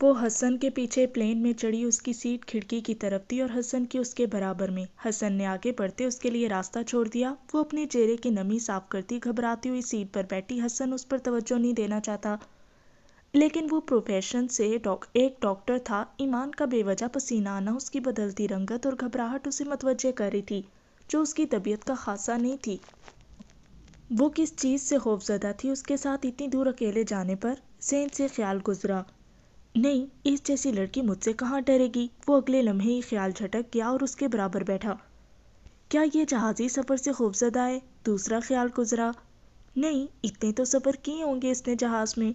वो हसन के पीछे प्लेन में चढ़ी उसकी सीट खिड़की की तरफ थी और हसन की उसके बराबर में हसन ने आगे बढ़ते उसके लिए रास्ता छोड़ दिया वो अपने चेहरे की नमी साफ करती घबराती हुई सीट पर बैठी हसन उस पर तवज्जो नहीं देना चाहता लेकिन वो प्रोफेशन से डॉक एक डॉक्टर था ईमान का बेवजह पसीना आना उसकी बदलती रंगत और घबराहट उसे मतवजह कर रही थी जो उसकी तबीयत का खासा नहीं थी वो किस चीज़ से खौफजदा थी उसके साथ इतनी दूर अकेले जाने पर सेंट से ख्याल गुजरा नहीं इस जैसी लड़की मुझसे कहाँ डरेगी वो अगले लम्हे ही ख्याल झटक गया और उसके बराबर बैठा क्या ये जहाजी सफ़र से खूबजदा है दूसरा ख्याल गुजरा नहीं इतने तो सफ़र किए होंगे इसने जहाज़ में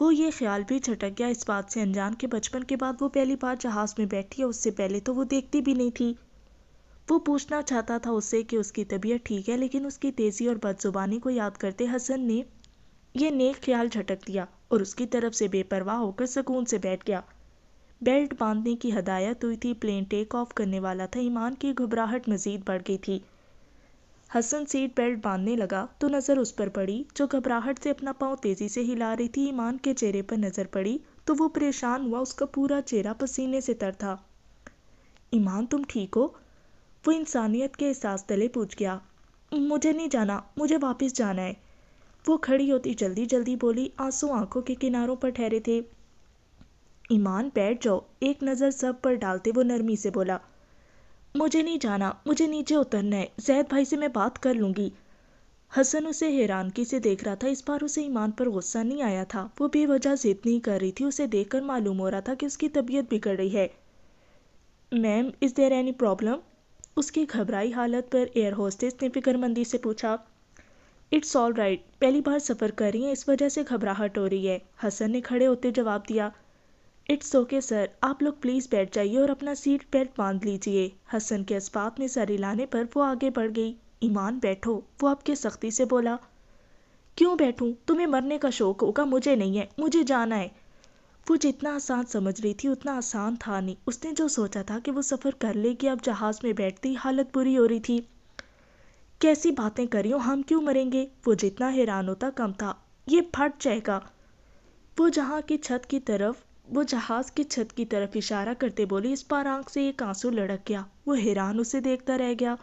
वो ये ख्याल भी झटक गया इस बात से अनजान के बचपन के बाद वो पहली बार जहाज़ में बैठी है उससे पहले तो वो देखती भी नहीं थी वो पूछना चाहता था उससे कि उसकी तबीयत ठीक है लेकिन उसकी तेज़ी और बदजुबानी को याद करते हसन ने ये नेक ख्याल झटक दिया और उसकी तरफ से बेपरवाह होकर सुकून से बैठ गया बेल्ट बांधने की हदायत हुई थी प्लेन टेक ऑफ करने वाला था ईमान की घबराहट मजीद बढ़ गई थी हसन सीट बेल्ट बांधने लगा तो नज़र उस पर पड़ी जो घबराहट से अपना पाँव तेज़ी से हिला रही थी ईमान के चेहरे पर नज़र पड़ी तो वो परेशान हुआ उसका पूरा चेहरा पसीने से तर था ईमान तुम ठीक हो वो इंसानियत के एहसास तले पूछ गया मुझे नहीं जाना मुझे वापस जाना है वो खड़ी होती जल्दी जल्दी बोली आंसू आंखों के किनारों पर ठहरे थे ईमान बैठ जाओ एक नज़र सब पर डालते वो नरमी से बोला मुझे नहीं जाना मुझे नीचे उतरना है जैद भाई से मैं बात कर लूँगी हसन उसे हैरानगी से देख रहा था इस बार उसे ईमान पर गुस्सा नहीं आया था वो बेवजह जिद नहीं कर रही थी उसे देखकर मालूम हो रहा था कि उसकी तबीयत बिगड़ रही है ma'am is there any problem उसकी घबराई हालत पर एयर होस्टेस ने फिक्रमंदी से पूछा इट्स ऑल राइट पहली बार सफ़र कर रही हैं इस वजह से घबराहट हो रही है हसन ने खड़े होते जवाब दिया इट्स ओके सर आप लोग प्लीज़ बैठ जाइए और अपना सीट बेल्ट बांध लीजिए हसन के इसबाब में सर हिलाने पर वो आगे बढ़ गई ईमान बैठो वो आपके सख्ती से बोला क्यों बैठूं तुम्हें मरने का शौक होगा मुझे नहीं है मुझे जाना है वो जितना आसान समझ रही थी उतना आसान था नहीं उसने जो सोचा था कि वो सफ़र कर लेगी अब जहाज़ में बैठती हालत बुरी हो रही थी कैसी बातें करी हो हम क्यों मरेंगे वो जितना हैरान होता कम था ये फट जाएगा वो जहाँ की छत की तरफ वो जहाज की छत की तरफ इशारा करते बोली इस बार आंख से एक आंसू लड़क गया वो हैरान उसे देखता रह गया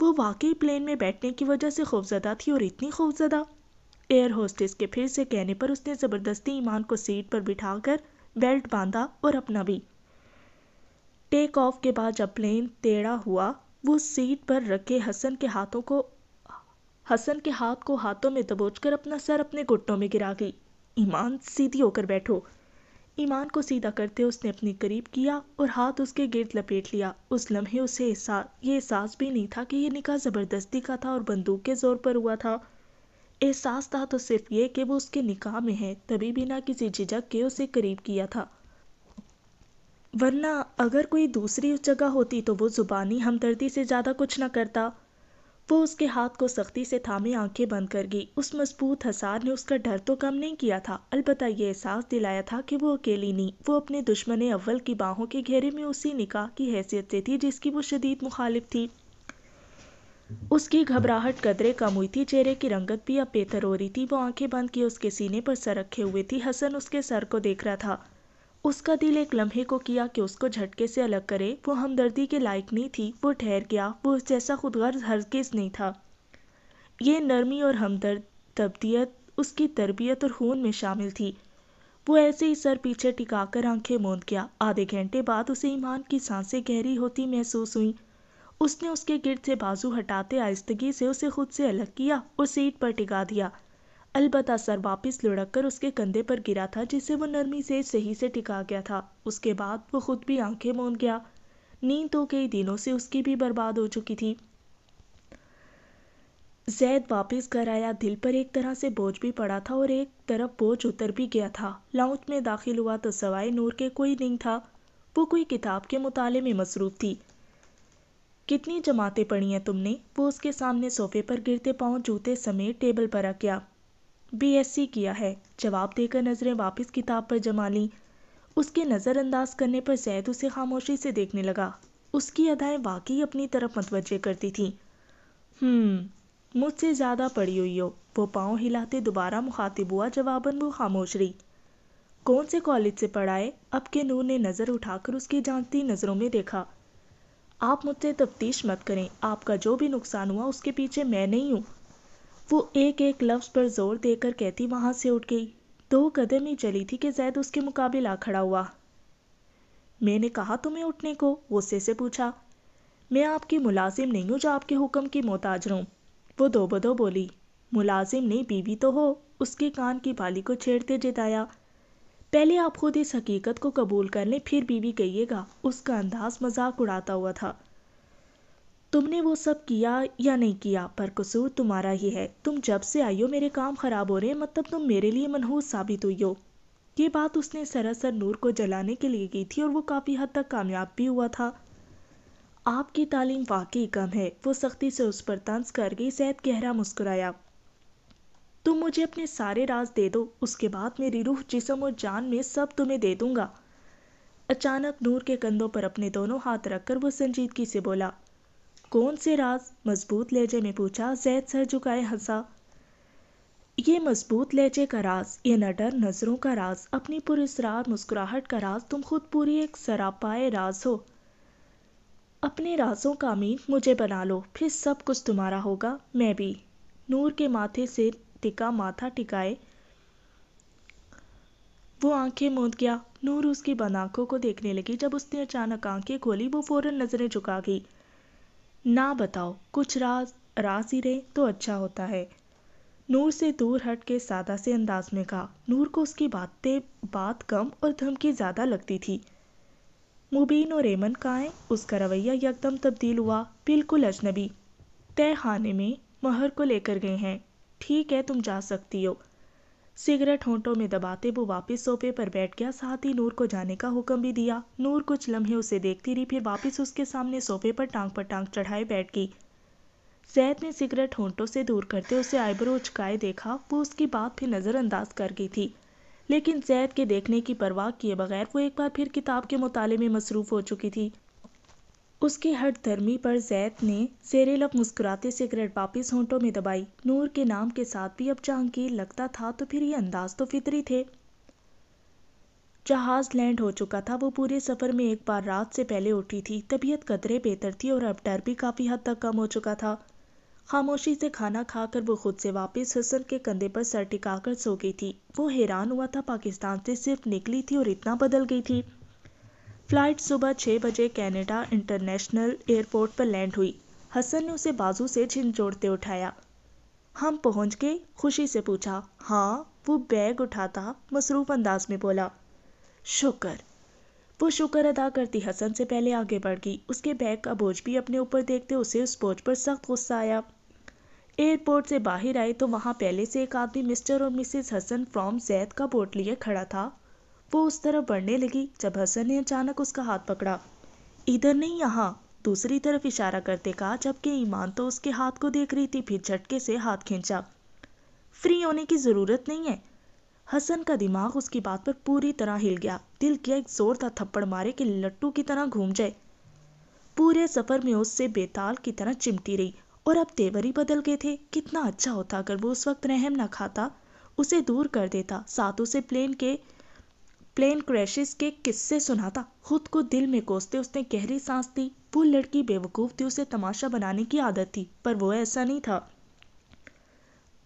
वो वाकई प्लेन में बैठने की वजह से खौफजदा थी और इतनी खौफजदा एयर होस्टेस के फिर से कहने पर उसने ज़बरदस्ती ईमान को सीट पर बिठाकर बेल्ट बांधा और अपना भी टेक ऑफ के बाद जब प्लेन टेढ़ा हुआ वो सीट पर रखे हसन के हाथों को हसन के हाथ को हाथों में दबोचकर अपना सर अपने घुटनों में गिरा गई ईमान सीधी होकर बैठो ईमान को सीधा करते उसने अपने करीब किया और हाथ उसके गिर्द लपेट लिया उस लम्हे उसे एहसास ये एहसास भी नहीं था कि ये निकाह ज़बरदस्ती का था और बंदूक के ज़ोर पर हुआ था एहसास था तो सिर्फ ये कि वो उसके निकाह में है तभी बिना किसी झिझक के उसे करीब किया था वरना अगर कोई दूसरी जगह होती तो वो ज़ुबानी हमदर्दी से ज़्यादा कुछ ना करता वो उसके हाथ को सख्ती से थामे आंखें बंद कर गई उस मजबूत हसार ने उसका डर तो कम नहीं किया था अलबत्त ये एहसास दिलाया था कि वो अकेली नहीं वो अपने दुश्मन अव्वल की बाहों के घेरे में उसी निकाह की हैसियत से थी जिसकी वो शदीद मुखालिफ थी उसकी घबराहट कदरे कम हुई थी चेहरे की रंगत भी अब बेहतर हो रही थी वो आंखें बंद किए उसके सीने पर सर रखे हुए थी हसन उसके सर को देख रहा था उसका दिल एक लम्हे को किया कि उसको झटके से अलग करे वो हमदर्दी के लायक नहीं थी वो ठहर गया वो उस जैसा गर्ज हरगिज नहीं था ये नरमी और हमदर्द तबदीयत उसकी तरबियत और खून में शामिल थी वो ऐसे ही सर पीछे टिकाकर आंखें मूंद गया आधे घंटे बाद उसे ईमान की सांसें गहरी होती महसूस हुई उसने उसके गिर से बाजू हटाते आहिस्तगी से उसे खुद से अलग किया और सीट पर टिका दिया अलबत्ता सर वापस लुढ़ककर उसके कंधे पर गिरा था जिसे वो नरमी से सही से टिका गया था उसके बाद वो खुद भी आंखें मूंद गया नींद तो कई दिनों से उसकी भी बर्बाद हो चुकी थी जैद वापस घर आया दिल पर एक तरह से बोझ भी पड़ा था और एक तरफ बोझ उतर भी गया था लाउंज में दाखिल हुआ तो सवाए नूर के कोई नहीं था वो कोई किताब के मुताले में मसरूफ़ थी कितनी जमातें पढ़ी हैं तुमने वो उसके सामने सोफे पर गिरते पाँव जूते समेत टेबल पर रख गया बीएससी किया है जवाब देकर नज़रें वापस किताब पर जमा लीं उसके नज़रअंदाज करने पर जैद उसे खामोशी से देखने लगा उसकी अदाएं वाकई अपनी तरफ मतवजे करती थीं हम्म, मुझसे ज़्यादा पड़ी हुई हो वो पाँव हिलाते दोबारा मुखातिब हुआ जवाबन वो खामोश रही कौन से कॉलेज से पढ़ाए अब के नूर ने नज़र उठाकर उसकी जानती नज़रों में देखा आप मुझसे तफ्तीश मत करें आपका जो भी नुकसान हुआ उसके पीछे मैं नहीं हूँ वो एक एक लफ्ज़ पर ज़ोर देकर कहती वहाँ से उठ गई दो कदम ही चली थी कि जैद उसके मुकाबले आ खड़ा हुआ मैंने कहा तुम्हें उठने को गुस्से से पूछा मैं आपकी मुलाजिम नहीं हूँ जो आपके हुक्म की मोहताज रहूं वो दो बदो बोली मुलाजिम नहीं बीवी तो हो उसके कान की बाली को छेड़ते जिताया पहले आप खुद इस हकीकत को कबूल कर लें फिर बीवी कहिएगा उसका अंदाज मजाक उड़ाता हुआ था तुमने वो सब किया या नहीं किया पर कसूर तुम्हारा ही है तुम जब से आई हो मेरे काम ख़राब हो रहे हैं मतलब तुम मेरे लिए मनहूस साबित हुई हो ये बात उसने सरासर नूर को जलाने के लिए की थी और वो काफ़ी हद तक कामयाब भी हुआ था आपकी तालीम वाकई कम है वो सख्ती से उस पर तंज कर गई सैद गहरा मुस्कुराया तुम मुझे अपने सारे राज दे दो उसके बाद मेरी रूह जिसम और जान में सब तुम्हें दे दूंगा अचानक नूर के कंधों पर अपने दोनों हाथ रखकर वो संजीदगी से बोला कौन से राज मजबूत लहजे में पूछा जैद सर झुकाए हंसा ये मजबूत लहजे का राज ये नडर नज़रों का राज अपनी पुरस्रार मुस्कुराहट का राज तुम खुद पूरी एक सरापाए राज हो अपने राजों का अमीन मुझे बना लो फिर सब कुछ तुम्हारा होगा मैं भी नूर के माथे से टिका माथा टिकाए वो आंखें मूंद गया नूर उसकी बंद आंखों को देखने लगी जब उसने अचानक आंखें खोली वो फौरन नजरें झुका गई ना बताओ कुछ राज राज ही रहे तो अच्छा होता है नूर से दूर हट के सादा से अंदाज में कहा नूर को उसकी बातें बात कम और धमकी ज़्यादा लगती थी मुबीन और रेमन का है उसका रवैया यकदम तब्दील हुआ बिल्कुल अजनबी तय खाने में महर को लेकर गए हैं ठीक है तुम जा सकती हो सिगरेट होंठों में दबाते वो वापस सोफे पर बैठ गया साथ ही नूर को जाने का हुक्म भी दिया नूर कुछ लम्हे उसे देखती रही फिर वापस उसके सामने सोफे पर टांग पर टांग चढ़ाए बैठ गई जैद ने सिगरेट होंठों से दूर करते उसे आईब्रो उचकाए देखा वो उसकी बात फिर नज़रअंदाज कर गई थी लेकिन जैद के देखने की परवाह किए बगैर वो एक बार फिर किताब के मुताले में मसरूफ़ हो चुकी थी उसके धर्मी पर जैद ने लब मुस्कुराते सिगरेट वापिस होंटों में दबाई नूर के नाम के साथ भी अब जहांगीर लगता था तो फिर ये अंदाज तो फितरी थे जहाज लैंड हो चुका था वो पूरे सफ़र में एक बार रात से पहले उठी थी तबीयत कदरे बेहतर थी और अब डर भी काफ़ी हद तक कम हो चुका था खामोशी से खाना खाकर वो खुद से वापस हसन के कंधे पर सर टिकाकर सो गई थी वो हैरान हुआ था पाकिस्तान से सिर्फ निकली थी और इतना बदल गई थी फ्लाइट सुबह छः बजे कैनेडा इंटरनेशनल एयरपोर्ट पर लैंड हुई हसन ने उसे बाजू से झिंझोड़ते उठाया हम पहुंच गए खुशी से पूछा हाँ वो बैग उठाता मसरूफ अंदाज में बोला शुक्र वो शुक्र अदा करती हसन से पहले आगे बढ़ गई उसके बैग का बोझ भी अपने ऊपर देखते उसे उस बोझ पर सख्त गुस्सा आया एयरपोर्ट से बाहर आए तो वहाँ पहले से एक आदमी मिस्टर और मिसेस हसन फ्रॉम जैद का बोट लिए खड़ा था वो उस तरफ बढ़ने लगी जब हसन ने अचानक उसका हाथ पकड़ा इधर नहीं यहाँ दूसरी तरफ इशारा करते कहा जबकि ईमान तो उसके हाथ को देख रही थी फिर झटके से हाथ खींचा फ्री होने की ज़रूरत नहीं है हसन का दिमाग उसकी बात पर पूरी तरह हिल गया दिल किया एक जोर था थप्पड़ मारे कि लट्टू की तरह घूम जाए पूरे सफ़र में उससे बेताल की तरह चिमटी रही और अब तेवर ही बदल गए थे कितना अच्छा होता अगर वो उस वक्त रहम ना खाता उसे दूर कर देता साथ उसे प्लेन के प्लेन क्रैशेस के किस्से सुना था खुद को दिल में कोसते उसने गहरी सांस दी वो लड़की बेवकूफ़ थी उसे तमाशा बनाने की आदत थी पर वो ऐसा नहीं था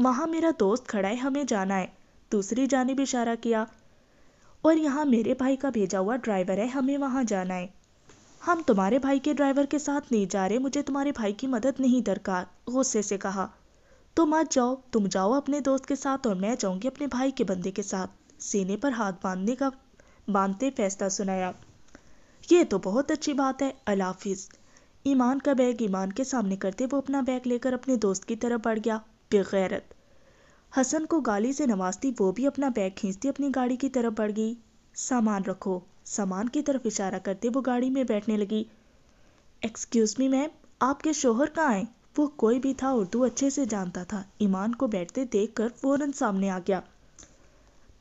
वहाँ मेरा दोस्त खड़ा है हमें जाना है दूसरी जानब इशारा किया और यहाँ मेरे भाई का भेजा हुआ ड्राइवर है हमें वहाँ जाना है हम तुम्हारे भाई के ड्राइवर के साथ नहीं जा रहे मुझे तुम्हारे भाई की मदद नहीं दरकार गुस्से से कहा तुम मत जाओ तुम जाओ अपने दोस्त के साथ और मैं जाऊँगी अपने भाई के बंदे के साथ सीने पर हाथ बांधने का बांधते फैसला सुनाया ये तो बहुत अच्छी बात है अलाफिज ईमान का बैग ईमान के सामने करते वो अपना बैग लेकर अपने दोस्त की तरफ बढ़ गया बेगैरत हसन को गाली से नवाजती वो भी अपना बैग खींचती अपनी गाड़ी की तरफ बढ़ गई सामान रखो सामान की तरफ इशारा करते वो गाड़ी में बैठने लगी एक्सक्यूज़ मी मैम आपके शोहर कहाँ आए वो कोई भी था उर्दू अच्छे से जानता था ईमान को बैठते देख कर सामने आ गया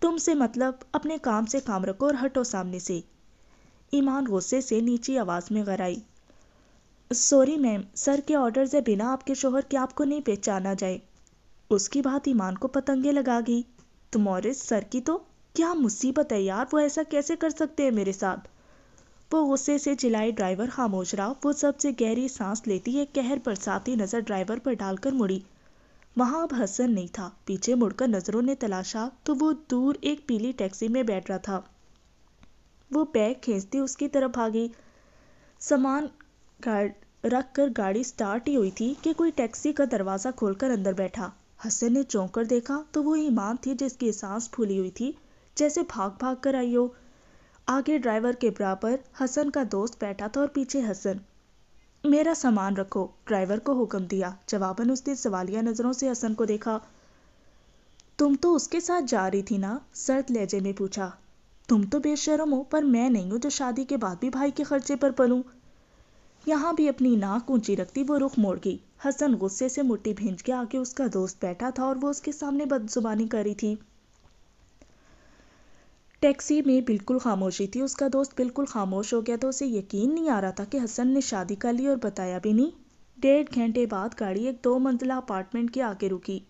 तुमसे मतलब अपने काम से काम रखो और हटो सामने से ईमान गुस्से से नीची आवाज़ में गराई सॉरी मैम सर के ऑर्डर से बिना आपके शोहर के आपको नहीं पहचाना जाए उसकी बात ईमान को पतंगे लगा गई तुम्हारे सर की तो क्या मुसीबत है यार वो ऐसा कैसे कर सकते हैं मेरे साथ वो गुस्से से चिल्लाए ड्राइवर खामोश रहा वो सबसे गहरी सांस लेती है कहर बरसाती नज़र ड्राइवर पर डालकर मुड़ी वहां अब हसन नहीं था पीछे मुड़कर नज़रों ने तलाशा तो वो दूर एक पीली टैक्सी में बैठ रहा था वो बैग खींचती उसकी तरफ आ गई सामान रख कर गाड़ी स्टार्ट ही हुई थी कि कोई टैक्सी का दरवाज़ा खोलकर अंदर बैठा हसन ने चौंक कर देखा तो वो ईमान थी जिसकी सांस फूली हुई थी जैसे भाग भाग कर आई हो आगे ड्राइवर के बराबर हसन का दोस्त बैठा था और पीछे हसन मेरा सामान रखो ड्राइवर को हुक्म दिया जवाबन उसने सवालिया नज़रों से हसन को देखा तुम तो उसके साथ जा रही थी ना सर्द लहजे में पूछा तुम तो बेशरम हो पर मैं नहीं हूं जो शादी के बाद भी भाई के खर्चे पर पलूं यहां भी अपनी नाक ऊंची रखती वो रुख मोड़ गई हसन गुस्से से मुट्ठी भींच के आगे उसका दोस्त बैठा था और वो उसके सामने बदजुबानी करी थी टैक्सी में बिल्कुल खामोशी थी उसका दोस्त बिल्कुल खामोश हो गया था उसे यकीन नहीं आ रहा था कि हसन ने शादी कर ली और बताया भी नहीं डेढ़ घंटे बाद गाड़ी एक दो मंजिला अपार्टमेंट के आगे रुकी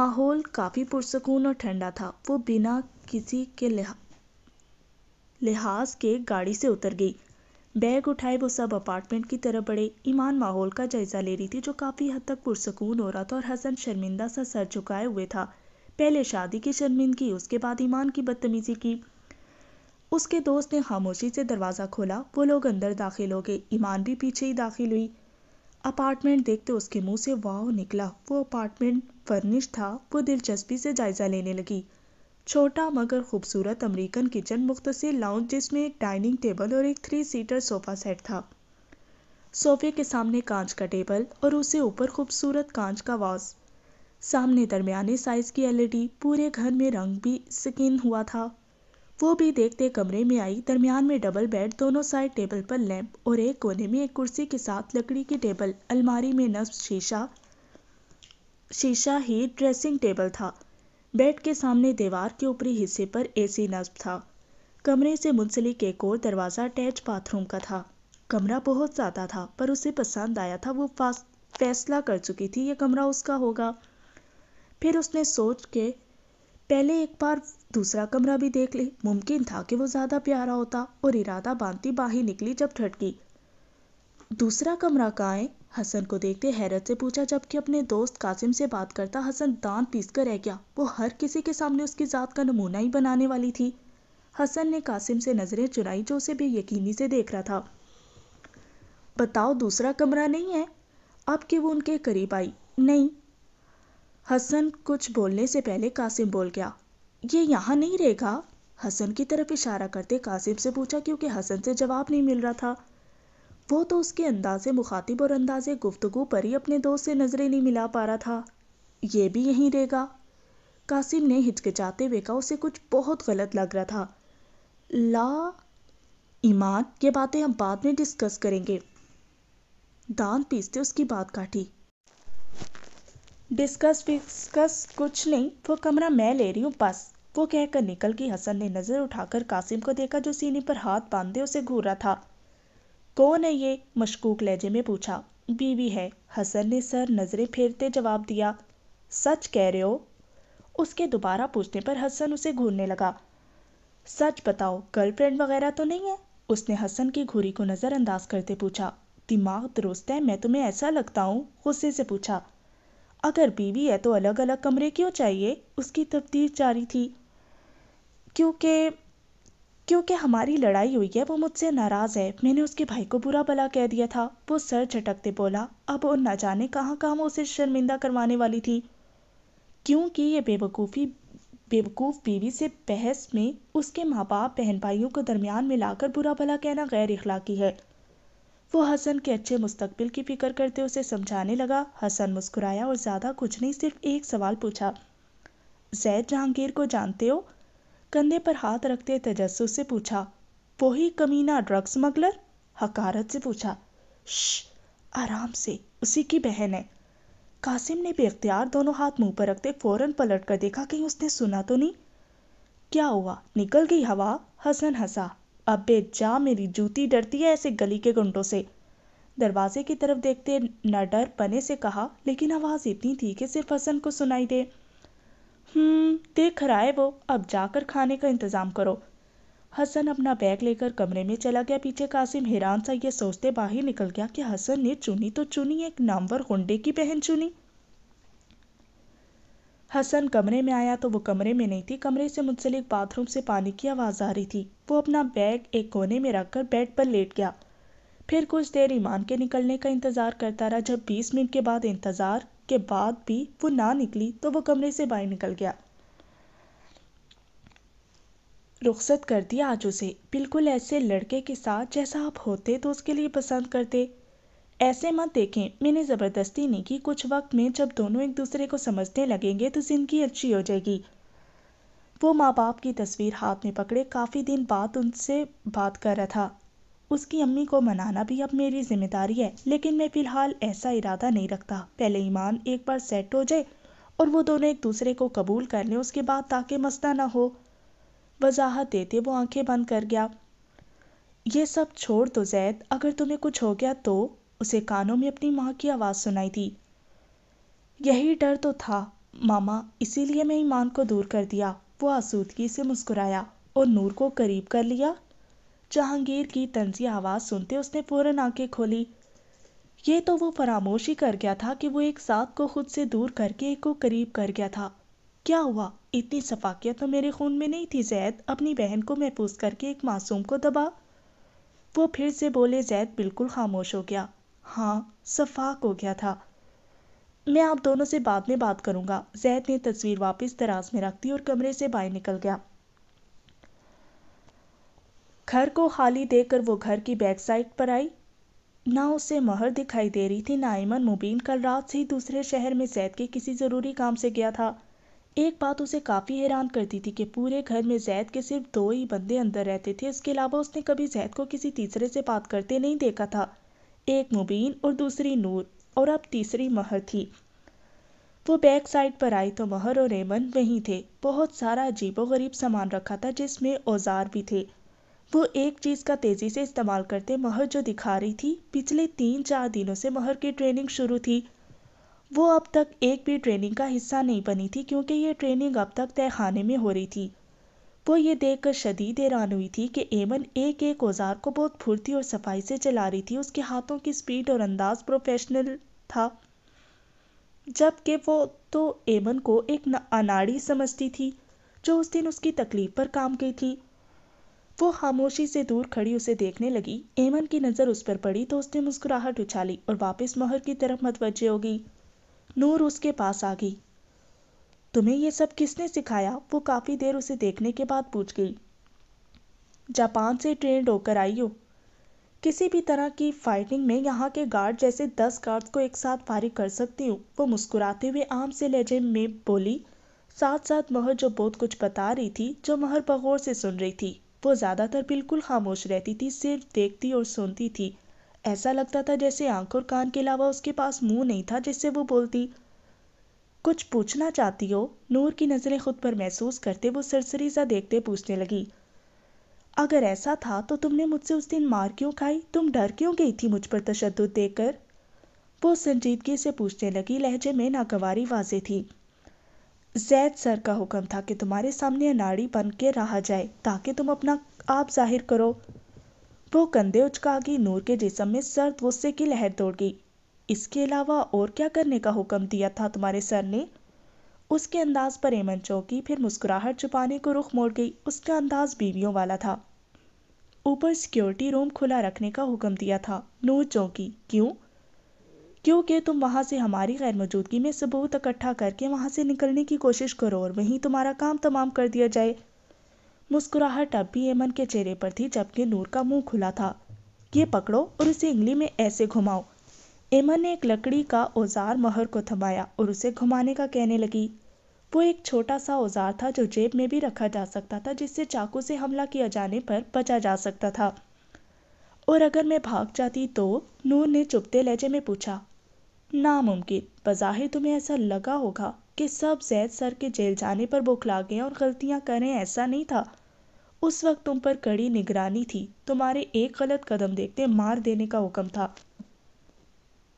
माहौल काफ़ी पुरसकून और ठंडा था वो बिना किसी के लिहा लिहाज के गाड़ी से उतर गई बैग उठाए वो सब अपार्टमेंट की तरफ बढ़े ईमान माहौल का जायज़ा ले रही थी जो काफ़ी हद तक पुरसकून हो रहा था और हसन शर्मिंदा सा सर झुकाए हुए था पहले शादी की शर्मिंदगी उसके बाद ईमान की बदतमीजी की उसके दोस्त ने खामोशी से दरवाज़ा खोला वो लोग अंदर दाखिल हो गए ईमान भी पीछे ही दाखिल हुई अपार्टमेंट देखते उसके मुंह से वाह निकला वो अपार्टमेंट फर्निश था वो दिलचस्पी से जायज़ा लेने लगी छोटा मगर खूबसूरत अमेरिकन किचन मुख्तर लाउंज जिसमें एक डाइनिंग टेबल और एक थ्री सीटर सोफ़ा सेट था सोफे के सामने कांच का टेबल और उसे ऊपर खूबसूरत कांच का वाज सामने दरमियाने साइज की एल_ई_डी पूरे घर में रंग भी स्किन हुआ था वो भी देखते कमरे में आई दरमियान में डबल बेड दोनों साइड टेबल पर लैंप और एक कोने में एक कुर्सी के साथ लकड़ी की टेबल अलमारी में नस्ब शीशा शीशा ही ड्रेसिंग टेबल था बेड के सामने दीवार के ऊपरी हिस्से पर एसी नस्ब था कमरे से मुंसलिक एक और दरवाज़ा अटैच बाथरूम का था कमरा बहुत ज़्यादा था पर उसे पसंद आया था वो फैसला कर चुकी थी ये कमरा उसका होगा फिर उसने सोच के पहले एक बार दूसरा कमरा भी देख ली मुमकिन था कि वो ज़्यादा प्यारा होता और इरादा बांधती बाहर निकली जब ठटकी दूसरा कमरा कहाँ है हसन को देखते हैरत से पूछा जबकि अपने दोस्त कासिम से बात करता हसन दांत पीस कर रह गया वो हर किसी के सामने उसकी ज़ात का नमूना ही बनाने वाली थी हसन ने कासिम से नज़रें चुराई जो उसे भी यकीनी से देख रहा था बताओ दूसरा कमरा नहीं है अब कि वो उनके करीब आई नहीं हसन कुछ बोलने से पहले कासिम बोल गया ये यहाँ नहीं रहेगा हसन की तरफ इशारा करते कासिम से पूछा क्योंकि हसन से जवाब नहीं मिल रहा था वो तो उसके अंदाजे मुखातिब और अंदाजे गुफ्तगु पर ही अपने दोस्त से नज़रें नहीं मिला पा रहा था ये भी यहीं रहेगा कासिम ने हिचकिचाते हुए कहा उसे कुछ बहुत गलत लग रहा था ला ईमान ये बातें हम बाद में डिस्कस करेंगे दांत पीसते उसकी बात काटी डिस्कस विस्कस कुछ नहीं वो कमरा मैं ले रही हूँ बस वो कहकर निकल गई हसन ने नज़र उठाकर कासिम को देखा जो सीने पर हाथ बांधे उसे घूर रहा था कौन है ये मशकूक लहजे में पूछा बीवी है हसन ने सर नज़रें फेरते जवाब दिया सच कह रहे हो उसके दोबारा पूछने पर हसन उसे घूरने लगा सच बताओ गर्लफ्रेंड वगैरह तो नहीं है उसने हसन की घूरी को नज़रअंदाज करते पूछा दिमाग दुरुस्त है मैं तुम्हें ऐसा लगता हूँ गुस्से से पूछा अगर बीवी है तो अलग अलग कमरे क्यों चाहिए उसकी तब्दील जारी थी क्योंकि क्योंकि हमारी लड़ाई हुई है वो मुझसे नाराज़ है मैंने उसके भाई को बुरा भला कह दिया था वो सर झटकते बोला अब और न जाने कहाँ कहाँ उसे शर्मिंदा करवाने वाली थी क्योंकि ये बेवकूफ़ी बेवकूफ़ बीवी से बहस में उसके माँ बाप बहन भाइयों को दरमियान में लाकर बुरा भला कहना गैर अखलाकी है वो हसन के अच्छे मुस्तकबिल की फिक्र करते उसे समझाने लगा हसन मुस्कुराया और ज़्यादा कुछ नहीं सिर्फ एक सवाल पूछा जैद जहांगीर को जानते हो कंधे पर हाथ रखते तजस्सुस से पूछा वो ही कमीना ड्रग स्मगलर हकारत से पूछा श आराम से उसी की बहन है कासिम ने बेख्तियार दोनों हाथ मुंह पर रखते फौरन पलट कर देखा कहीं उसने सुना तो नहीं क्या हुआ निकल गई हवा हसन हंसा अबे जा मेरी जूती डरती है ऐसे गली के घंटों से दरवाजे की तरफ देखते नडर पने से कहा लेकिन आवाज़ इतनी थी कि सिर्फ हसन को सुनाई दे हम्म देख रहा है वो अब जाकर खाने का इंतज़ाम करो हसन अपना बैग लेकर कमरे में चला गया पीछे कासिम हैरान सा ये सोचते बाहर निकल गया कि हसन ने चुनी तो चुनी एक नामवर गुंडे की बहन चुनी हसन कमरे में आया तो वो कमरे में नहीं थी कमरे से मुंसलिक बाथरूम से पानी की आवाज़ आ रही थी वो अपना बैग एक कोने में रखकर बेड पर लेट गया फिर कुछ देर ईमान के निकलने का इंतज़ार करता रहा जब बीस मिनट के बाद इंतज़ार के बाद भी वो ना निकली तो वो कमरे से बाहर निकल गया रुखसत कर दिया आज उसे बिल्कुल ऐसे लड़के के साथ जैसा आप होते तो उसके लिए पसंद करते ऐसे मत देखें मैंने ज़बरदस्ती नहीं की कुछ वक्त में जब दोनों एक दूसरे को समझने लगेंगे तो ज़िंदगी अच्छी हो जाएगी वो माँ बाप की तस्वीर हाथ में पकड़े काफ़ी दिन बाद उनसे बात कर रहा था उसकी अम्मी को मनाना भी अब मेरी जिम्मेदारी है लेकिन मैं फ़िलहाल ऐसा इरादा नहीं रखता पहले ईमान एक बार सेट हो जाए और वो दोनों एक दूसरे को कबूल कर लें उसके बाद ताकि मसला ना हो वजाहत देते वो आंखें बंद कर गया ये सब छोड़ दो जैद अगर तुम्हें कुछ हो गया तो उसे कानों में अपनी माँ की आवाज़ सुनाई थी यही डर तो था मामा इसीलिए मैं ईमान को दूर कर दिया वो आसूदगी से मुस्कुराया और नूर को करीब कर लिया जहांगीर की तंजी आवाज़ सुनते उसने फ़ौरन आंखें खोली ये तो वो फरामोश ही कर गया था कि वो एक साथ को खुद से दूर करके एक को करीब कर गया था क्या हुआ इतनी सफाकियत तो मेरे खून में नहीं थी जैद अपनी बहन को महफूज करके एक मासूम को दबा वो फिर से बोले जैद बिल्कुल खामोश हो गया हाँ सफाक हो गया था मैं आप दोनों से बाद में बात करूंगा जैद ने तस्वीर वापस दराज में रख दी और कमरे से बाहर निकल गया घर को खाली देकर वो घर की बैक साइड पर आई ना उसे महर दिखाई दे रही थी ना ईमन मुबीन कल रात से ही दूसरे शहर में जैद के किसी ज़रूरी काम से गया था एक बात उसे काफ़ी हैरान करती थी कि पूरे घर में जैद के सिर्फ दो ही बंदे अंदर रहते थे इसके अलावा उसने कभी जैद को किसी तीसरे से बात करते नहीं देखा था एक मुबीन और दूसरी नूर और अब तीसरी महर थी वो बैक साइड पर आई तो महर और रेमन वहीं थे बहुत सारा अजीबो गरीब सामान रखा था जिसमें औजार भी थे वो एक चीज़ का तेज़ी से इस्तेमाल करते महर जो दिखा रही थी पिछले तीन चार दिनों से महर की ट्रेनिंग शुरू थी वो अब तक एक भी ट्रेनिंग का हिस्सा नहीं बनी थी क्योंकि ये ट्रेनिंग अब तक तय खाने में हो रही थी वो ये देख कर शदीद हैरान हुई थी कि एमन एक एक औजार को बहुत फुर्ती और सफाई से चला रही थी उसके हाथों की स्पीड और अंदाज प्रोफेशनल था जबकि वो तो एमन को एक अनाड़ी समझती थी जो उस दिन उसकी तकलीफ पर काम गई थी वो खामोशी से दूर खड़ी उसे देखने लगी एमन की नज़र उस पर पड़ी तो उसने मुस्कुराहट उछाली और वापस मोहर की तरफ मतवजह हो गई नूर उसके पास आ गई तुम्हें यह सब किसने सिखाया वो काफ़ी देर उसे देखने के बाद पूछ गई जापान से ट्रेन होकर आई हो किसी भी तरह की फाइटिंग में यहाँ के गार्ड जैसे दस गार्ड्स को एक साथ फारिग कर सकती हूँ वो मुस्कुराते हुए आम से लहजे में बोली साथ साथ महर जो बहुत कुछ बता रही थी जो महर बगौर से सुन रही थी वो ज़्यादातर बिल्कुल खामोश रहती थी सिर्फ देखती और सुनती थी ऐसा लगता था जैसे आंख और कान के अलावा उसके पास मुंह नहीं था जिससे वो बोलती कुछ पूछना चाहती हो नूर की नज़रें खुद पर महसूस करते वो सरसरी सा देखते पूछने लगी अगर ऐसा था तो तुमने मुझसे उस दिन मार क्यों खाई तुम डर क्यों गई थी मुझ पर तशद देखकर वो संजीदगी से पूछने लगी लहजे में नागवारी वाजे थी जैद सर का हुक्म था कि तुम्हारे सामने अनाड़ी बन के रहा जाए ताकि तुम अपना आप जाहिर करो वो कंधे उचका गई नूर के जिसम में सर्द गुस्से की लहर दौड़ गई इसके अलावा और क्या करने का हुक्म दिया था तुम्हारे सर ने उसके अंदाज पर ऐमन चौकी फिर मुस्कुराहट छुपाने को रुख मोड़ गई उसका अंदाज बीवियों वाला था ऊपर सिक्योरिटी रूम खुला रखने का हुक्म दिया था नूर चौकी क्यों क्योंकि तुम वहां से हमारी गैर मौजूदगी में सबूत इकट्ठा करके वहाँ से निकलने की कोशिश करो और वहीं तुम्हारा काम तमाम कर दिया जाए मुस्कुराहट अब भी ऐमन के चेहरे पर थी जबकि नूर का मुंह खुला था ये पकड़ो और उसे इंगली में ऐसे घुमाओ एमन ने एक लकड़ी का औजार महर को थमाया और उसे घुमाने का कहने लगी वो एक छोटा सा औजार था जो जेब में भी रखा जा सकता था जिससे चाकू से हमला किया जाने पर बचा जा सकता था और अगर मैं भाग जाती तो नूर ने चुपते लहजे में पूछा नामुमकिन बज़ाहिर तुम्हें ऐसा लगा होगा कि सब जैद सर के जेल जाने पर बुखला गए और गलतियां करें ऐसा नहीं था उस वक्त तुम पर कड़ी निगरानी थी तुम्हारे एक गलत कदम देखते मार देने का हुक्म था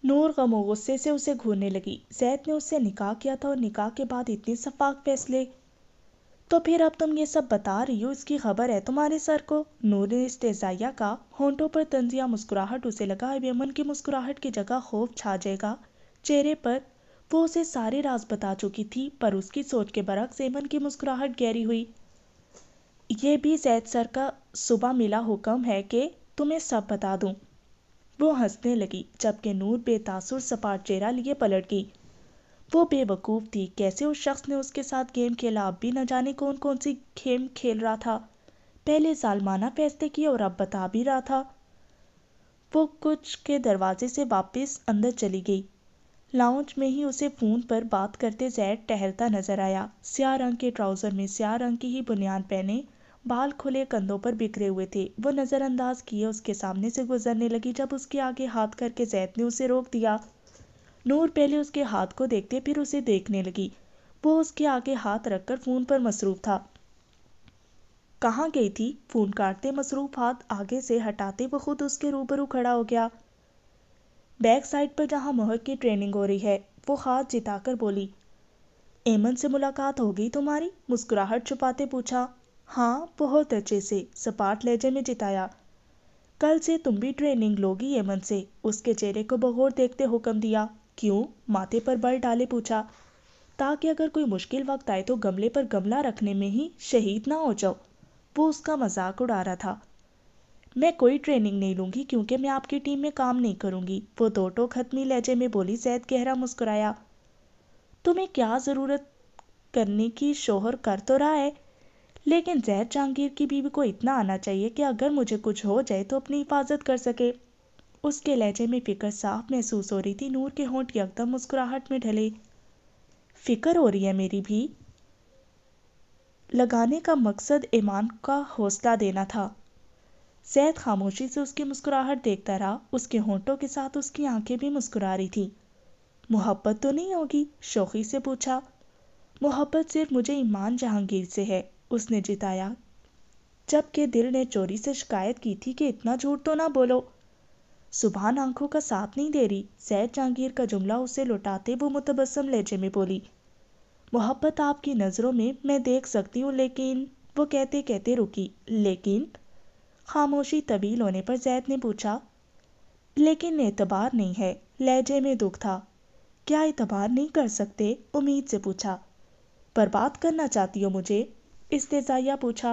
नूर गम गुस्से से उसे घूरने लगी जैद ने उससे निकाह किया था और निकाह के बाद इतने सफाक फैसले तो फिर अब तुम ये सब बता रही हो इसकी खबर है तुम्हारे सर को नूर ने इस्तेजाया का होंठों पर तंजिया मुस्कुराहट उसे लगा अब यमन की मुस्कुराहट की जगह खौफ छा जाएगा चेहरे पर वो उसे सारे राज बता चुकी थी पर उसकी सोच के बरक्स यमन की मुस्कुराहट गहरी हुई ये भी जैद सर का सुबह मिला हुक्म है कि तुम्हें सब बता दूँ वो हंसने लगी जबकि नूर बेतासुर सपाट चेहरा लिए पलट गई वो बेवकूफ़ थी कैसे उस शख्स ने उसके साथ गेम खेला अब भी न जाने कौन कौन सी गेम खेल रहा था पहले सालमाना फैसले किए और अब बता भी रहा था वो कुछ के दरवाजे से वापस अंदर चली गई लाउंज में ही उसे फ़ोन पर बात करते जैद टहलता नजर आया स्या रंग के ट्राउज़र में स्या रंग की ही बुनियाद पहने बाल खुले कंधों पर बिखरे हुए थे वो नज़रअंदाज किए उसके सामने से गुजरने लगी जब उसके आगे हाथ करके जैद ने उसे रोक दिया नूर पहले उसके हाथ को देखते फिर उसे देखने लगी वो उसके आगे हाथ रखकर फ़ोन पर मसरूफ़ था कहाँ गई थी फ़ोन काटते मसरूफ़ हाथ आगे से हटाते वो खुद उसके रूबरू खड़ा हो गया बैक साइड पर जहाँ मोहर की ट्रेनिंग हो रही है वो हाथ जिताकर बोली एमन से मुलाकात हो गई तुम्हारी मुस्कुराहट छुपाते पूछा हाँ बहुत अच्छे से सपाट लहजे में जिताया कल से तुम भी ट्रेनिंग लोगी यमन से उसके चेहरे को बगौर देखते हुक्म दिया क्यों माथे पर बल डाले पूछा ताकि अगर कोई मुश्किल वक्त आए तो गमले पर गमला रखने में ही शहीद ना हो जाओ वो उसका मजाक उड़ा रहा था मैं कोई ट्रेनिंग नहीं लूँगी क्योंकि मैं आपकी टीम में काम नहीं करूँगी वो दो टो खत्मी लहजे में बोली जैद गहरा मुस्कुराया तुम्हें क्या ज़रूरत करने की शोहर कर तो रहा है लेकिन ज़ैद जहांगीर की बीवी को इतना आना चाहिए कि अगर मुझे कुछ हो जाए तो अपनी हिफाजत कर सके उसके लहजे में फ़िक्र साफ महसूस हो रही थी नूर के होंठ यकदम मुस्कुराहट में ढले फ़िक्र हो रही है मेरी भी लगाने का मकसद ईमान का हौसला देना था जैद खामोशी से उसकी मुस्कुराहट देखता रहा उसके होंठों के साथ उसकी आंखें भी मुस्कुरा रही थी मोहब्बत तो नहीं होगी शौकी से पूछा मोहब्बत सिर्फ मुझे ईमान जहांगीर से है उसने जिताया जबकि दिल ने चोरी से शिकायत की थी कि इतना झूठ तो ना बोलो सुबहान आंखों का साथ नहीं दे रही सैद जहांगीर का जुमला उसे लुटाते वो मुतबसम लहजे में बोली मोहब्बत आपकी नज़रों में मैं देख सकती हूँ लेकिन वो कहते कहते रुकी लेकिन खामोशी तवील होने पर जैद ने पूछा लेकिन एतबार नहीं है लहजे में दुख था क्या एतबार नहीं कर सकते उम्मीद से पूछा बर्बाद करना चाहती हो मुझे इस्तेजाया पूछा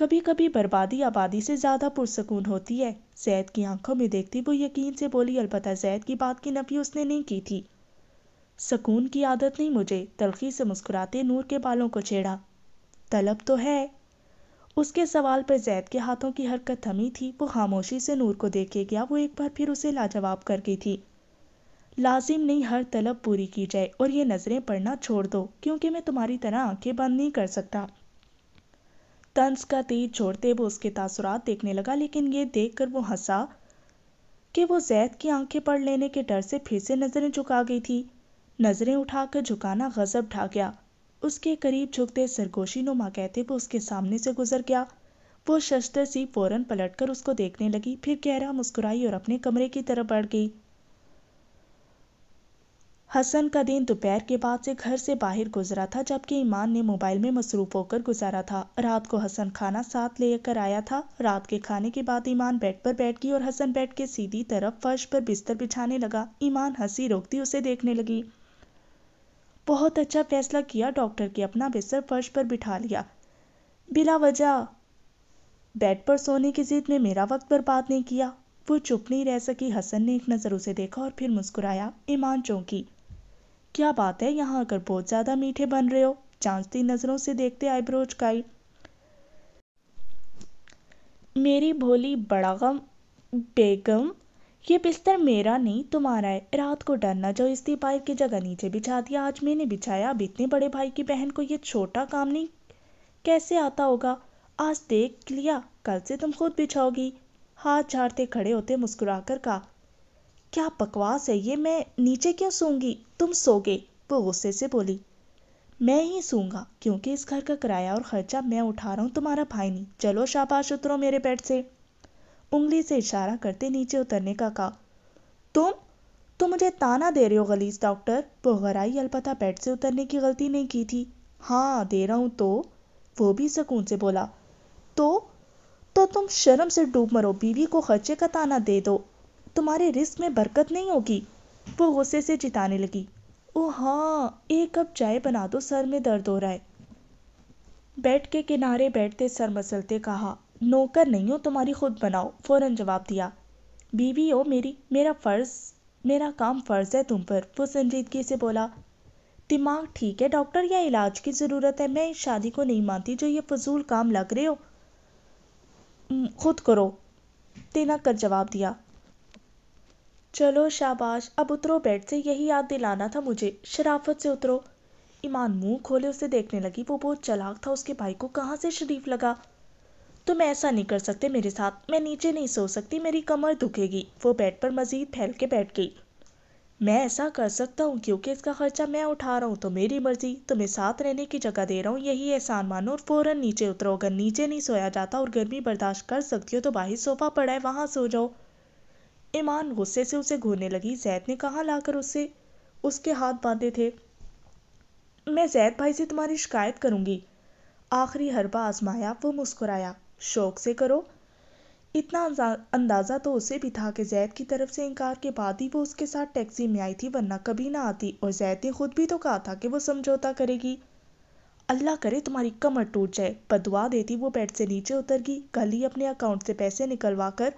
कभी कभी बर्बादी आबादी से ज़्यादा पुरसकून होती है जैद की आंखों में देखती वो यकीन से बोली अलबत्ता जैद की बात की नफी उसने नहीं की थी सकून की आदत नहीं मुझे तलखी से मुस्कुराते नूर के बालों को छेड़ा तलब तो है उसके सवाल पर जैद के हाथों की हरकत थमी थी वो खामोशी से नूर को देखे गया वो एक बार फिर उसे लाजवाब कर गई थी लाजिम नहीं हर तलब पूरी की जाए और ये नज़रें पढ़ना छोड़ दो क्योंकि मैं तुम्हारी तरह आंखें बंद नहीं कर सकता तंस का तेज छोड़ते वो उसके तासुरात देखने लगा लेकिन ये देख कर वो हंसा कि वो जैद की आंखें पढ़ लेने के डर से फिर से नज़रें झुका गई थी नज़रें उठाकर झुकाना गजब ढा गया उसके करीब झुकते सरगोशी नुमा कहते वो उसके सामने से गुजर गया वो शस्त्र सी फौरन पलटकर उसको देखने लगी फिर गहरा मुस्कुराई और अपने कमरे की तरफ बढ़ गई हसन का दिन दोपहर के बाद से घर से बाहर गुजरा था जबकि ईमान ने मोबाइल में मसरूफ होकर गुजारा था रात को हसन खाना साथ लेकर आया था रात के खाने के बाद ईमान बेड पर बैठ गई और हसन बेड के सीधी तरफ फर्श पर बिस्तर बिछाने लगा ईमान हंसी रोकती उसे देखने लगी बहुत अच्छा फैसला किया डॉक्टर की अपना बिस्तर फर्श पर बिठा लिया बिला वजह बेड पर सोने की जिद में मेरा वक्त बर्बाद नहीं किया वो चुप नहीं रह सकी हसन ने एक नज़र उसे देखा और फिर मुस्कुराया ईमान चौंकी क्या बात है यहाँ आकर बहुत ज़्यादा मीठे बन रहे हो जांचती नज़रों से देखते आईब्रोज काई मेरी भोली बड़ागम बेगम ये बिस्तर मेरा नहीं तुम्हारा है रात को डरना जो इस दीपायर की जगह नीचे बिछा दिया आज मैंने बिछाया अब इतने बड़े भाई की बहन को ये छोटा काम नहीं कैसे आता होगा आज देख लिया कल से तुम खुद बिछाओगी हाथ झाड़ते खड़े होते मुस्कुराकर कहा क्या बकवास है ये मैं नीचे क्यों सूंगी तुम सोगे वो गुस्से से बोली मैं ही सूंगा क्योंकि इस घर का किराया और खर्चा मैं उठा रहा हूँ तुम्हारा भाई नहीं चलो शाबाश उतरो मेरे बेड से उंगली से इशारा करते नीचे उतरने का कहा तुम तुम मुझे ताना दे रहे हो गलीस डॉक्टर वो गराई अलपता बेड से उतरने की गलती नहीं की थी हाँ दे रहा हूँ तो वो भी सुकून से बोला तो तो तुम शर्म से डूब मरो बीवी को खर्चे का ताना दे दो तुम्हारे रिस्क में बरकत नहीं होगी वो गुस्से से चिताने लगी ओ हाँ एक कप चाय बना दो सर में दर्द हो रहा है बेड के किनारे बैठते सर मसलते कहा नौकर नहीं हो तुम्हारी खुद बनाओ फौरन जवाब दिया बीवी हो मेरी मेरा फ़र्ज मेरा काम फ़र्ज है तुम पर वो संजीदगी से बोला दिमाग ठीक है डॉक्टर या इलाज की ज़रूरत है मैं इस शादी को नहीं मानती जो ये फजूल काम लग रहे हो खुद करो तेना कर जवाब दिया चलो शाबाश अब उतरो बेड से यही याद दिलाना था मुझे शराफत से उतरो ईमान मुंह खोले उसे देखने लगी वो बहुत चलाक था उसके भाई को कहाँ से शरीफ लगा तुम ऐसा नहीं कर सकते मेरे साथ मैं नीचे नहीं सो सकती मेरी कमर दुखेगी वो बेड पर मजीद फैल के बैठ गई मैं ऐसा कर सकता हूँ क्योंकि इसका खर्चा मैं उठा रहा हूँ तो मेरी मर्जी तुम्हें साथ रहने की जगह दे रहा हूँ यही एहसान मानो और फ़ौरन नीचे उतरो अगर नीचे नहीं सोया जाता और गर्मी बर्दाश्त कर सकती हो तो बाहर सोफा पड़ा है वहाँ सो जाओ ईमान गुस्से से उसे घूरने लगी जैद ने कहा लाकर उसे उसके हाथ बांधे थे मैं जैद भाई से तुम्हारी शिकायत करूंगी आखिरी हरबा आजमाया वो मुस्कुराया शौक से करो इतना अंदाज़ा तो उसे भी था कि जैद की तरफ से इनकार के बाद ही वो उसके साथ टैक्सी में आई थी वरना कभी ना आती और जैद ने खुद भी तो कहा था कि वो समझौता करेगी अल्लाह करे तुम्हारी कमर टूट जाए बदवा देती वो बेड से नीचे उतर गई कल ही अपने अकाउंट से पैसे निकलवा कर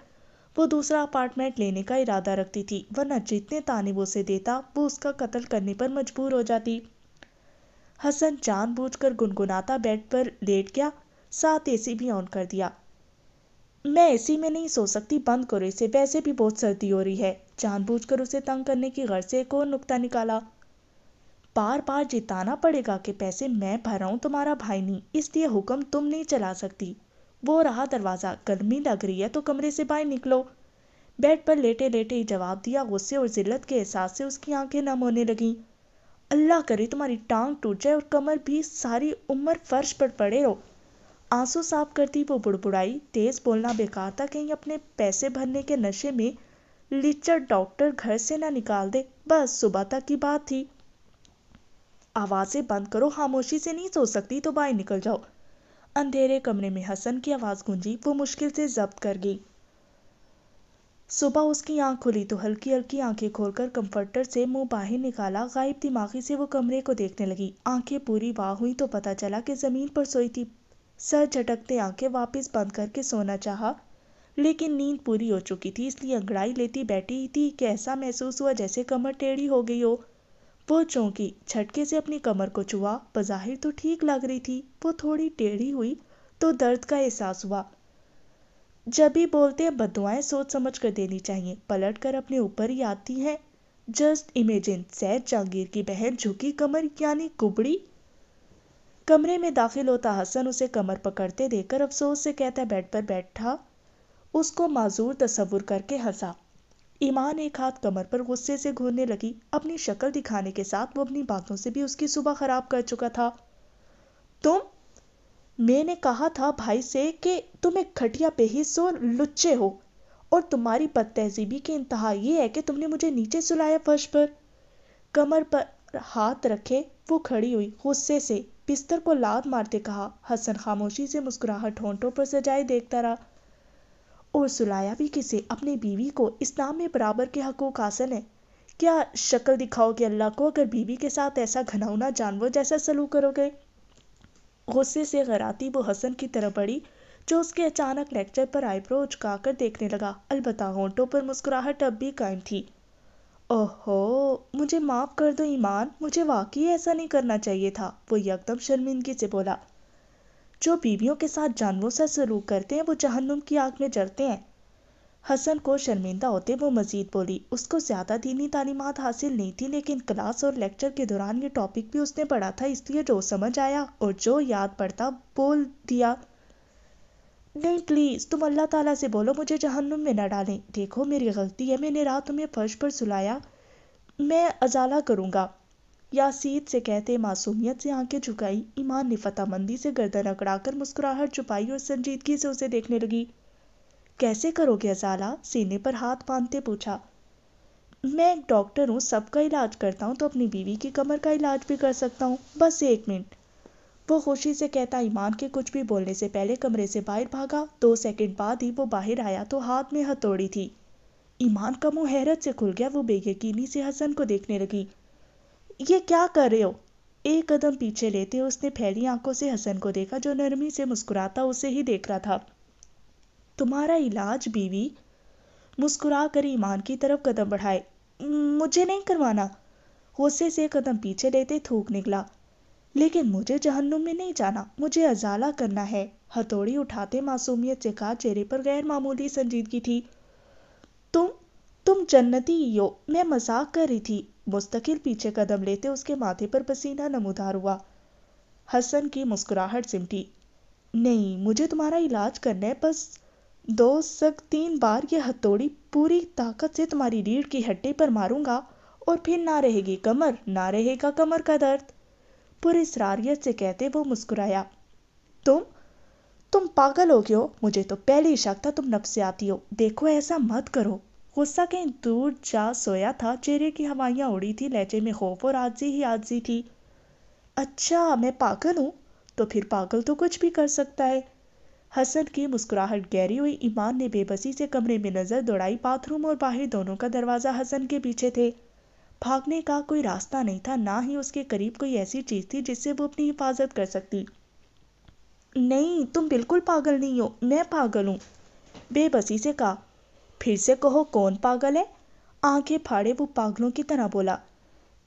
वो दूसरा अपार्टमेंट लेने का इरादा रखती थी वरना जितने ताने वो उसे देता वो उसका कत्ल करने पर मजबूर हो जाती हसन जानबूझकर गुनगुनाता बेड पर लेट गया साथ एसी भी ऑन कर दिया मैं एसी में नहीं सो सकती बंद करो इसे वैसे भी बहुत सर्दी हो रही है जानबूझकर उसे तंग करने की गर्ज से एक और नुकता निकाला बार बार जिताना पड़ेगा कि पैसे मैं भर रहा हूँ तुम्हारा भाई नहीं इसलिए हुक्म तुम नहीं चला सकती वो रहा दरवाज़ा गर्मी लग रही है तो कमरे से बाहर निकलो बेड पर लेटे लेटे ही जवाब दिया गुस्से और जिल्लत के एहसास से उसकी आंखें नम होने लगीं अल्लाह करे तुम्हारी टांग टूट जाए और कमर भी सारी उम्र फर्श पर पड़े रहो आंसू साफ करती वो बुड़बुड़ाई तेज़ बोलना बेकार था कहीं अपने पैसे भरने के नशे में लिचर डॉक्टर घर से ना निकाल दे बस सुबह तक की बात थी आवाज़ें बंद करो खामोशी से नहीं सो सकती तो बाहर निकल जाओ अंधेरे कमरे में हसन की आवाज़ गूंजी वो मुश्किल से जब्त कर गई सुबह उसकी आंख खुली तो हल्की हल्की आंखें खोलकर कंफर्टर से मुंह बाहर निकाला गायब दिमागी से वो कमरे को देखने लगी आंखें पूरी वाह हुई तो पता चला कि ज़मीन पर सोई थी सर झटकते आंखें वापस बंद करके सोना चाहा लेकिन नींद पूरी हो चुकी थी इसलिए अंगड़ाई लेती बैठी थी कि ऐसा महसूस हुआ जैसे कमर टेढ़ी हो गई हो वो चौंकी झटके से अपनी कमर को छुआ बाहिर तो ठीक लग रही थी वो थोड़ी टेढ़ी हुई तो दर्द का एहसास हुआ जब भी बोलते हैं बदुआएं सोच समझ कर देनी चाहिए पलट कर अपने ऊपर ही आती हैं जस्ट इमेजिन सैद जहांगीर की बहन झुकी कमर यानी कुबड़ी कमरे में दाखिल होता हसन उसे कमर पकड़ते देखकर अफसोस से कहता बेड पर बैठा उसको माजूर तस्वुर करके हंसा ईमान एक हाथ कमर पर गुस्से से घूरने लगी अपनी शक्ल दिखाने के साथ वो अपनी बातों से भी उसकी सुबह खराब कर चुका था तुम मैंने कहा था भाई से कि तुम एक खटिया पे ही सो लुच्चे हो और तुम्हारी तहजीबी की इंतहा यह है कि तुमने मुझे नीचे सुलाया फर्श पर कमर पर हाथ रखे वो खड़ी हुई गुस्से से बिस्तर को लात मारते कहा हसन खामोशी से मुस्कुराहट होंठों पर सजाए देखता रहा और भी किसे अपनी बीवी को इस्लाम में बराबर के हकूक हासिल है क्या शक्ल दिखाओगे अल्लाह को अगर बीवी के साथ ऐसा घनौना जानवर जैसा सलूक करोगे गुस्से से गराती वो हसन की तरफ बढ़ी जो उसके अचानक लेक्चर पर आईब्रो कर देखने लगा अलबत् होंठों पर मुस्कुराहट अब भी कायम थी ओहो मुझे माफ़ कर दो ईमान मुझे वाकई ऐसा नहीं करना चाहिए था वो यकदम शर्मिंदगी से बोला जो बीवियों के साथ जानवरों से सलूक करते हैं वो जहन्नुम की आग में जलते हैं हसन को शर्मिंदा होते वो मजीद बोली उसको ज़्यादा दीनी तालीमत हासिल नहीं थी लेकिन क्लास और लेक्चर के दौरान ये टॉपिक भी उसने पढ़ा था इसलिए जो समझ आया और जो याद पड़ता बोल दिया नहीं प्लीज़ तुम अल्लाह ताला से बोलो मुझे जहन्नुम में ना डालें देखो मेरी गलती है मैंने रात तुम्हें फर्श पर सुलाया मैं अजाला करूँगा यासीद से कहते मासूमियत से आंखें झुकाई ईमान ने फतामंदी से गर्दन अकड़ाकर मुस्कुराहट छुपाई और संजीदगी से उसे देखने लगी कैसे करोगे अजाला सीने पर हाथ बांधते पूछा मैं एक डॉक्टर हूँ सबका इलाज करता हूँ तो अपनी बीवी की कमर का इलाज भी कर सकता हूँ बस एक मिनट वो खुशी से कहता ईमान के कुछ भी बोलने से पहले कमरे से बाहर भागा दो सेकंड बाद ही वो बाहर आया तो हाथ में हथौड़ी थी ईमान का मुंह हैरत से खुल गया वो बेयकीनी से हसन को देखने लगी ये क्या कर रहे हो एक कदम पीछे लेते हुए उसने फैली आंखों से हसन को देखा जो नरमी से मुस्कुराता उसे ही देख रहा था तुम्हारा इलाज बीवी मुस्कुरा कर ईमान की तरफ कदम बढ़ाए मुझे नहीं करवाना गुस्से से कदम पीछे लेते थूक निकला लेकिन मुझे जहन्नुम में नहीं जाना मुझे अजाला करना है हथौड़ी उठाते मासूमियत से कहा चेहरे पर गैर मामूली संजीदगी थी तुम तुम जन्नती यो मैं मजाक कर रही थी मुस्तकिल पीछे कदम लेते उसके माथे पर पसीना नमूदार हुआ हसन की मुस्कुराहट सिमटी नहीं मुझे तुम्हारा इलाज करना है बस दो सक तीन बार यह हथौड़ी पूरी ताकत से तुम्हारी रीढ़ की हड्डी पर मारूंगा और फिर ना रहेगी कमर ना रहेगा कमर का दर्द पूरी इसरारियत से कहते वो मुस्कुराया तुम तुम पागल हो गयो मुझे तो पहले ही शक था तुम आती हो देखो ऐसा मत करो गुस्सा कहीं दूर जा सोया था चेहरे की हवाइयाँ उड़ी थी लहजे में खौफ और आजी ही आजी थी अच्छा मैं पागल हूँ तो फिर पागल तो कुछ भी कर सकता है हसन की मुस्कुराहट गहरी हुई ईमान ने बेबसी से कमरे में नज़र दौड़ाई बाथरूम और बाहर दोनों का दरवाज़ा हसन के पीछे थे भागने का कोई रास्ता नहीं था ना ही उसके करीब कोई ऐसी चीज़ थी जिससे वो अपनी हिफाजत कर सकती नहीं तुम बिल्कुल पागल नहीं हो मैं पागल हूँ बेबसी से कहा फिर से कहो कौन पागल है आंखें फाड़े वो पागलों की तरह बोला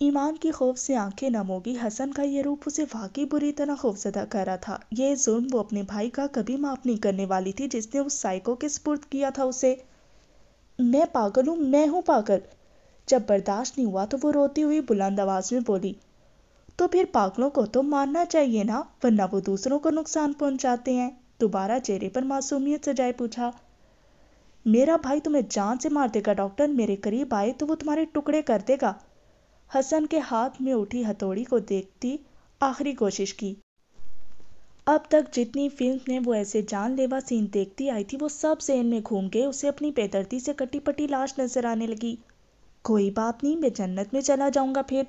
ईमान की खौफ से आंखें नम होगी हसन का यह रूप उसे वाकई बुरी तरह खौफजदा कर रहा था यह जुर्म वो अपने भाई का कभी माफ नहीं करने वाली थी जिसने उस साइको के स्पुर्द किया था उसे मैं पागल हूं मैं हूं पागल जब बर्दाश्त नहीं हुआ तो वो रोती हुई बुलंद आवाज में बोली तो फिर पागलों को तो मानना चाहिए ना वरना वो दूसरों को नुकसान पहुंचाते हैं दोबारा चेहरे पर मासूमियत सजाए पूछा मेरा भाई तुम्हें जान से मार देगा डॉक्टर मेरे करीब आए तो वो तुम्हारे टुकड़े कर देगा हसन के हाथ में उठी हथौड़ी को देखती आखिरी कोशिश की अब तक जितनी फिल्म में वो ऐसे जानलेवा सीन देखती आई थी वो सब सेन में घूम गए उसे अपनी बेदर्दी से कटी पटी लाश नजर आने लगी कोई बात नहीं मैं जन्नत में चला जाऊंगा फिर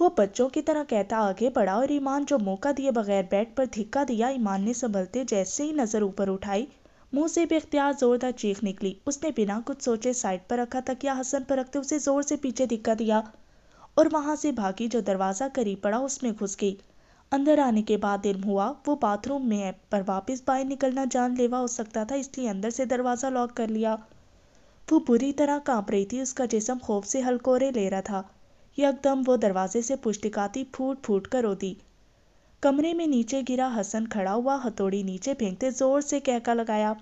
वो बच्चों की तरह कहता आगे बढ़ा और ईमान जो मौका दिए बगैर बेड पर धिक्का दिया ईमान ने संभलते जैसे ही नज़र ऊपर उठाई मुंह से बेख्तियार जोरदार चीख निकली उसने बिना कुछ सोचे साइड पर रखा या हसन पर रखते उसे जोर से पीछे धिक्का दिया और वहां से भागी जो दरवाज़ा करीब पड़ा उसमें घुस गई अंदर आने के बाद इल्म हुआ वो बाथरूम में है पर वापस बाहर निकलना जानलेवा हो सकता था इसलिए अंदर से दरवाज़ा लॉक कर लिया वो बुरी तरह कांप रही थी उसका जिसम खौफ से हलकोरे ले रहा था यकदम वो दरवाजे से पुष्टिकाती फूट फूट कर रोती कमरे में नीचे गिरा हसन खड़ा हुआ हथौड़ी नीचे फेंकते जोर से कहका लगाया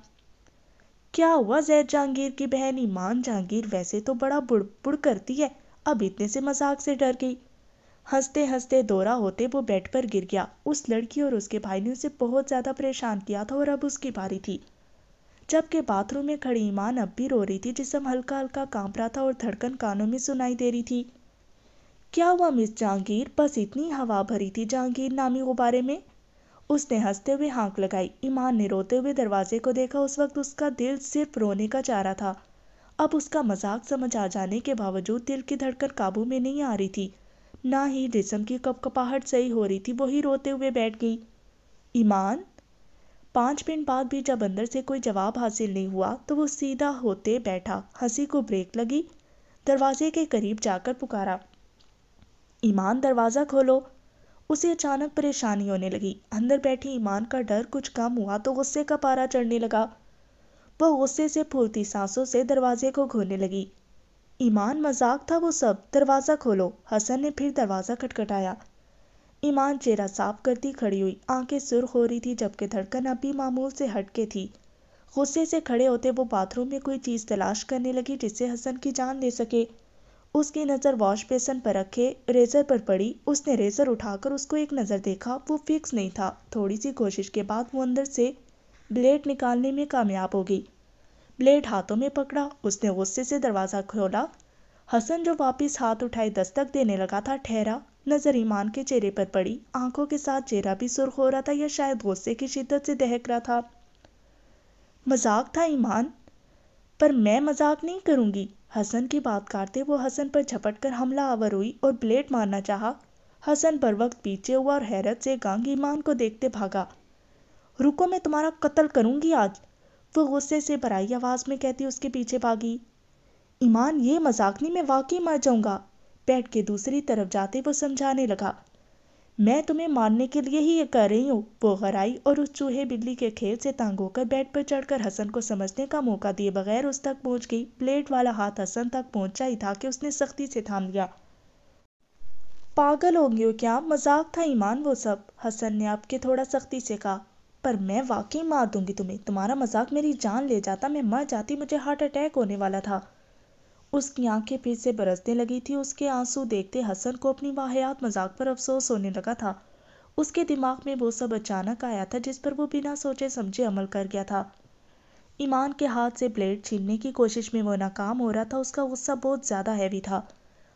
क्या हुआ जैद जहांगीर की बहन ईमान जहांगीर वैसे तो बड़ा बुड़बुड़ करती है अब इतने से मजाक से डर गई हंसते हंसते दौरा होते वो बेड पर गिर गया उस लड़की और उसके भाई ने उसे बहुत ज़्यादा परेशान किया था और अब उसकी बारी थी जबकि बाथरूम में खड़ी ईमान अब भी रो रही थी जिसम हल्का हल्का कांप रहा था और धड़कन कानों में सुनाई दे रही थी क्या हुआ मिस जहांगीर बस इतनी हवा भरी थी जहांगीर नामी गुब्बारे में उसने हंसते हुए हाँक लगाई ईमान ने रोते हुए दरवाजे को देखा उस वक्त उसका दिल सिर्फ रोने का चारा था अब उसका मजाक समझ आ जाने के बावजूद दिल की धड़कन काबू में नहीं आ रही थी ना ही जिसम की कपकपाहट सही हो रही थी वो ही रोते हुए बैठ गई ईमान पाँच मिनट बाद भी जब अंदर से कोई जवाब हासिल नहीं हुआ तो वो सीधा होते बैठा हंसी को ब्रेक लगी दरवाजे के करीब जाकर पुकारा ईमान दरवाज़ा खोलो उसे अचानक परेशानी होने लगी अंदर बैठी ईमान का डर कुछ कम हुआ तो गुस्से का पारा चढ़ने लगा वह गुस्से से फूलती सांसों से दरवाजे को घोने लगी ईमान मजाक था वो सब दरवाज़ा खोलो हसन ने फिर दरवाज़ा खटखटाया ईमान चेहरा साफ करती खड़ी हुई आंखें सुर्ख हो रही थी जबकि धड़कन अब भी मामूल से हटके थी गुस्से से खड़े होते वो बाथरूम में कोई चीज़ तलाश करने लगी जिससे हसन की जान दे सके उसकी नज़र वॉश बेसन पर रखे रेज़र पर पड़ी उसने रेज़र उठाकर उसको एक नज़र देखा वो फिक्स नहीं था थोड़ी सी कोशिश के बाद वो अंदर से ब्लेड निकालने में कामयाब हो गई ब्लेड हाथों में पकड़ा उसने गुस्से से दरवाज़ा खोला हसन जो वापस हाथ उठाए दस्तक देने लगा था ठहरा नज़र ईमान के चेहरे पर पड़ी आंखों के साथ चेहरा भी सुर्ख हो रहा था या शायद गुस्से की शिद्दत से दहक रहा था मजाक था ईमान पर मैं मजाक नहीं करूंगी हसन की बात करते वो हसन पर झपट कर हमला आवर हुई और ब्लेड मारना चाहा हसन बर वक्त पीछे हुआ और हैरत से गांग ईमान को देखते भागा रुको मैं तुम्हारा कत्ल करूंगी आज वो गुस्से से भराई आवाज़ में कहती उसके पीछे भागी ईमान ये मजाक नहीं मैं वाकई मर जाऊंगा बैठ के दूसरी तरफ जाते वो समझाने लगा मैं तुम्हें मारने के लिए ही ये कर रही हूँ वो गराई और उस चूहे बिल्ली के खेल से तंग होकर बेड पर चढ़कर हसन को समझने का मौका दिए बगैर उस तक पहुंच गई प्लेट वाला हाथ हसन तक पहुंचा ही था कि उसने सख्ती से थाम लिया पागल हो क्या मजाक था ईमान वो सब हसन ने आपके थोड़ा सख्ती से कहा पर मैं वाकई मार दूंगी तुम्हें तुम्हारा मजाक मेरी जान ले जाता मैं मर जाती मुझे हार्ट अटैक होने वाला था उसकी आंखें फिर से बरसने लगी थी उसके आंसू देखते हसन को अपनी वाहियात मजाक पर अफसोस होने लगा था उसके दिमाग में वो सब अचानक आया था जिस पर वो बिना सोचे समझे अमल कर गया था ईमान के हाथ से ब्लेड छीनने की कोशिश में वो नाकाम हो रहा था उसका गुस्सा बहुत ज़्यादा हैवी था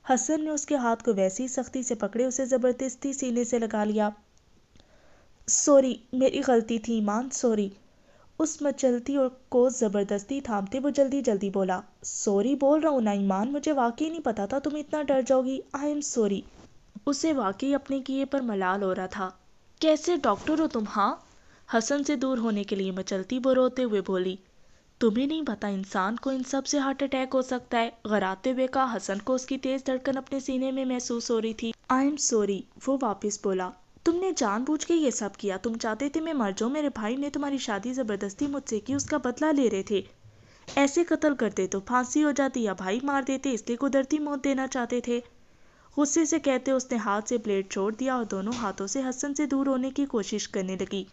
हसन ने उसके हाथ को वैसी ही सख्ती से पकड़े उसे ज़बरदस्ती सीने से लगा लिया सॉरी मेरी गलती थी ईमान सॉरी उस मचलती और को ज़बरदस्ती थामते वो जल्दी जल्दी बोला सॉरी बोल रहा हूँ ना ईमान मुझे वाकई नहीं पता था तुम इतना डर जाओगी आई एम सॉरी उसे वाकई अपने किए पर मलाल हो रहा था कैसे डॉक्टर हो तुम हाँ हसन से दूर होने के लिए मचलती वो रोते हुए बोली तुम्हें नहीं पता इंसान को इन सब से हार्ट अटैक हो सकता है गराते हुए कहा हसन को उसकी तेज धड़कन अपने सीने में महसूस हो रही थी आई एम सॉरी वो वापस बोला तुमने जानबूझ के ये सब किया तुम चाहते थे मैं मर जाऊँ मेरे भाई ने तुम्हारी शादी ज़बरदस्ती मुझसे की उसका बदला ले रहे थे ऐसे कत्ल करते तो फांसी हो जाती या भाई मार देते इसलिए कुदरती मौत देना चाहते थे गुस्से से कहते उसने हाथ से ब्लेड छोड़ दिया और दोनों हाथों से हसन से दूर होने की कोशिश करने लगी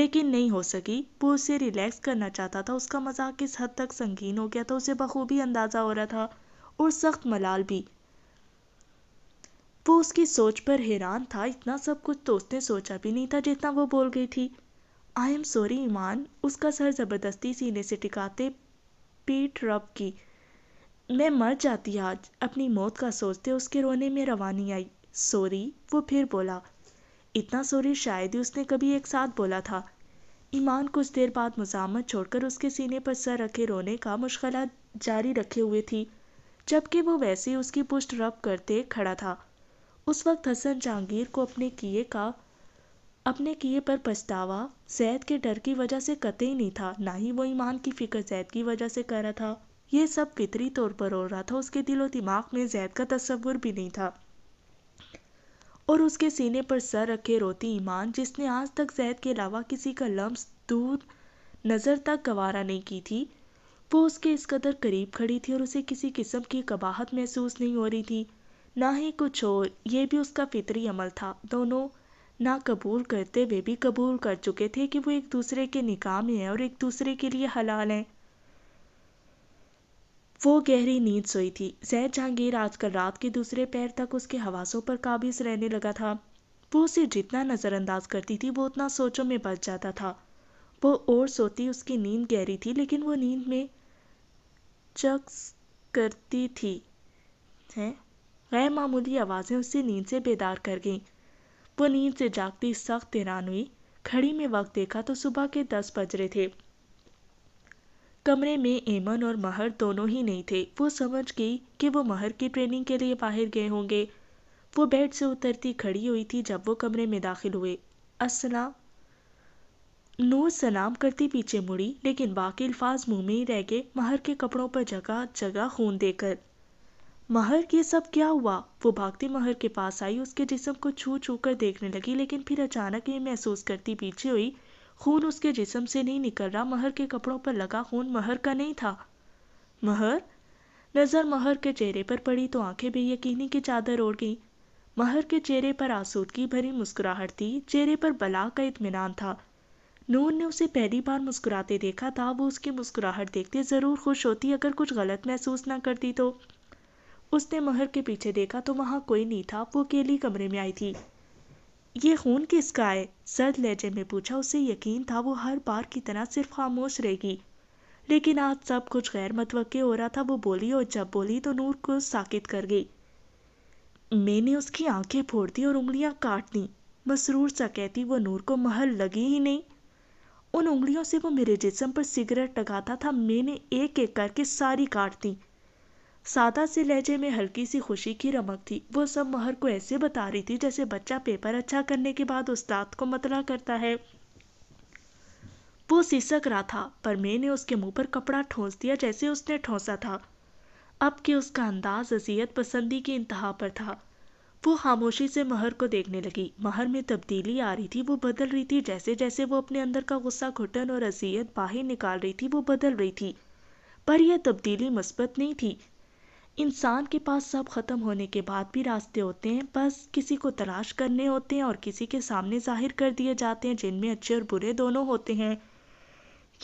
लेकिन नहीं हो सकी वो उसे रिलैक्स करना चाहता था उसका मजाक किस हद तक संगीन हो गया था उसे बखूबी अंदाज़ा हो रहा था और सख्त मलाल भी वो उसकी सोच पर हैरान था इतना सब कुछ तो उसने सोचा भी नहीं था जितना वो बोल गई थी आई एम सॉरी ईमान उसका सर ज़बरदस्ती सीने से टिकाते पीठ रब की मैं मर जाती आज अपनी मौत का सोचते उसके रोने में रवानी आई सॉरी वो फिर बोला इतना सॉरी शायद ही उसने कभी एक साथ बोला था ईमान कुछ देर बाद मुजामत छोड़कर उसके सीने पर सर रखे रोने का मुश्किल जारी रखे हुए थी जबकि वो वैसे ही उसकी पुष्ट रब करते खड़ा था उस वक़्त हसन जहांगीर को अपने किए का अपने किए पर पछतावा ज़ैद के डर की वजह से कतई नहीं था ना ही वो ईमान की फ़िक्र ज़ैद की वजह से कर रहा था यह सब फितरी तौर पर हो रहा था उसके दिलो दिमाग में जैद का तस्वुर भी नहीं था और उसके सीने पर सर रखे रोती ईमान जिसने आज तक जैद के अलावा किसी का लम्स दूध नज़र तक गवारा नहीं की थी वो उसके इस कदर करीब खड़ी थी और उसे किसी किस्म की कबाहत महसूस नहीं हो रही थी ना ही कुछ और ये भी उसका फितरी अमल था दोनों ना कबूल करते हुए भी कबूल कर चुके थे कि वो एक दूसरे के निकाह में हैं और एक दूसरे के लिए हलाल हैं वो गहरी नींद सोई थी जैद जहांगीर आजकल रात के दूसरे पैर तक उसके हवासों पर काबिज रहने लगा था वो उसे जितना नज़रअंदाज करती थी वो उतना सोचों में बच जाता था वो और सोती उसकी नींद गहरी थी लेकिन वो नींद में चक्स करती थी हैं गैर मामूली आवाज़ें उसे नींद से बेदार कर गईं वो नींद से जागती सख्त हैरान हुई खड़ी में वक्त देखा तो सुबह के दस बज रहे थे कमरे में ऐमन और महर दोनों ही नहीं थे वो समझ गई कि वो महर की ट्रेनिंग के लिए बाहर गए होंगे वो बेड से उतरती खड़ी हुई थी जब वो कमरे में दाखिल हुए असना नूर सलाम करती पीछे मुड़ी लेकिन बाकी अल्फाज मुंह में ही रह गए महर के कपड़ों पर जगह जगह खून देकर महर ये सब क्या हुआ वो भागती महर के पास आई उसके जिसम को छू छू कर देखने लगी लेकिन फिर अचानक ये महसूस करती पीछे हुई खून उसके जिसम से नहीं निकल रहा महर के कपड़ों पर लगा खून महर का नहीं था महर नज़र महर के चेहरे पर पड़ी तो आंखें बेयकीनी की चादर ओढ़ गईं महर के चेहरे पर आसूदगी भरी मुस्कुराहट थी चेहरे पर बला का इतमान था नूर ने उसे पहली बार मुस्कुराते देखा था वो उसकी मुस्कुराहट देखते ज़रूर खुश होती अगर कुछ गलत महसूस ना करती तो उसने महर के पीछे देखा तो वहाँ कोई नहीं था वो अकेली कमरे में आई थी ये खून किसका है सर्द लहजे में पूछा उसे यकीन था वो हर बार की तरह सिर्फ खामोश रहेगी लेकिन आज सब कुछ गैर मतवक़ हो रहा था वो बोली और जब बोली तो नूर को साकित कर गई मैंने उसकी आंखें फोड़ दी और उंगलियां काट दी मसरूर सा कहती वो नूर को महल लगी ही नहीं उन उंगलियों से वो मेरे जिसम पर सिगरेट लगाता था मैंने एक एक करके सारी काट दी सादा से लहजे में हल्की सी खुशी की रमक थी वो सब महर को ऐसे बता रही थी जैसे बच्चा पेपर अच्छा करने के बाद उस्ताद को मतला करता है वो सिसक रहा था पर मैंने उसके मुंह पर कपड़ा ठोंस दिया जैसे उसने ठोंसा था अब कि उसका अंदाज असीयत पसंदी की इंतहा पर था वो खामोशी से महर को देखने लगी महर में तब्दीली आ रही थी वो बदल रही थी जैसे जैसे वो अपने अंदर का गुस्सा घुटन और असीयत बाहर निकाल रही थी वो बदल रही थी पर यह तब्दीली मस्बत नहीं थी इंसान के पास सब ख़त्म होने के बाद भी रास्ते होते हैं बस किसी को तलाश करने होते हैं और किसी के सामने ज़ाहिर कर दिए जाते हैं जिनमें अच्छे और बुरे दोनों होते हैं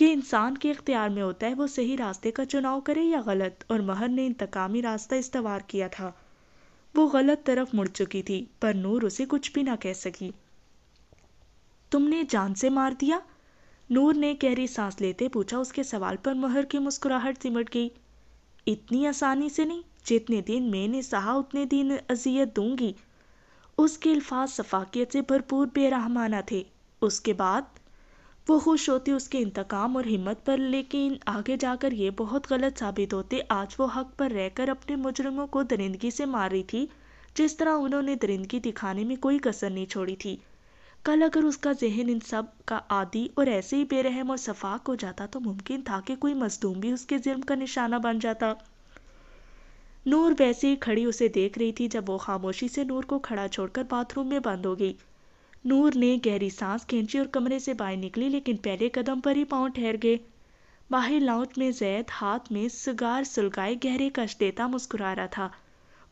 ये इंसान के इख्तियार में होता है वो सही रास्ते का चुनाव करे या गलत और महर ने इंतकामी रास्ता इस्तेवाल किया था वो गलत तरफ मुड़ चुकी थी पर नूर उसे कुछ भी ना कह सकी तुमने जान से मार दिया नूर ने गहरी सांस लेते पूछा उसके सवाल पर महर की मुस्कुराहट सिमट गई इतनी आसानी से नहीं जितने दिन मैंने सहा उतने दिन अजियत दूंगी उसके अल्फाज सफाकियत से भरपूर बेरहमाना थे उसके बाद वो खुश होती उसके इंतकाम और हिम्मत पर लेकिन आगे जाकर ये बहुत गलत साबित होते आज वो हक पर रहकर अपने मुजरमों को दरिंदगी से मार रही थी जिस तरह उन्होंने दरिंदगी दिखाने में कोई कसर नहीं छोड़ी थी कल अगर उसका जहन इन सब का आदि और ऐसे ही बेरहम और सफाक हो जाता तो मुमकिन था कि कोई मजदूम भी उसके जुर्म का निशाना बन जाता नूर वैसे ही खड़ी उसे देख रही थी जब वो खामोशी से नूर को खड़ा छोड़कर बाथरूम में बंद हो गई नूर ने गहरी सांस खींची और कमरे से बाहर निकली लेकिन पहले कदम पर ही पाँव ठहर गए बाहर लाउट में जैद हाथ में सिगार सुलगाए गहरे कश देता मुस्कुरा रहा था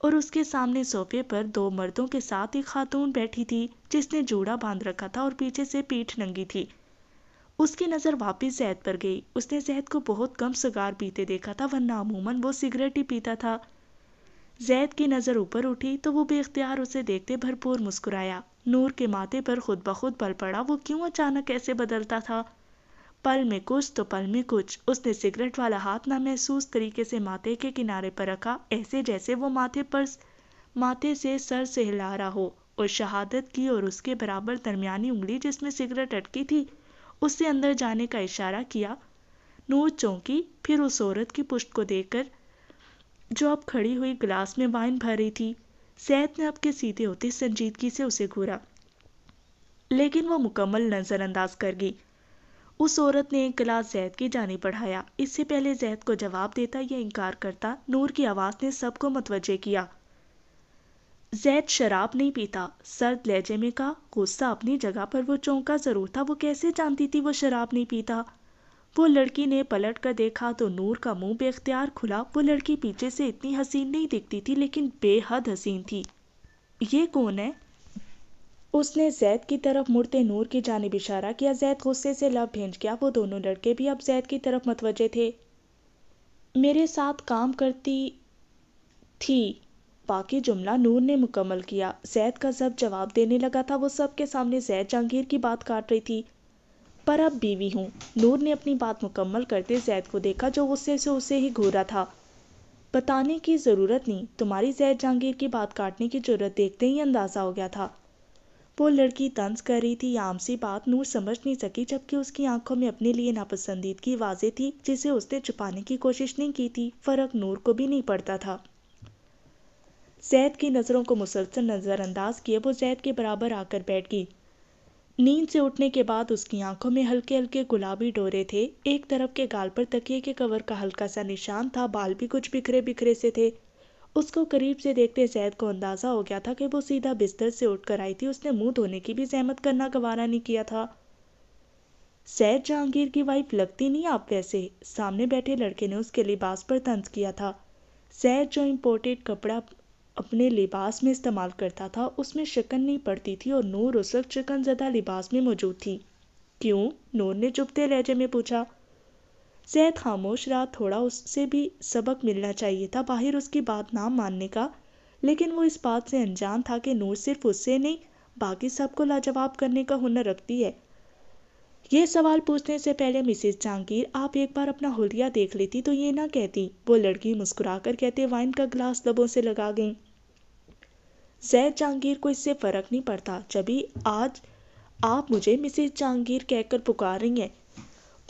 और उसके सामने सोफे पर दो मर्दों के साथ एक खातून बैठी थी जिसने जूड़ा बांध रखा था और पीछे से पीठ नंगी थी उसकी नज़र वापस जैद पर गई उसने जैद को बहुत कम सिगार पीते देखा था वरना अमूमन वो सिगरेट ही पीता था जैद की नज़र ऊपर उठी तो वो बेख्तियार उसे देखते भरपूर मुस्कुराया नूर के माथे पर खुद ब खुद पल पड़ा वो क्यों अचानक ऐसे बदलता था पल में कुछ तो पल में कुछ उसने सिगरेट वाला हाथ ना महसूस तरीके से माथे के किनारे पर रखा ऐसे जैसे वो माथे पर माथे से सर से हिला रहा हो और शहादत की और उसके बराबर दरमियानी उंगली जिसमें सिगरेट अटकी थी उससे अंदर जाने का इशारा किया नूर चौंकी फिर उस औरत की पुष्ट को देखकर जो अब खड़ी हुई गिलास में वाइन भर रही थी सैद ने अब के सीधे होते संजीदगी से उसे घूरा लेकिन वो मुकम्मल नज़रअंदाज कर गई उस औरत ने एक गिलास जैद की जानी बढ़ाया इससे पहले जैद को जवाब देता या इनकार करता नूर की आवाज़ ने सबको मतवजे किया जैद शराब नहीं पीता सर्द लहजे में कहा गुस्सा अपनी जगह पर वो चौंका ज़रूर था वो कैसे जानती थी वो शराब नहीं पीता वो लड़की ने पलट कर देखा तो नूर का मुंह बेख्तियार खुला वो लड़की पीछे से इतनी हसीन नहीं दिखती थी लेकिन बेहद हसीन थी ये कौन है उसने जैद की तरफ मुड़ते नूर की जानब इशारा किया जैद गुस्से से लव भेंज गया वो दोनों लड़के भी अब जैद की तरफ मतवजे थे मेरे साथ काम करती थी बाकी जुमला नूर ने मुकम्मल किया जैद का सब जवाब देने लगा था वो सब के सामने जैद जहांगीर की बात काट रही थी पर अब बीवी हूँ नूर ने अपनी बात मुकम्मल करते जैद को देखा जो गुस्से से उसे ही घूरा था बताने की ज़रूरत नहीं तुम्हारी जैद जहांगीर की बात काटने की जरूरत देखते ही अंदाज़ा हो गया था वो लड़की तंज कर रही थी आम सी बात नूर समझ नहीं सकी जबकि उसकी आंखों में अपने लिए नापसंदीदगी वाजे थी जिसे उसने छुपाने की कोशिश नहीं की थी फर्क नूर को भी नहीं पड़ता था जैद की नज़रों को मुसलसल नज़रअंदाज किए वो जैद के बराबर आकर बैठ गई नींद से उठने के बाद उसकी आंखों में हल्के हल्के गुलाबी डोरे थे एक तरफ के गाल पर तकिए के कवर का हल्का सा निशान था बाल भी कुछ बिखरे बिखरे से थे उसको करीब से देखते जैद को अंदाज़ा हो गया था कि वो सीधा बिस्तर से उठकर आई थी उसने मुंह धोने की भी सहमत करना गवारा नहीं किया था सैद जहांगीर की वाइफ लगती नहीं आप वैसे सामने बैठे लड़के ने उसके लिबास पर तंज किया था सैद जो इम्पोर्टेड कपड़ा अपने लिबास में इस्तेमाल करता था उसमें शिकन नहीं पड़ती थी और नूर उस वक्त शिकन ज़दा लिबास में मौजूद थी क्यों नूर ने चुपते लहजे में पूछा सैद खामोश रहा थोड़ा उससे भी सबक मिलना चाहिए था बाहिर उसकी बात ना मानने का लेकिन वो इस बात से अनजान था कि नूर सिर्फ उससे नहीं बाकी सबको लाजवाब करने का हुनर रखती है ये सवाल पूछने से पहले मिसेस जहांगीर आप एक बार अपना हुलिया देख लेती तो ये ना कहती वो लड़की मुस्कुरा कर कहते वाइन का ग्लास लबों से लगा गई जैद जहांगीर को इससे फ़र्क नहीं पड़ता जब भी आज आप मुझे मिसेज जहांगीर कहकर पुकार रही हैं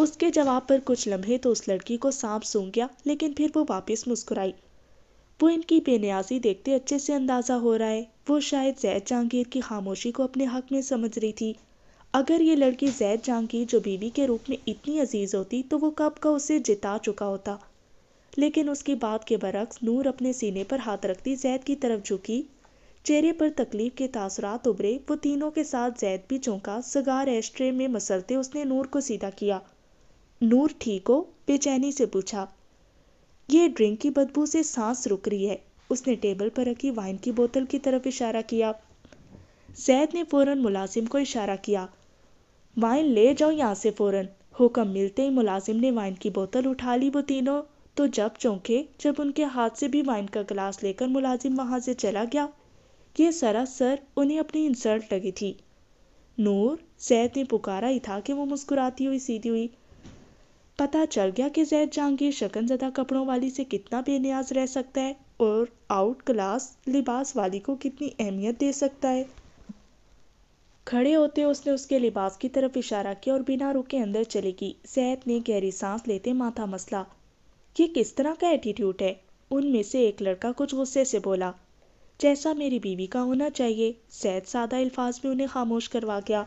उसके जवाब पर कुछ लम्हे तो उस लड़की को सांप सूं गया लेकिन फिर वो वापस मुस्कुराई वो इनकी बेनियाजी देखते अच्छे से अंदाज़ा हो रहा है वो शायद जैद जहांगीर की खामोशी को अपने हक में समझ रही थी अगर ये लड़की जैद जहांगीर जो बीवी के रूप में इतनी अजीज़ होती तो वो कब का उसे जिता चुका होता लेकिन उसकी बात के बरक्स नूर अपने सीने पर हाथ रखती जैद की तरफ झुकी चेहरे पर तकलीफ के तासरात उभरे वो तीनों के साथ जैद भी चौंका सगार एस्ट्रे में मसलते उसने नूर को सीधा किया नूर ठीक हो बेचैनी से पूछा ये ड्रिंक की बदबू से सांस रुक रही है उसने टेबल पर रखी वाइन की बोतल की तरफ इशारा किया जैद ने फौरन मुलाजिम को इशारा किया वाइन ले जाओ यहाँ से फौरन हुक्म मिलते ही मुलाजिम ने वाइन की बोतल उठा ली वो तीनों तो जब चौंके जब उनके हाथ से भी वाइन का गिलास लेकर मुलाजिम वहाँ से चला गया ये सरासर उन्हें अपनी इंसल्ट लगी थी नूर सैद ने पुकारा ही था कि वो मुस्कुराती हुई सीधी हुई पता चल गया कि जैद जहांगीर शकनजदा कपड़ों वाली से कितना बेनियाज रह सकता है और आउट क्लास लिबास वाली को कितनी अहमियत दे सकता है खड़े होते उसने उसके लिबास की तरफ इशारा किया और बिना रुके अंदर चली गई जैद ने गहरी सांस लेते माथा मसला ये किस तरह का एटीट्यूड है उनमें से एक लड़का कुछ गुस्से से बोला जैसा मेरी बीवी का होना चाहिए सैद सादा अल्फाज में उन्हें खामोश करवा गया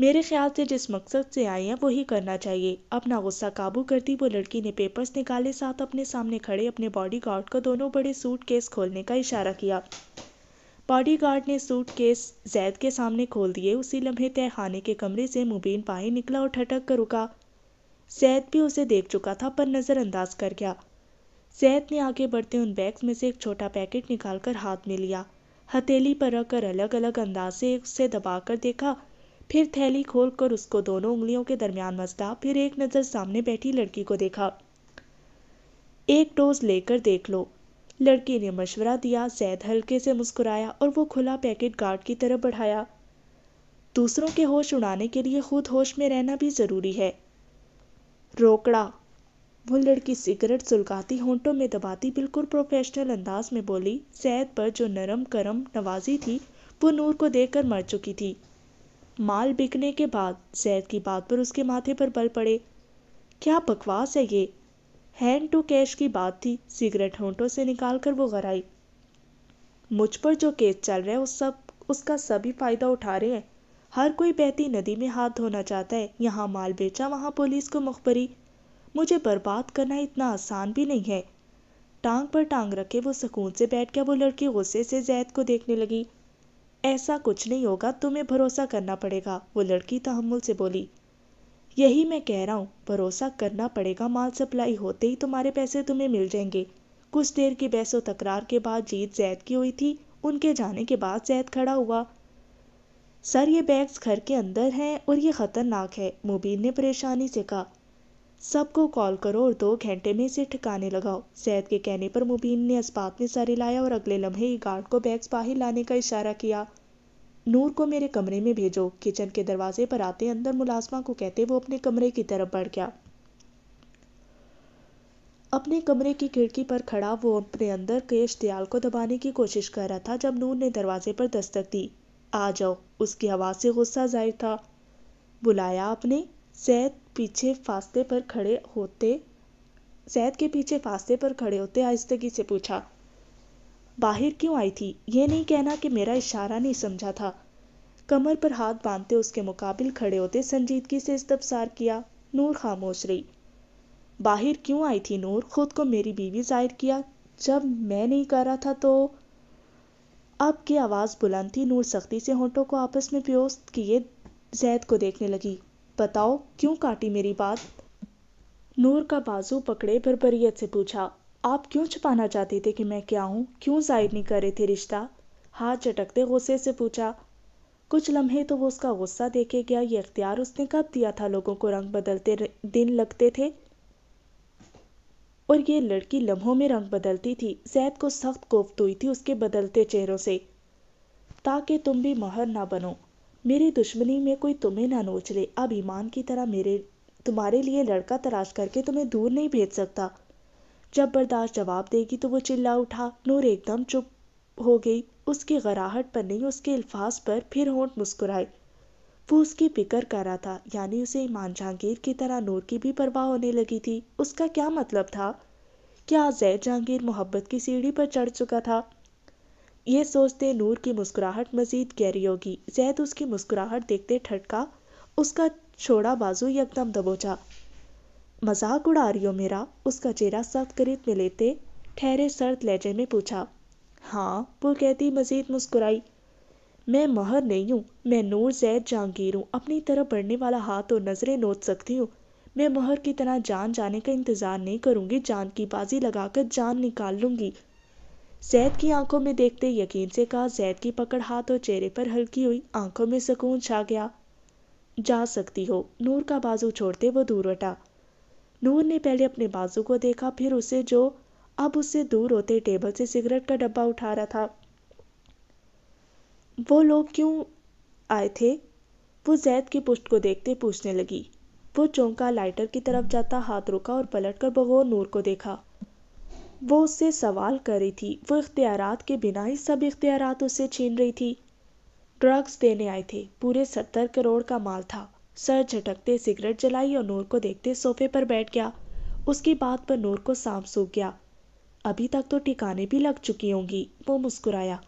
मेरे ख्याल से जिस मकसद से आई हैं वही करना चाहिए अपना गुस्सा काबू करती वो लड़की ने पेपर्स निकाले साथ अपने सामने खड़े अपने बॉडीगार्ड को दोनों बड़े सूट केस खोलने का इशारा किया बॉडीगार्ड ने सूट केस जैद के सामने खोल दिए उसी लम्हे तय खाने के कमरे से मुबीन बाहर निकला और ठटक कर रुका जैद भी उसे देख चुका था पर नज़रअंदाज कर गया जैद ने आगे बढ़ते उन बैग्स में से एक छोटा पैकेट निकालकर हाथ में लिया हथेली पर रख कर अलग अलग अंदाज से उसे दबाकर देखा फिर थैली खोलकर उसको दोनों उंगलियों के दरमियान मसला फिर एक नज़र सामने बैठी लड़की को देखा एक डोज लेकर देख लो लड़की ने मशवरा दिया सैद हल्के से मुस्कुराया और वो खुला पैकेट गार्ड की तरफ बढ़ाया दूसरों के होश उड़ाने के लिए खुद होश में रहना भी ज़रूरी है रोकड़ा वो लड़की सिगरेट सुलगाती होंठों में दबाती बिल्कुल प्रोफेशनल अंदाज में बोली सैद पर जो नरम करम नवाजी थी वो नूर को देखकर मर चुकी थी माल बिकने के बाद जैद की बात पर उसके माथे पर बल पड़े क्या बकवास है ये हैंड टू कैश की बात थी सिगरेट होंठों से निकाल कर वो गराई मुझ पर जो केस चल रहे है उस सब उसका सभी फायदा उठा रहे हैं हर कोई बहती नदी में हाथ धोना चाहता है यहाँ माल बेचा वहाँ पुलिस को मुखबरी मुझे बर्बाद करना इतना आसान भी नहीं है टांग पर टांग रखे वो सुकून से बैठ गया वो लड़की गुस्से से जैद को देखने लगी ऐसा कुछ नहीं होगा तुम्हें भरोसा करना पड़ेगा वो लड़की तहमुल से बोली यही मैं कह रहा हूँ भरोसा करना पड़ेगा माल सप्लाई होते ही तुम्हारे पैसे तुम्हें मिल जाएंगे कुछ देर की बहसो तकरार के बाद जीत जैद की हुई थी उनके जाने के बाद जैद खड़ा हुआ सर ये बैग्स घर के अंदर हैं और ये ख़तरनाक है मुबीन ने परेशानी से कहा सबको कॉल करो और दो घंटे में इसे ठिकाने लगाओ सैद के कहने पर मुबीन ने इस्पात में सारे लाया और अगले लम्हे ही गार्ड को बैग्स बाहर लाने का इशारा किया नूर को मेरे कमरे में भेजो किचन के दरवाजे पर आते अंदर मुलाजमा को कहते वो अपने कमरे की तरफ बढ़ गया अपने कमरे की खिड़की पर खड़ा वो अपने अंदर के इश्तियाल को दबाने की कोशिश कर रहा था जब नूर ने दरवाजे पर दस्तक दी आ जाओ उसकी आवाज़ से गुस्सा जाहिर था बुलाया आपने सैद पीछे फास्ते पर खड़े होते सैद के पीछे फास्ते पर खड़े होते आहिस्तगी से पूछा बाहर क्यों आई थी ये नहीं कहना कि मेरा इशारा नहीं समझा था कमर पर हाथ बांधते उसके मुकाबिल खड़े होते संजीदगी से इस्तफसार किया नूर खामोश रही बाहर क्यों आई थी नूर खुद को मेरी बीवी जाहिर किया जब मैं नहीं कर रहा था तो अब की आवाज़ बुलंद थी नूर सख्ती से होंठों को आपस में प्योस्त किए जैद को देखने लगी बताओ क्यों काटी मेरी बात नूर का बाजू पकड़े बरबरीत से पूछा आप क्यों छुपाना चाहते थे कि मैं क्या हूँ क्यों जाहिर नहीं कर रहे थे रिश्ता हाथ चटकते गुस्से से पूछा कुछ लम्हे तो वो उसका गुस्सा देखे गया ये अख्तियार उसने कब दिया था लोगों को रंग बदलते दिन लगते थे और ये लड़की लम्हों में रंग बदलती थी जैद को सख्त कोफ्त हुई थी उसके बदलते चेहरों से ताकि तुम भी मोहर ना बनो मेरी दुश्मनी में कोई तुम्हें ना नोच ले अब ईमान की तरह मेरे तुम्हारे लिए लड़का तलाश करके तुम्हें दूर नहीं भेज सकता जब बर्दाश्त जवाब देगी तो वो चिल्ला उठा नूर एकदम चुप हो गई उसकी गराहट पर नहीं उसके अल्फाज पर फिर होंठ मुस्कुराए वो उसकी फिक्र कर रहा था यानी उसे ईमान जहांगीर की तरह नूर की भी परवाह होने लगी थी उसका क्या मतलब था क्या जैद जहांगीर मोहब्बत की सीढ़ी पर चढ़ चुका था ये सोचते नूर की मुस्कुराहट मजीद गहरी होगी जैद उसकी मुस्कुराहट देखते ठटका उसका छोड़ा बाजू यकदम दबोचा मजाक उड़ा रही हो मेरा उसका चेहरा सख्त करीब में लेते ठहरे सर्द लहजे में पूछा हाँ वो कहती मजीद मुस्कुराई मैं महर नहीं हूँ मैं नूर जैद जहांगीर हूँ अपनी तरफ बढ़ने वाला हाथ और नज़रें नोच सकती हूँ मैं महर की तरह जान जाने का इंतज़ार नहीं करूँगी जान की बाजी लगाकर जान निकाल लूंगी जैद की आंखों में देखते यकीन से कहा जैद की पकड़ हाथ और चेहरे पर हल्की हुई आंखों में सुकून छा गया जा सकती हो नूर का बाजू छोड़ते वो दूर हटा नूर ने पहले अपने बाजू को देखा फिर उसे जो अब उससे दूर होते टेबल से सिगरेट का डब्बा उठा रहा था वो लोग क्यों आए थे वो जैद की पुष्ट को देखते पूछने लगी वो चौंका लाइटर की तरफ जाता हाथ रुका और पलटकर बगौर नूर को देखा वो उससे सवाल कर रही थी वो इख्तियार के बिना ही सब इख्तियार उससे छीन रही थी ड्रग्स देने आए थे पूरे सत्तर करोड़ का माल था सर झटकते सिगरेट जलाई और नूर को देखते सोफे पर बैठ गया उसकी बात पर नूर को सांप सूख गया अभी तक तो ठिकाने भी लग चुकी होंगी वो मुस्कुराया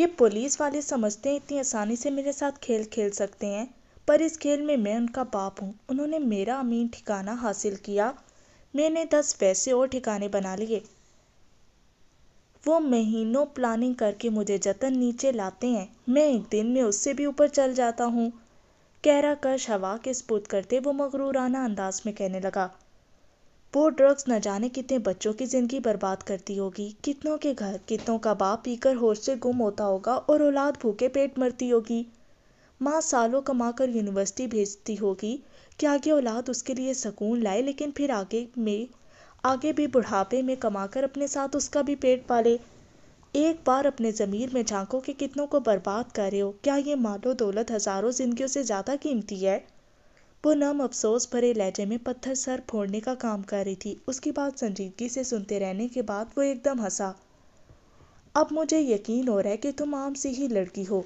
ये पुलिस वाले समझते हैं इतनी आसानी से मेरे साथ खेल खेल सकते हैं पर इस खेल में मैं उनका बाप हूँ उन्होंने मेरा अमीन ठिकाना हासिल किया मैंने दस वैसे और ठिकाने बना लिए वो महीनों प्लानिंग करके मुझे जतन नीचे लाते हैं मैं एक दिन में उससे भी ऊपर चल जाता हूँ कहरा कश हवा के स्पूत करते वो मगरूराना अंदाज में कहने लगा वो ड्रग्स न जाने कितने बच्चों की ज़िंदगी बर्बाद करती होगी कितनों के घर कितनों का बाप पीकर होश से गुम होता होगा और औलाद भूखे पेट मरती होगी माँ सालों कमाकर यूनिवर्सिटी भेजती होगी कि आगे औलाद उसके लिए सुकून लाए लेकिन फिर आगे में आगे भी बुढ़ापे में कमाकर अपने साथ उसका भी पेट पाले एक बार अपने ज़मीर में झांको कि कितनों को बर्बाद कर रहे हो क्या ये मालो दौलत हज़ारों जिंदगियों से ज़्यादा कीमती है वो नम अफसोस भरे लहजे में पत्थर सर फोड़ने का काम कर रही थी उसकी बात संजीदगी से सुनते रहने के बाद वो एकदम हंसा अब मुझे यकीन हो रहा है कि तुम आम सी ही लड़की हो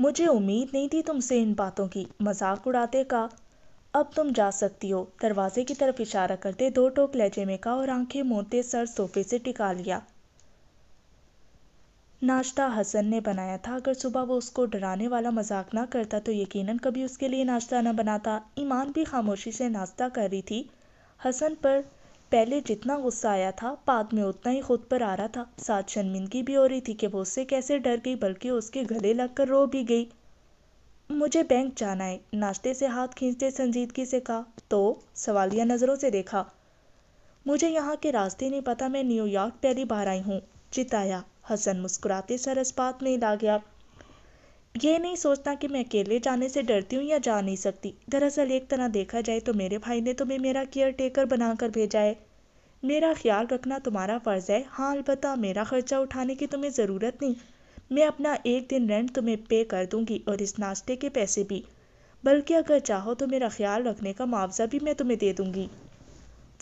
मुझे उम्मीद नहीं थी तुमसे इन बातों की मजाक उड़ाते का अब तुम जा सकती हो दरवाजे की तरफ इशारा करते दो टोक लहजे में कहा और आंखें मोते सर सोफे से टिका लिया नाश्ता हसन ने बनाया था अगर सुबह वो उसको डराने वाला मजाक ना करता तो यकीनन कभी उसके लिए नाश्ता ना बनाता ईमान भी खामोशी से नाश्ता कर रही थी हसन पर पहले जितना गुस्सा आया था बाद में उतना ही खुद पर आ रहा था साथ शर्मिंदगी भी हो रही थी कि वो उससे कैसे डर गई बल्कि उसके गले लगकर रो भी गई मुझे बैंक जाना है नाश्ते से हाथ खींचते संजीदगी से कहा तो सवालिया नज़रों से देखा मुझे यहाँ के रास्ते नहीं पता मैं न्यूयॉर्क पहली बार आई हूँ चिताया हसन मुस्कुराते सरसपात में ला गया ये नहीं सोचता कि मैं अकेले जाने से डरती हूँ या जा नहीं सकती दरअसल एक तरह देखा जाए तो मेरे भाई ने तुम्हें मेरा केयर टेकर बनाकर भेजा है मेरा ख्याल रखना तुम्हारा फ़र्ज़ है हाँ अलबत् मेरा खर्चा उठाने की तुम्हें ज़रूरत नहीं मैं अपना एक दिन रेंट तुम्हें पे कर दूँगी और इस नाश्ते के पैसे भी बल्कि अगर चाहो तो मेरा ख्याल रखने का मुआवजा भी मैं तुम्हें दे दूंगी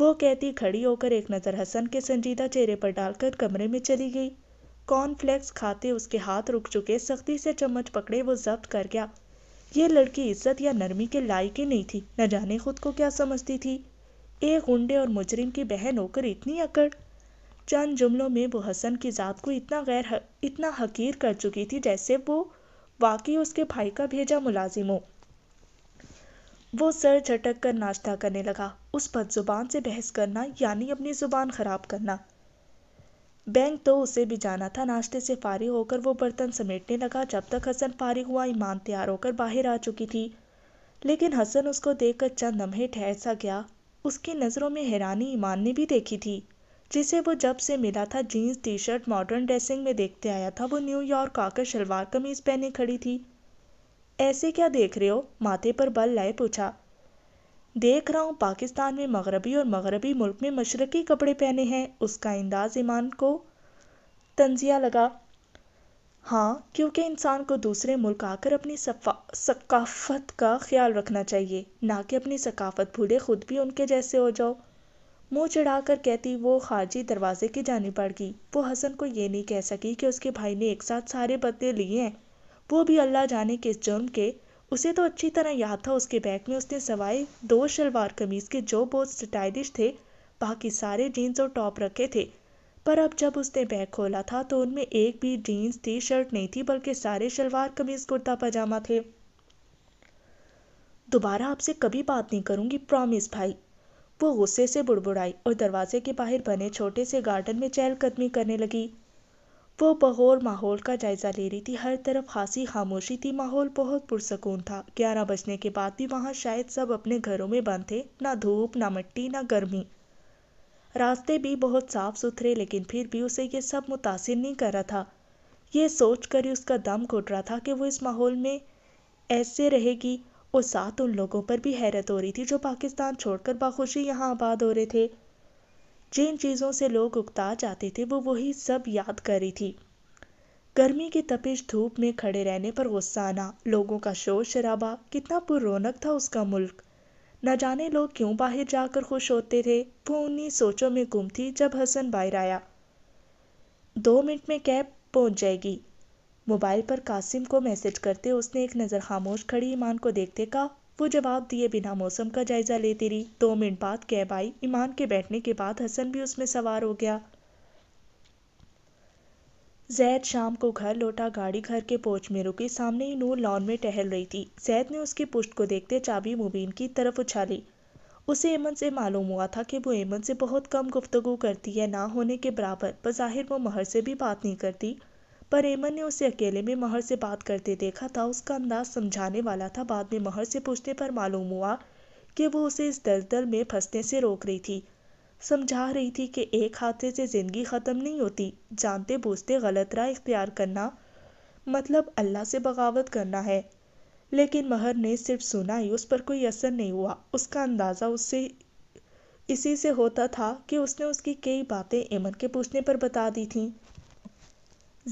वो कहती खड़ी होकर एक नज़र हसन के संजीदा चेहरे पर डालकर कमरे में चली गई कॉर्नफ्लेक्स खाते उसके हाथ रुक चुके सख्ती से चम्मच पकड़े वो जब्त कर गया ये लड़की इज्जत या नरमी के लायक ही नहीं थी न जाने खुद को क्या समझती थी एक गुंडे और मुजरिम की बहन होकर इतनी अकड़ चंद जुमलों में वो हसन की ज़ात को इतना गैर इतना हकीर कर चुकी थी जैसे वो वाकई उसके भाई का भेजा मुलाजिम हो वो सर झटक कर नाश्ता करने लगा उस बदजुबान से बहस करना यानी अपनी ज़ुबान ख़राब करना बैंक तो उसे भी जाना था नाश्ते से फारिग होकर वो बर्तन समेटने लगा जब तक हसन फारिग हुआ ईमान तैयार होकर बाहर आ चुकी थी लेकिन हसन उसको देखकर चंद लम्हे ठहर सा गया उसकी नज़रों में हैरानी ईमान ने भी देखी थी जिसे वो जब से मिला था jeans T shirt modern dressing में देखते आया था वो न्यूयॉर्क आकर शलवार कमीज पहने खड़ी थी ऐसे क्या देख रहे हो माथे पर बल लाए पूछा देख रहा हूँ पाकिस्तान में मगरबी और मगरबी मुल्क में मशरकी कपड़े पहने हैं उसका अंदाज़ ईमान को तंजिया लगा हाँ क्योंकि इंसान को दूसरे मुल्क आकर अपनी सकाफत का ख्याल रखना चाहिए ना कि अपनी सकाफत भूले खुद भी उनके जैसे हो जाओ मुंह चढ़ाकर कहती वो खारजी दरवाजे की जानी पड़ गई वो हसन को ये नहीं कह सकी कि उसके भाई ने एक साथ सारे बदले लिए हैं वो भी अल्लाह जाने के जुर्म के उसे तो अच्छी तरह याद था उसके बैग में उसने सवाए दो शलवार कमीज के जो बहुत स्टाइलिश थे बाकी सारे जीन्स और टॉप रखे थे पर अब जब उसने बैग खोला था तो उनमें एक भी जीन्स टी शर्ट नहीं थी बल्कि सारे शलवार कमीज कुर्ता पजामा थे दोबारा आपसे कभी बात नहीं करूंगी प्रॉमिस भाई वो गुस्से से बुड़बुड़ाई और दरवाजे के बाहर बने छोटे से गार्डन में चहलकदमी करने लगी वो बहौर माहौल का जायज़ा ले रही थी हर तरफ खासी खामोशी थी माहौल बहुत पुरसकून था ग्यारह बजने के बाद भी वहाँ शायद सब अपने घरों में बंद थे ना धूप ना मिट्टी ना गर्मी रास्ते भी बहुत साफ़ सुथरे लेकिन फिर भी उसे ये सब मुतासर नहीं कर रहा था ये सोच कर ही उसका दम घुट रहा था कि वो इस माहौल में ऐसे रहेगी और साथ उन लोगों पर भी हैरत हो रही थी जो पाकिस्तान छोड़कर बाखुशी यहाँ आबाद हो रहे थे जिन चीज़ों से लोग उगता जाते थे वो वही सब याद कर रही थी गर्मी की तपिश धूप में खड़े रहने पर गुस्सा आना लोगों का शोर शराबा कितना पुरौनक था उसका मुल्क न जाने लोग क्यों बाहर जाकर खुश होते थे वो उन्हीं सोचों में गुम थी जब हसन बाहर आया दो मिनट में कैब पहुंच जाएगी मोबाइल पर कासिम को मैसेज करते उसने एक नज़र खामोश खड़ी ईमान को देखते कहा वो जवाब दिए बिना मौसम का जायज़ा लेती रही दो मिनट बाद कैब आई ईमान के बैठने के बाद हसन भी उसमें सवार हो गया जैद शाम को घर लौटा गाड़ी घर के पोच में रुकी सामने ही नूर लॉन में टहल रही थी जैद ने उसकी पुष्ट को देखते चाबी मुबीन की तरफ उछाली उसे एमन से मालूम हुआ था कि वो एमन से बहुत कम गुफ्तगु करती है ना होने के बराबर बज़ाहिर वो महर से भी बात नहीं करती पर ऐमन ने उसे अकेले में महर से बात करते देखा था उसका अंदाज समझाने वाला था बाद में महर से पूछने पर मालूम हुआ कि वो उसे इस दलदल में फंसने से रोक रही थी समझा रही थी कि एक हादसे से ज़िंदगी ख़त्म नहीं होती जानते बूझते गलत राय इख्तियार करना मतलब अल्लाह से बगावत करना है लेकिन महर ने सिर्फ सुना ही उस पर कोई असर नहीं हुआ उसका अंदाज़ा उससे इसी से होता था कि उसने उसकी कई बातें ऐमन के पूछने पर बता दी थीं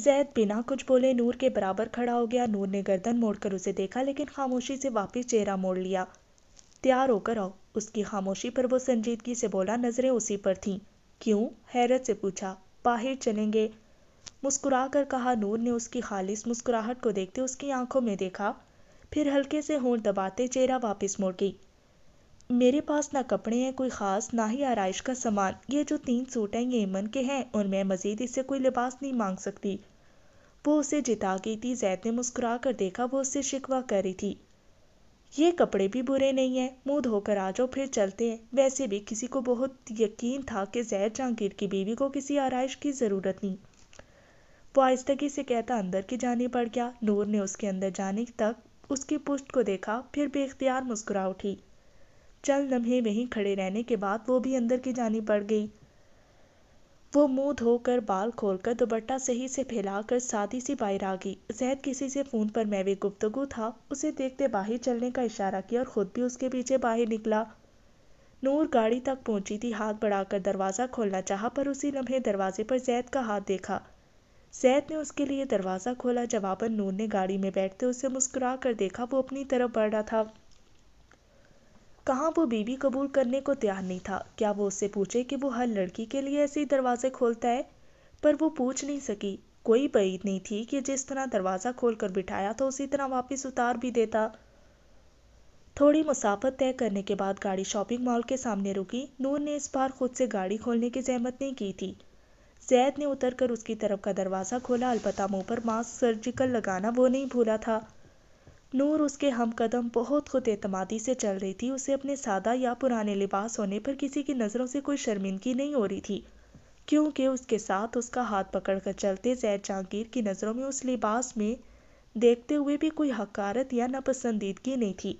जैद बिना कुछ बोले नूर के बराबर खड़ा हो गया नूर ने गर्दन मोड़कर उसे देखा लेकिन खामोशी से वापस चेहरा मोड़ लिया तैयार होकर आओ उसकी खामोशी पर वो संजीदगी से बोला नज़रें उसी पर थीं क्यों हैरत से पूछा बाहर चलेंगे मुस्कुरा कर कहा नूर ने उसकी खालिस मुस्कुराहट को देखते उसकी आंखों में देखा फिर हल्के से होंठ दबाते चेहरा वापस मोड़ गई मेरे पास ना कपड़े हैं कोई ख़ास ना ही आरइश का सामान ये जो तीन सूट हैं ये ऐमन के हैं और मैं मज़ीद इससे कोई लिबास नहीं मांग सकती वो उसे जिता गई थी जैद ने मुस्कुरा कर देखा वो उससे शिकवा कर रही थी ये कपड़े भी बुरे नहीं हैं मुँह धोकर आ जाओ फिर चलते हैं वैसे भी किसी को बहुत यकीन था कि जैद जहांगीर की बीवी को किसी आरइश की ज़रूरत नहीं वो आहिस्तगी से कहता अंदर की जाने पड़ गया नूर ने उसके अंदर जाने तक उसकी पुष्ट को देखा फिर बेख्तियार मुस्कुरा उठी चल लम्हे वहीं खड़े रहने के बाद वो भी अंदर की जानी पड़ गई वो मुंह धोकर बाल खोलकर दुपट्टा सही से फैलाकर सादी सी बाहर आ गई जैद किसी से फ़ोन पर मैं भी गुप्तगु था उसे देखते बाहर चलने का इशारा किया और ख़ुद भी उसके पीछे बाहर निकला नूर गाड़ी तक पहुंची थी हाथ बढ़ाकर दरवाज़ा खोलना चाहा पर उसी लम्हे दरवाजे पर जैद का हाथ देखा जैद ने उसके लिए दरवाज़ा खोला जवाबन नूर ने गाड़ी में बैठते उसे मुस्कुरा कर देखा वो अपनी तरफ बढ़ रहा था कहाँ वो बेबी कबूल करने को तैयार नहीं था क्या वो उससे पूछे कि वो हर लड़की के लिए ऐसे ही दरवाजे खोलता है पर वो पूछ नहीं सकी कोई परीद नहीं थी कि जिस तरह दरवाज़ा खोल कर बिठाया था तो उसी तरह वापस उतार भी देता थोड़ी मुसाफत तय करने के बाद गाड़ी शॉपिंग मॉल के सामने रुकी नूर ने इस बार खुद से गाड़ी खोलने की जहमत नहीं की थी जैद ने उतर कर उसकी तरफ का दरवाज़ा खोला अलबत्ता मुंह पर मास्क सर्जिकल लगाना वो नहीं भूला था नूर उसके हम कदम बहुत खुद एतमादी से चल रही थी उसे अपने सादा या पुराने लिबास होने पर किसी की नज़रों से कोई शर्मिंदगी नहीं हो रही थी क्योंकि उसके साथ उसका हाथ पकड़कर चलते जैद जहांगीर की नज़रों में उस लिबास में देखते हुए भी कोई हकारत या नापसंदीदगी नहीं थी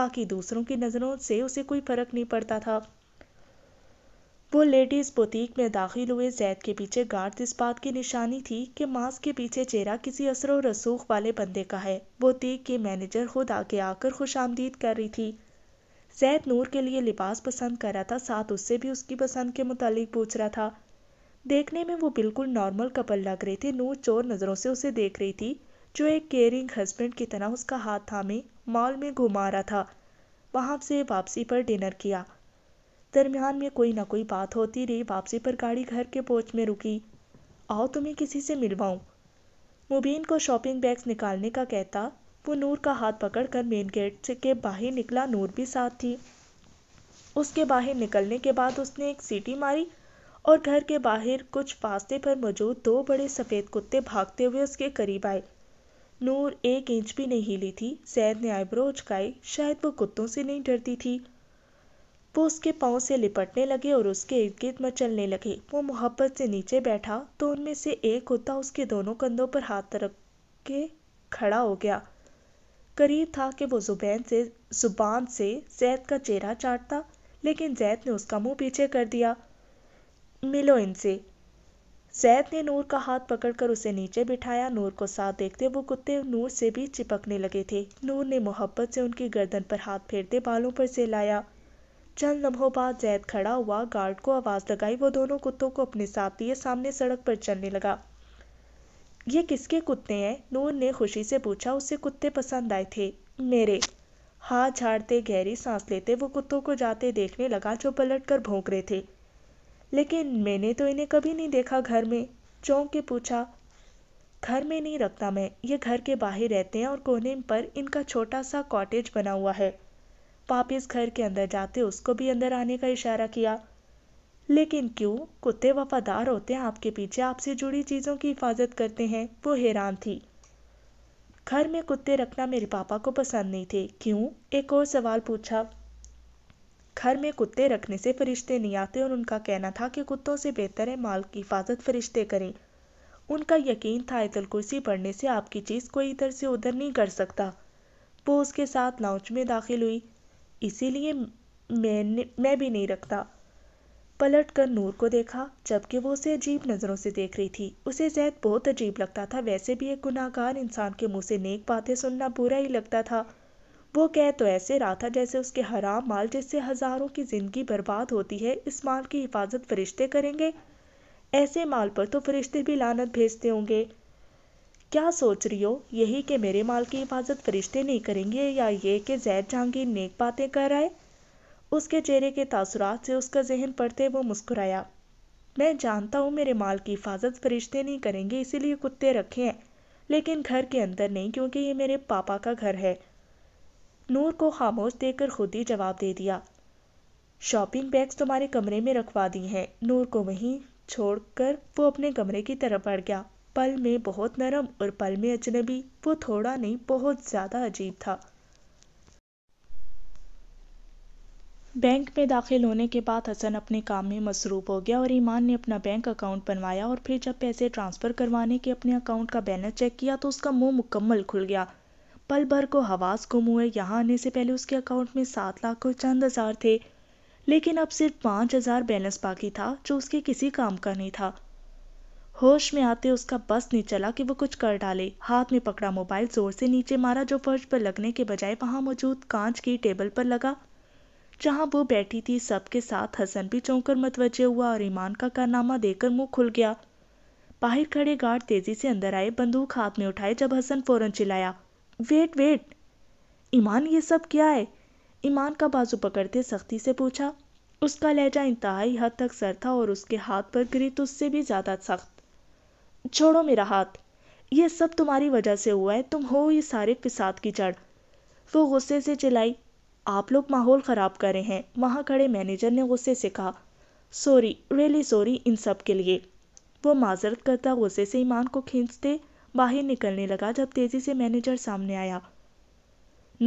बाकी दूसरों की नज़रों से उसे कोई फ़र्क नहीं पड़ता था वो लेडीज बुतीक में दाखिल हुए जैद के पीछे गार्ड इस बात की निशानी थी कि मास्क के पीछे चेहरा किसी असर और रसूख वाले बंदे का है बुटीक की मैनेजर खुद आगे आकर खुश आमदीद कर रही थी जैद नूर के लिए लिबास पसंद कर रहा था साथ उससे भी उसकी पसंद के मुतालिक पूछ रहा था देखने में वो बिल्कुल नॉर्मल कपल लग रहे थे नूर चोर नज़रों से उसे देख रही थी जो एक केयरिंग हस्बैंड की तरह उसका हाथ थामे मॉल में घुमा रहा था वहाँ से वापसी पर डिनर किया दरमियान में कोई ना कोई बात होती रही वापसी पर गाड़ी घर के पोच में रुकी आओ तुम्हें किसी से मिलवाऊं मुबीन को शॉपिंग बैग्स निकालने का कहता वो नूर का हाथ पकड़कर मेन गेट से के बाहर निकला नूर भी साथ थी उसके बाहर निकलने के बाद उसने एक सीटी मारी और घर के बाहर कुछ फास्ते पर मौजूद दो बड़े सफ़ेद कुत्ते भागते हुए उसके करीब आए नूर एक इंच भी नहीं हिली थी सैद ने आईब्रो उचकाई शायद वो कुत्तों से नहीं डरती थी वो उसके पाँव से लिपटने लगे और उसके इर्द गिर्द मचलने लगे वो मोहब्बत से नीचे बैठा तो उनमें से एक होता उसके दोनों कंधों पर हाथ रख के खड़ा हो गया करीब था कि वो जुबैन से जुबान से जैद का चेहरा चाटता लेकिन जैद ने उसका मुंह पीछे कर दिया मिलो इनसे जैद ने नूर का हाथ पकड़कर उसे नीचे बिठाया नूर को साथ देखते वो कुत्ते नूर से भी चिपकने लगे थे नूर ने मोहब्बत से उनकी गर्दन पर हाथ फेरते बालों पर से लाया चंद लम्हों बाद जैद खड़ा हुआ गार्ड को आवाज़ लगाई वो दोनों कुत्तों को अपने साथ लिए सामने सड़क पर चलने लगा ये किसके कुत्ते हैं नूर ने खुशी से पूछा उसे कुत्ते पसंद आए थे मेरे हाथ झाड़ते गहरी सांस लेते वो कुत्तों को जाते देखने लगा जो पलट कर भोंक रहे थे लेकिन मैंने तो इन्हें कभी नहीं देखा घर में चौंक के पूछा घर में नहीं रखता मैं ये घर के बाहर रहते हैं और कोने पर इनका छोटा सा कॉटेज बना हुआ है पापी इस घर के अंदर जाते उसको भी अंदर आने का इशारा किया लेकिन क्यों कुत्ते वफादार होते हैं आपके पीछे आपसे जुड़ी चीज़ों की हिफाजत करते हैं वो हैरान थी घर में कुत्ते रखना मेरे पापा को पसंद नहीं थे क्यों एक और सवाल पूछा घर में कुत्ते रखने से फरिश्ते नहीं आते और उनका कहना था कि कुत्तों से बेहतर है माल की हिफाजत फरिश्ते करें उनका यकीन था आयतल कुर्सी पढ़ने से आपकी चीज़ कोई इधर से उधर नहीं कर सकता वो उसके साथ लाउच में दाखिल हुई इसीलिए मैंने मैं भी नहीं रखता पलट कर नूर को देखा जबकि वो उसे अजीब नज़रों से देख रही थी उसे जैद बहुत अजीब लगता था वैसे भी एक गुनाहगार इंसान के मुंह से नेक बातें सुनना बुरा ही लगता था वो कह तो ऐसे रहा था जैसे उसके हराम माल जिससे हज़ारों की ज़िंदगी बर्बाद होती है इस माल की हिफाजत फरिश्ते करेंगे ऐसे माल पर तो फरिश्ते भी लानत भेजते होंगे क्या सोच रही हो यही कि मेरे माल की हिफाजत फरिश्ते नहीं करेंगे या ये कि जैद जहांगीर नेक बातें कर आए उसके चेहरे के तासुरात से उसका जहन पढ़ते वो मुस्कुराया मैं जानता हूँ मेरे माल की हिफाजत फरिश्ते नहीं करेंगे इसीलिए कुत्ते रखे हैं लेकिन घर के अंदर नहीं क्योंकि ये मेरे पापा का घर है नूर को खामोश देकर खुद ही जवाब दे दिया शॉपिंग बैग्स तुम्हारे कमरे में रखवा दी हैं नूर को वहीं छोड़कर वो अपने कमरे की तरफ बढ़ गया पल में बहुत नरम और पल में अजनबी वो थोड़ा नहीं बहुत ज़्यादा अजीब था बैंक में दाखिल होने के बाद हसन अपने काम में मसरूफ़ हो गया और ईमान ने अपना बैंक अकाउंट बनवाया और फिर जब पैसे ट्रांसफ़र करवाने के अपने अकाउंट का बैलेंस चेक किया तो उसका मुंह मुकम्मल खुल गया पल भर को हवास गुम हुए यहाँ आने से पहले उसके अकाउंट में सात लाख और चंद हज़ार थे लेकिन अब सिर्फ पाँच हज़ार बैलेंस बाकी था जो उसके किसी काम का नहीं था होश में आते उसका बस नहीं चला कि वो कुछ कर डाले हाथ में पकड़ा मोबाइल जोर से नीचे मारा जो फर्श पर लगने के बजाय वहां मौजूद कांच की टेबल पर लगा जहां वो बैठी थी सबके साथ हसन भी चौंकर मतवजे हुआ और ईमान का कारनामा देकर मुंह खुल गया बाहर खड़े गार्ड तेजी से अंदर आए बंदूक हाथ में उठाए जब हसन फौरन चिल्लाया वेट वेट ईमान ये सब क्या है ईमान का बाजू पकड़ते सख्ती से पूछा उसका लहजा इंतहाई हद तक सर था और उसके हाथ पर गिरी तो उससे भी ज़्यादा सख्त छोड़ो मेरा हाथ ये सब तुम्हारी वजह से हुआ है तुम हो ये सारे फिसाद की जड़ वो गुस्से से चिल्लाई आप लोग माहौल ख़राब कर रहे हैं वहाँ खड़े मैनेजर ने गुस्से से कहा सॉरी रियली सॉरी इन सब के लिए वो माजरत करता गुस्से से ईमान को खींचते बाहर निकलने लगा जब तेज़ी से मैनेजर सामने आया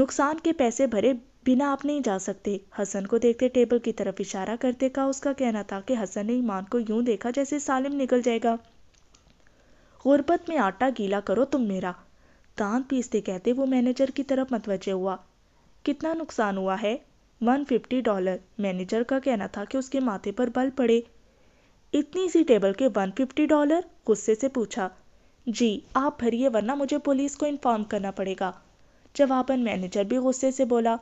नुकसान के पैसे भरे बिना आप नहीं जा सकते हसन को देखते टेबल की तरफ इशारा करते कहा उसका कहना था कि हसन ने ईमान को यूं देखा जैसे सालिम निकल जाएगा गुर्बत में आटा गीला करो तुम मेरा दांत पीसते कहते वो मैनेजर की तरफ मतवजे हुआ कितना नुकसान हुआ है वन फिफ्टी डॉलर मैनेजर का कहना था कि उसके माथे पर बल पड़े इतनी सी टेबल के वन फिफ्टी डॉलर गुस्से से पूछा जी आप भरिए वरना मुझे पुलिस को इन्फॉर्म करना पड़ेगा जवाबन मैनेजर भी गुस्से से बोला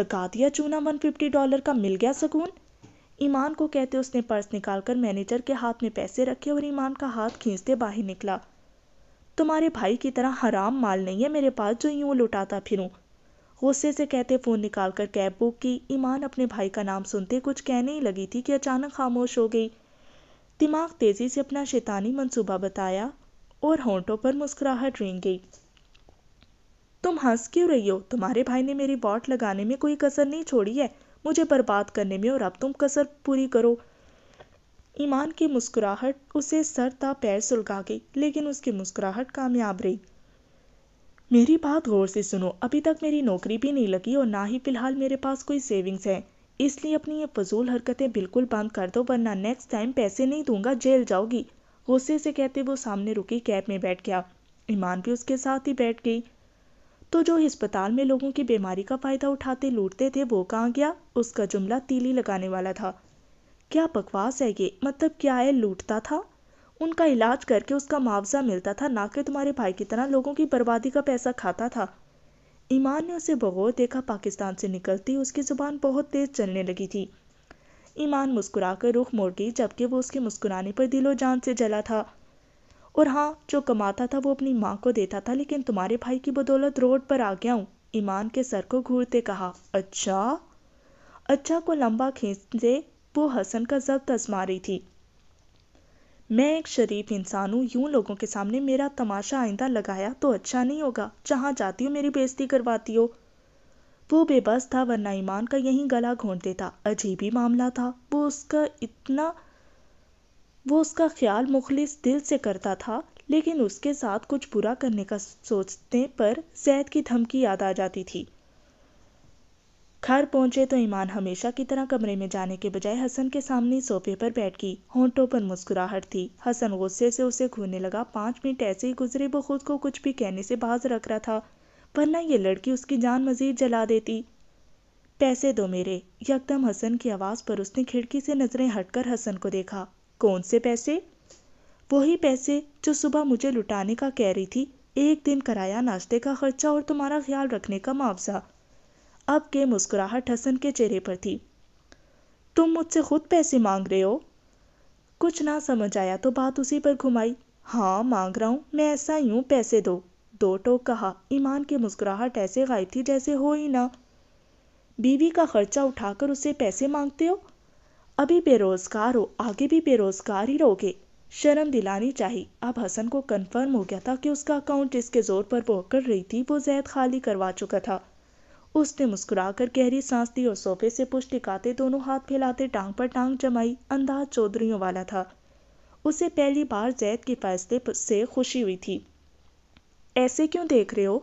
लगा दिया चूना वन फिफ्टी डॉलर का मिल गया सुकून ईमान को कहते उसने पर्स निकालकर मैनेजर के हाथ में पैसे रखे और ईमान का हाथ खींचते बाहर निकला तुम्हारे भाई की तरह हराम माल नहीं है मेरे पास जो यूं लुटाता फिरूं गुस्से से कहते फ़ोन निकाल कर कैब बुक की ईमान अपने भाई का नाम सुनते कुछ कहने ही लगी थी कि अचानक खामोश हो गई दिमाग तेज़ी से अपना शैतानी मंसूबा बताया और होंठों पर मुस्कुराहट रेंग गई तुम हंस क्यों रही हो तुम्हारे भाई ने मेरी बॉट लगाने में कोई कसर नहीं छोड़ी है मुझे बर्बाद करने में और अब तुम कसर पूरी करो ईमान की मुस्कुराहट उसे सर था पैर सुलगा गई लेकिन उसकी मुस्कुराहट कामयाब रही मेरी बात गौर से सुनो अभी तक मेरी नौकरी भी नहीं लगी और ना ही फिलहाल मेरे पास कोई सेविंग्स है इसलिए अपनी ये फजूल हरकतें बिल्कुल बंद कर दो वरना नेक्स्ट टाइम पैसे नहीं दूंगा जेल जाओगी गुस्से से कहते वो सामने रुकी कैब में बैठ गया ईमान भी उसके साथ ही बैठ गई तो जो हस्पताल में लोगों की बीमारी का फ़ायदा उठाते लूटते थे वो कहाँ गया उसका जुमला तीली लगाने वाला था क्या बकवास है ये मतलब क्या है लूटता था उनका इलाज करके उसका मुआवजा मिलता था ना कि तुम्हारे भाई की तरह लोगों की बर्बादी का पैसा खाता था ईमान ने उसे बगौर देखा पाकिस्तान से निकलती उसकी ज़ुबान बहुत तेज़ चलने लगी थी ईमान मुस्कुरा कर रुख मोड़ गई जबकि वो उसके मुस्कुराने पर दिलो जान से जला था और हाँ जो कमाता था वो अपनी माँ को देता था लेकिन तुम्हारे भाई की बदौलत रोड पर आ गया हूँ ईमान के सर को घूरते कहा अच्छा अच्छा को लंबा खींचते वो हसन का आजमा रही थी मैं एक शरीफ इंसान हूँ यूं लोगों के सामने मेरा तमाशा आइंदा लगाया तो अच्छा नहीं होगा जहाँ जाती हो मेरी बेइज्जती करवाती हो वो बेबस था वरना ईमान का यहीं गला घोंट देता अजीब ही मामला था वो उसका इतना वो उसका ख्याल मुखलिस दिल से करता था लेकिन उसके साथ कुछ बुरा करने का सोचने पर जैद की धमकी याद आ जाती थी घर पहुंचे तो ईमान हमेशा की तरह कमरे में जाने के बजाय हसन के सामने सोफे पर बैठ गई होंठों पर मुस्कुराहट थी हसन गुस्से से उसे घूरने लगा पाँच मिनट ऐसे ही गुजरे वो खुद को कुछ भी कहने से बाज रख रहा था वरना ये लड़की उसकी जान मजीद जला देती पैसे दो मेरे यकदम हसन की आवाज़ पर उसने खिड़की से नज़रें हटकर हसन को देखा कौन से पैसे वही पैसे जो सुबह मुझे लुटाने का कह रही थी एक दिन कराया नाश्ते का खर्चा और तुम्हारा ख्याल रखने का मुआवजा अब के मुस्कुराहट हसन के चेहरे पर थी तुम मुझसे खुद पैसे मांग रहे हो कुछ ना समझ आया तो बात उसी पर घुमाई हाँ मांग रहा हूँ मैं ऐसा ही हूँ पैसे दो दो टोक कहा ईमान की मुस्कुराहट ऐसे गायब थी जैसे हो ही ना बीवी का खर्चा उठाकर उससे पैसे मांगते हो अभी बेरोजगार हो आगे भी बेरोजगार ही रहोगे शर्म दिलानी चाहिए अब हसन को कंफर्म हो गया था कि उसका अकाउंट जिसके जोर पर कर रही थी वो जैद खाली करवा चुका था उसने मुस्कुरा कर गहरी सांस दी और सोफे से पुष्ट टिकाते दोनों हाथ फैलाते टांग पर टांग जमाई अंदाज चौधरीयों वाला था उसे पहली बार जैद के फैसले से खुशी हुई थी ऐसे क्यों देख रहे हो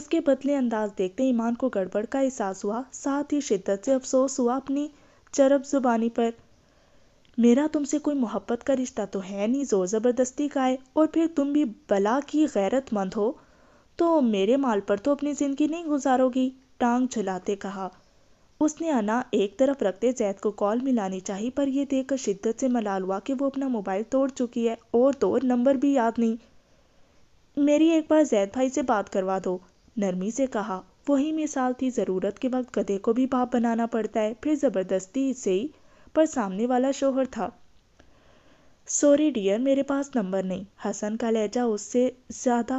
उसके बदले अंदाज देखते ईमान को गड़बड़ का एहसास हुआ साथ ही शिद्दत से अफसोस हुआ अपनी चरब ज़ुबानी पर मेरा तुमसे कोई मोहब्बत का रिश्ता तो है नहीं ज़ोर ज़बरदस्ती का है और फिर तुम भी बला की गैरतमंद हो तो मेरे माल पर तो अपनी ज़िंदगी नहीं गुजारोगी टांग झुलाते कहा उसने अना एक तरफ रखते जैद को कॉल मिलानी चाहिए पर यह देखकर शिद्दत से मलाल हुआ कि वो अपना मोबाइल तोड़ चुकी है और तो नंबर भी याद नहीं मेरी एक बार जैद भाई से बात करवा दो नरमी से कहा वही मिसाल थी ज़रूरत के वक्त गधे को भी बाप बनाना पड़ता है फिर ज़बरदस्ती से ही पर सामने वाला शोहर था सॉरी डियर मेरे पास नंबर नहीं हसन का लहजा उससे ज़्यादा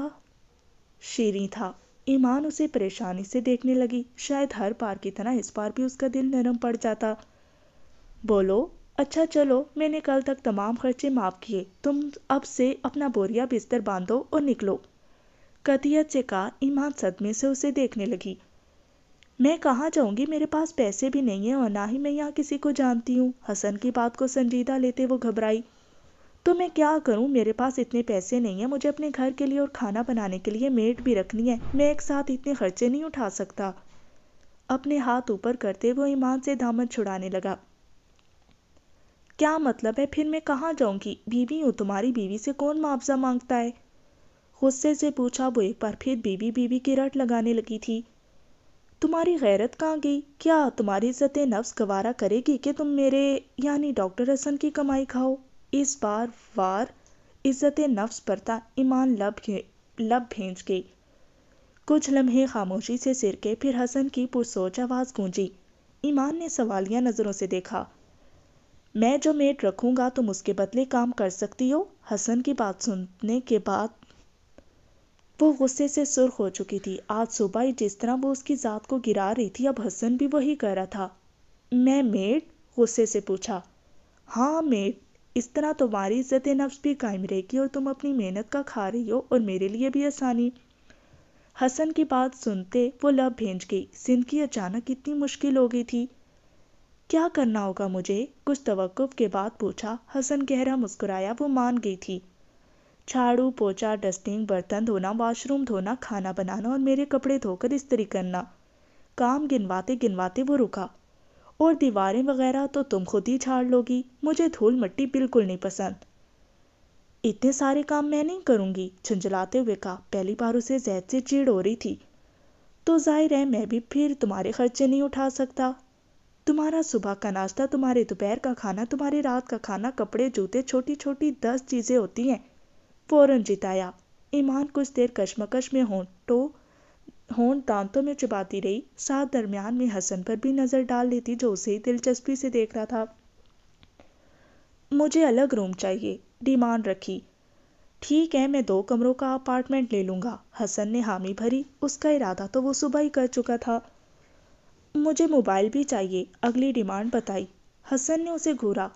शीरी था ईमान उसे परेशानी से देखने लगी शायद हर बार की तरह इस बार भी उसका दिल नरम पड़ जाता बोलो अच्छा चलो मैंने कल तक तमाम खर्चे माफ़ किए तुम अब से अपना बोरिया बिस्तर बांधो और निकलो कदिया चिका ईमान सदमे से उसे देखने लगी मैं कहाँ जाऊँगी मेरे पास पैसे भी नहीं है और ना ही मैं यहाँ किसी को जानती हूँ हसन की बात को संजीदा लेते वो घबराई तो मैं क्या करूँ मेरे पास इतने पैसे नहीं है मुझे अपने घर के लिए और खाना बनाने के लिए मेट भी रखनी है मैं एक साथ इतने खर्चे नहीं उठा सकता अपने हाथ ऊपर करते वो ईमान से दामन छुड़ाने लगा क्या मतलब है फिर मैं कहाँ जाऊँगी बीवी हूँ तुम्हारी बीवी से कौन मुआवजा मांगता है गुस्से से पूछा बुए पर फिर बीबी बीबी की रट लगाने लगी थी तुम्हारी गैरत कहाँ गई क्या तुम्हारी इज्जत नफ्स गवारा करेगी कि तुम मेरे यानी डॉक्टर हसन की कमाई खाओ इस बार वार इज्जत नफ्स परता ईमान लब लब भेज गई कुछ लम्हे खामोशी से सिर के फिर हसन की पुरसोच आवाज़ गूंजी ईमान ने सवालिया नज़रों से देखा मैं जो मेट रखूँगा तुम उसके बदले काम कर सकती हो हसन की बात सुनने के बाद वो गुस्से से सुर्ख हो चुकी थी आज सुबह जिस तरह वो उसकी ज़ात को गिरा रही थी अब हसन भी वही कह रहा था मैं मेड गुस्से से पूछा हाँ मेड इस तरह तुम्हारी इज्जत नफ्स भी कायम रहेगी और तुम अपनी मेहनत का खा रही हो और मेरे लिए भी आसानी हसन की बात सुनते वो लब भेज गई जिंदगी अचानक इतनी मुश्किल हो गई थी क्या करना होगा मुझे कुछ तवक्कुफ़ के बाद पूछा हसन गहरा मुस्कुराया वो मान गई थी झाड़ू पोछा डस्टिंग बर्तन धोना वॉशरूम धोना खाना बनाना और मेरे कपड़े धोकर इस्तरी करना काम गिनवाते गिनवाते वो रुका और दीवारें वगैरह तो तुम खुद ही झाड़ लोगी मुझे धूल मट्टी बिल्कुल नहीं पसंद इतने सारे काम मैं नहीं करूँगी झंझलाते हुए कहा पहली बार उसे जैद से चीड़ हो रही थी तो जाहिर है मैं भी फिर तुम्हारे खर्चे नहीं उठा सकता तुम्हारा सुबह का नाश्ता तुम्हारे दोपहर का खाना तुम्हारे रात का खाना कपड़े जूते छोटी छोटी दस चीज़ें होती हैं फ़ौरन जिताया ईमान कुछ देर कशमकश में होंठों तो, होंठ दांतों में चुबाती रही साथ दरमियान में हसन पर भी नज़र डाल लेती जो उसे दिलचस्पी से देख रहा था मुझे अलग रूम चाहिए डिमांड रखी ठीक है मैं दो कमरों का अपार्टमेंट ले लूँगा हसन ने हामी भरी उसका इरादा तो वो सुबह ही कर चुका था मुझे मोबाइल भी चाहिए अगली डिमांड बताई हसन ने उसे घूरा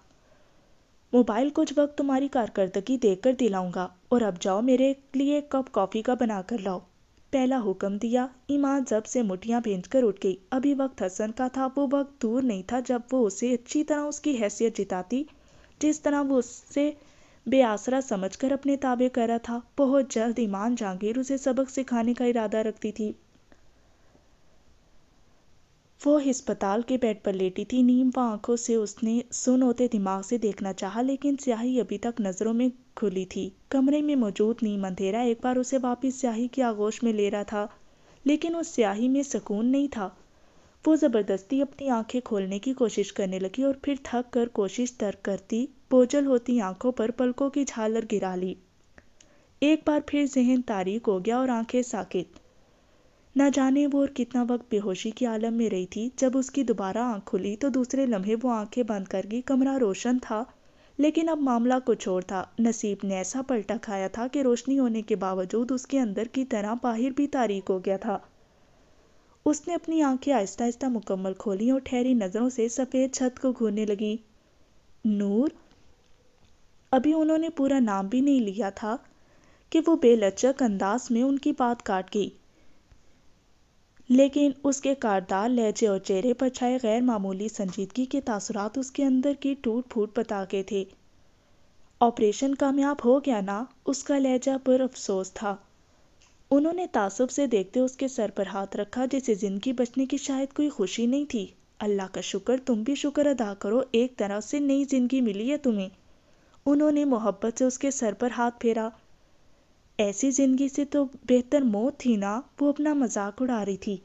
मोबाइल कुछ वक्त तुम्हारी कारकर्दगी देख कर दिलाऊंगा और अब जाओ मेरे लिए एक कप कॉफ़ी का बना कर लाओ पहला हुक्म दिया ईमान जब से मुठियाँ भेज कर उठ गई अभी वक्त हसन का था वो वक्त दूर नहीं था जब वो उसे अच्छी तरह उसकी हैसियत जिताती जिस तरह वो उससे बेआसरा समझकर अपने ताबे कर रहा था बहुत जल्द ईमान जहांगीर उसे सबक सिखाने का इरादा रखती थी वो हस्पताल के बेड पर लेटी थी नीम व आंखों से उसने सुन होते दिमाग से देखना चाहा लेकिन स्याही अभी तक नजरों में खुली थी कमरे में मौजूद नीम अंधेरा एक बार उसे वापस स्याही की आगोश में ले रहा था लेकिन उस स्याही में सुकून नहीं था वो ज़बरदस्ती अपनी आंखें खोलने की कोशिश करने लगी और फिर थक कर कोशिश तर्क करती बोझल होती आंखों पर पलकों की झालर गिरा ली एक बार फिर जहन तारीख हो गया और आंखें साकित न जाने वो और कितना वक्त बेहोशी के आलम में रही थी जब उसकी दोबारा आंख खुली तो दूसरे लम्हे वो आंखें बंद कर गई कमरा रोशन था लेकिन अब मामला कुछ और था नसीब ने ऐसा पलटा खाया था कि रोशनी होने के बावजूद उसके अंदर की तरह बाहर भी तारीख हो गया था उसने अपनी आंखें आहिस्ता आहिस्ता मुकम्मल खोली और ठहरी नज़रों से सफ़ेद छत को घूरने लगी नूर अभी उन्होंने पूरा नाम भी नहीं लिया था कि वो बेलचक अंदाज में उनकी बात काट गई लेकिन उसके कारदार लहजे और चेहरे पर छाए गैर मामूली संजीदगी के तासरात उसके अंदर की टूट फूट बता के थे ऑपरेशन कामयाब हो गया ना उसका लहजा पर अफसोस था उन्होंने तासुब से देखते उसके सर पर हाथ रखा जिसे ज़िंदगी बचने की शायद कोई खुशी नहीं थी अल्लाह का शुक्र तुम भी शुक्र अदा करो एक तरह से नई ज़िंदगी मिली है तुम्हें उन्होंने मोहब्बत से उसके सर पर हाथ फेरा ऐसी ज़िंदगी से तो बेहतर मौत थी ना वो अपना मजाक उड़ा रही थी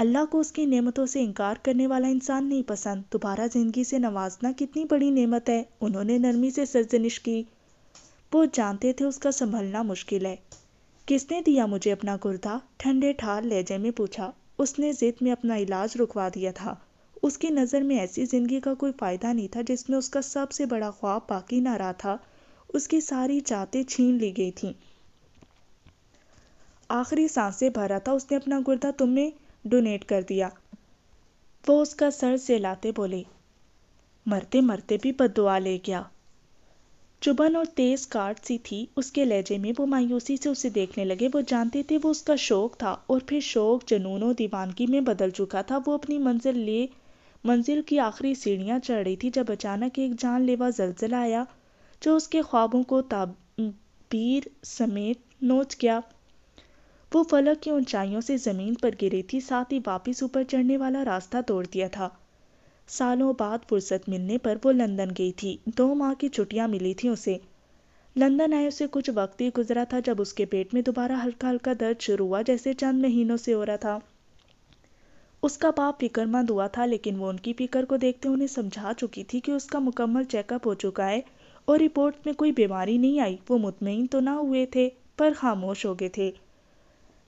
अल्लाह को उसकी नेमतों से इनकार करने वाला इंसान नहीं पसंद दोबारा ज़िंदगी से नवाजना कितनी बड़ी नेमत है उन्होंने नरमी से सरजनिश की वो जानते थे उसका संभलना मुश्किल है किसने दिया मुझे अपना कुर्ता ठंडे ठार लहजे में पूछा उसने जिद में अपना इलाज रुकवा दिया था उसकी नज़र में ऐसी ज़िंदगी का कोई फ़ायदा नहीं था जिसमें उसका सबसे बड़ा ख्वाब बाकी ना रहा था उसकी सारी चाहते छीन ली गई थीं आखिरी सांसें भरा था उसने अपना गुर्दा तुम्हें डोनेट कर दिया वो उसका सर से लाते बोले मरते मरते भी बदुआ ले गया चुबन और तेज काट सी थी उसके लहजे में वो मायूसी से उसे देखने लगे वो जानते थे वो उसका शौक था और फिर शौक जुनून और दीवानगी में बदल चुका था वो अपनी मंजिल लिए मंजिल की आखिरी सीढ़ियाँ चढ़ रही थी जब अचानक एक जानलेवा जलजला आया जो उसके ख्वाबों को ताबीर समेत नोच गया वो फलक की ऊंचाइयों से ज़मीन पर गिरी थी साथ ही वापस ऊपर चढ़ने वाला रास्ता तोड़ दिया था सालों बाद फुर्सत मिलने पर वो लंदन गई थी दो माह की छुट्टियां मिली थी उसे लंदन आए उसे कुछ वक्त ही गुजरा था जब उसके पेट में दोबारा हल्का हल्का दर्द शुरू हुआ जैसे चंद महीनों से हो रहा था उसका बाप फिक्रमंद हुआ था लेकिन वो उनकी फिक्र को देखते उन्हें समझा चुकी थी कि उसका मुकम्मल चेकअप हो चुका है और रिपोर्ट में कोई बीमारी नहीं आई वो मुतमिन तो ना हुए थे पर खामोश हो गए थे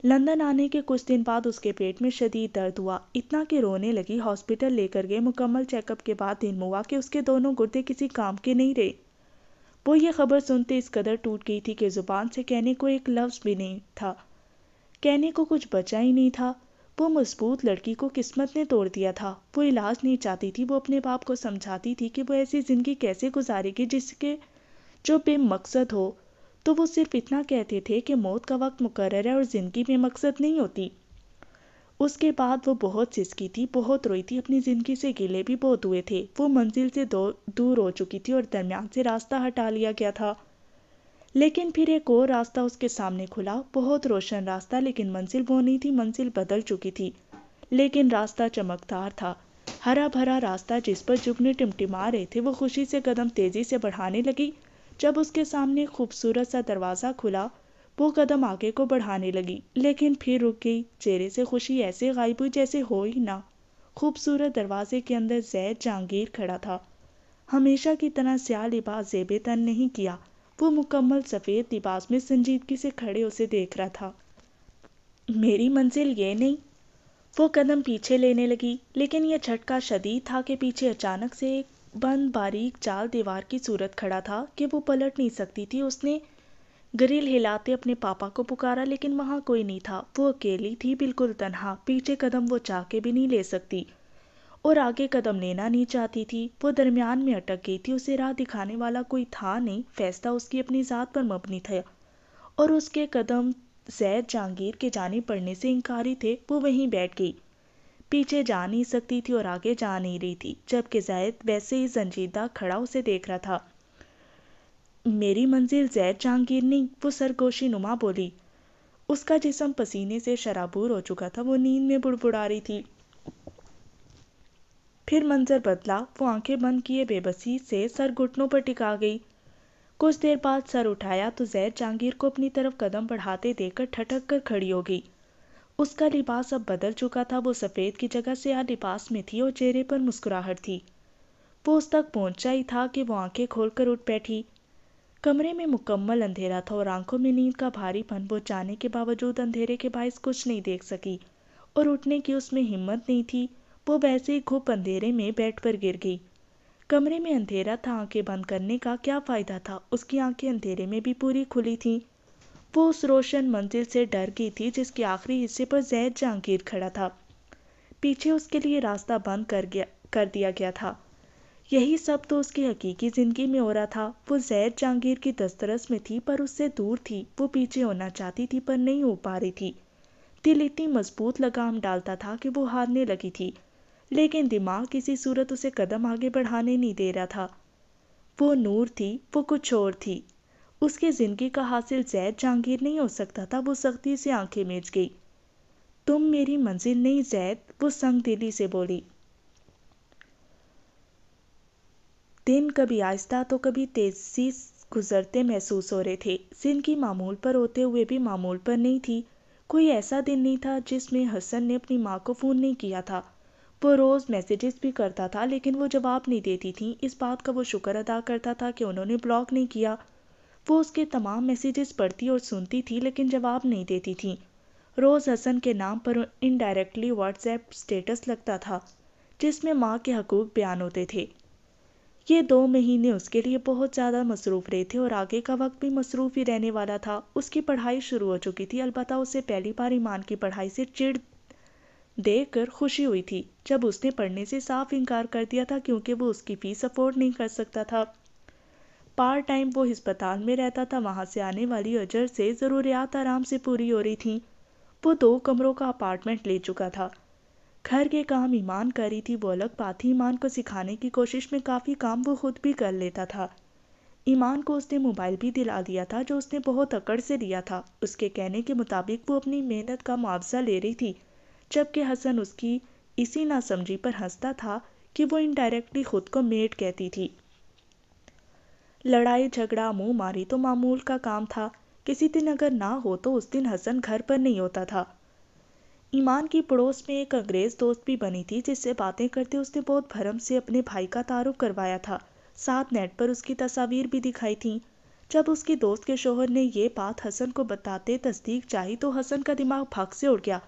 लंदन आने के कुछ दिन बाद उसके पेट में शदीद दर्द हुआ इतना कि रोने लगी हॉस्पिटल लेकर गए मुकम्मल चेकअप के बाद दिन हुआ कि उसके दोनों गुर्दे किसी काम के नहीं रहे वो ये खबर सुनते इस कदर टूट गई थी कि ज़ुबान से कहने को एक लफ्ज़ भी नहीं था कहने को कुछ बचा ही नहीं था वो मजबूत लड़की को किस्मत ने तोड़ दिया था वो इलाज नहीं चाहती थी वो अपने बाप को समझाती थी कि वो ऐसी ज़िंदगी कैसे गुजारेगी जिसके जो बेमकसद हो तो वो सिर्फ इतना कहते थे कि मौत का वक्त मुकर्र है और ज़िंदगी में मकसद नहीं होती उसके बाद वो बहुत सिसकी थी बहुत रोई थी अपनी ज़िंदगी से गिले भी बहुत हुए थे वो मंजिल से दूर हो चुकी थी और दरमियान से रास्ता हटा लिया गया था लेकिन फिर एक और रास्ता उसके सामने खुला बहुत रोशन रास्ता लेकिन मंजिल वो नहीं थी मंजिल बदल चुकी थी लेकिन रास्ता चमकदार था हरा भरा रास्ता जिस पर जुगने टिमटिमा रहे थे वो खुशी से कदम तेज़ी से बढ़ाने लगी जब उसके सामने खूबसूरत सा दरवाज़ा खुला वो कदम आगे को बढ़ाने लगी लेकिन फिर रुक गई चेहरे से खुशी ऐसे गायब हुई जैसे हो ही ना खूबसूरत दरवाजे के अंदर जैद जहांगीर खड़ा था हमेशा की तरह स्याह लिबास जेबे तन नहीं किया वो मुकम्मल सफ़ेद लिबास में संजीदगी से खड़े उसे देख रहा था मेरी मंजिल ये नहीं वो कदम पीछे लेने लगी लेकिन यह झटका शदीद था कि पीछे अचानक से एक बंद बारीक चाल दीवार की सूरत खड़ा था कि वो पलट नहीं सकती थी उसने गरील हिलाते अपने पापा को पुकारा लेकिन वहाँ कोई नहीं था वो अकेली थी बिल्कुल तनहा पीछे कदम वो चाह के भी नहीं ले सकती और आगे कदम लेना नहीं चाहती थी वो दरमियान में अटक गई थी उसे राह दिखाने वाला कोई था नहीं फैसला उसकी अपनी ज़ात पर मबनी था और उसके कदम जैद जहांगीर के जाने पड़ने से इनकारी थे वो वहीं बैठ गई पीछे जा नहीं सकती थी और आगे जा नहीं रही थी जबकि जैद वैसे ही संजीदा खड़ा उसे देख रहा था मेरी मंजिल जैद जहांगीर नहीं वो सरगोशी नुमा बोली उसका जिसम पसीने से शराबूर हो चुका था वो नींद में बुड़बुड़ा रही थी फिर मंजर बदला वो आंखें बंद किए बेबसी से सर घुटनों पर टिका गई कुछ देर बाद सर उठाया तो जैद जहांगीर को अपनी तरफ कदम बढ़ाते देखकर ठटक कर खड़ी हो गई उसका लिबास अब बदल चुका था वो सफ़ेद की जगह से यहाँ लिबास में थी और चेहरे पर मुस्कुराहट थी वो उस तक पहुंचा ही था कि वो आंखें खोलकर उठ बैठी कमरे में मुकम्मल अंधेरा था और आंखों में नींद का भारी पन वो जाने के बावजूद अंधेरे के बायस कुछ नहीं देख सकी और उठने की उसमें हिम्मत नहीं थी वो वैसे ही खूब अंधेरे में बेड पर गिर गई कमरे में अंधेरा था आंखें बंद करने का क्या फ़ायदा था उसकी आंखें अंधेरे में भी पूरी खुली थीं वो उस रोशन मंजिल से डर गई थी जिसके आखिरी हिस्से पर जैद जहांगीर खड़ा था पीछे उसके लिए रास्ता बंद कर गया कर दिया गया था यही सब तो उसकी हकीकी ज़िंदगी में हो रहा था वो जैद जहांगीर की दस्तरस में थी पर उससे दूर थी वो पीछे होना चाहती थी पर नहीं हो पा रही थी दिल इतनी मजबूत लगाम डालता था कि वो हारने लगी थी लेकिन दिमाग किसी सूरत उसे कदम आगे बढ़ाने नहीं दे रहा था वो नूर थी वो कुछ और थी उसकी जिंदगी का हासिल जैद जहांगीर नहीं हो सकता था वो सख्ती से आंखें मेच गई तुम मेरी मंजिल नहीं जैद वो संग दिली से बोली दिन कभी आहिस्ता तो कभी तेजी गुजरते महसूस हो रहे थे जिंदगी मामूल पर होते हुए भी मामूल पर नहीं थी कोई ऐसा दिन नहीं था जिसमें हसन ने अपनी माँ को फ़ोन नहीं किया था वो रोज़ मैसेजेस भी करता था लेकिन वो जवाब नहीं देती थी इस बात का वो शुक्र अदा करता था कि उन्होंने ब्लॉक नहीं किया वो उसके तमाम मैसेजेस पढ़ती और सुनती थी लेकिन जवाब नहीं देती थी रोज़ हसन के नाम पर इनडायरेक्टली व्हाट्सएप स्टेटस लगता था जिसमें माँ के हकूक बयान होते थे ये दो महीने उसके लिए बहुत ज़्यादा मसरूफ़ रहे थे और आगे का वक्त भी मसरूफ़ ही रहने वाला था उसकी पढ़ाई शुरू हो चुकी थी अलबत्त उसे पहली बार ईमान की पढ़ाई से चिड़ देख कर खुशी हुई थी जब उसने पढ़ने से साफ इनकार कर दिया था क्योंकि वो उसकी फ़ीस अफोर्ड नहीं कर सकता था पार्ट टाइम वो हस्पताल में रहता था वहाँ से आने वाली अजर से ज़रूरियात आराम से पूरी हो रही थी वो दो कमरों का अपार्टमेंट ले चुका था घर के काम ईमान कर रही थी वो अलग बात ही ईमान को सिखाने की कोशिश में काफ़ी काम वो खुद भी कर लेता था ईमान को उसने मोबाइल भी दिला दिया था जो उसने बहुत अकड़ से लिया था उसके कहने के मुताबिक वो अपनी मेहनत का मुआवजा ले रही थी जबकि हसन उसकी इसी नासमझी पर हंसता था कि वो इनडायरेक्टली खुद को मेड कहती थी लड़ाई झगड़ा मुंह मारी तो मामूल का काम था किसी दिन अगर ना हो तो उस दिन हसन घर पर नहीं होता था ईमान की पड़ोस में एक अंग्रेज़ दोस्त भी बनी थी जिससे बातें करते उसने बहुत भरम से अपने भाई का तारुफ करवाया था साथ नेट पर उसकी तस्वीर भी दिखाई थी जब उसके दोस्त के शोहर ने ये बात हसन को बताते तस्दीक चाही तो हसन का दिमाग भाग से उड़ गया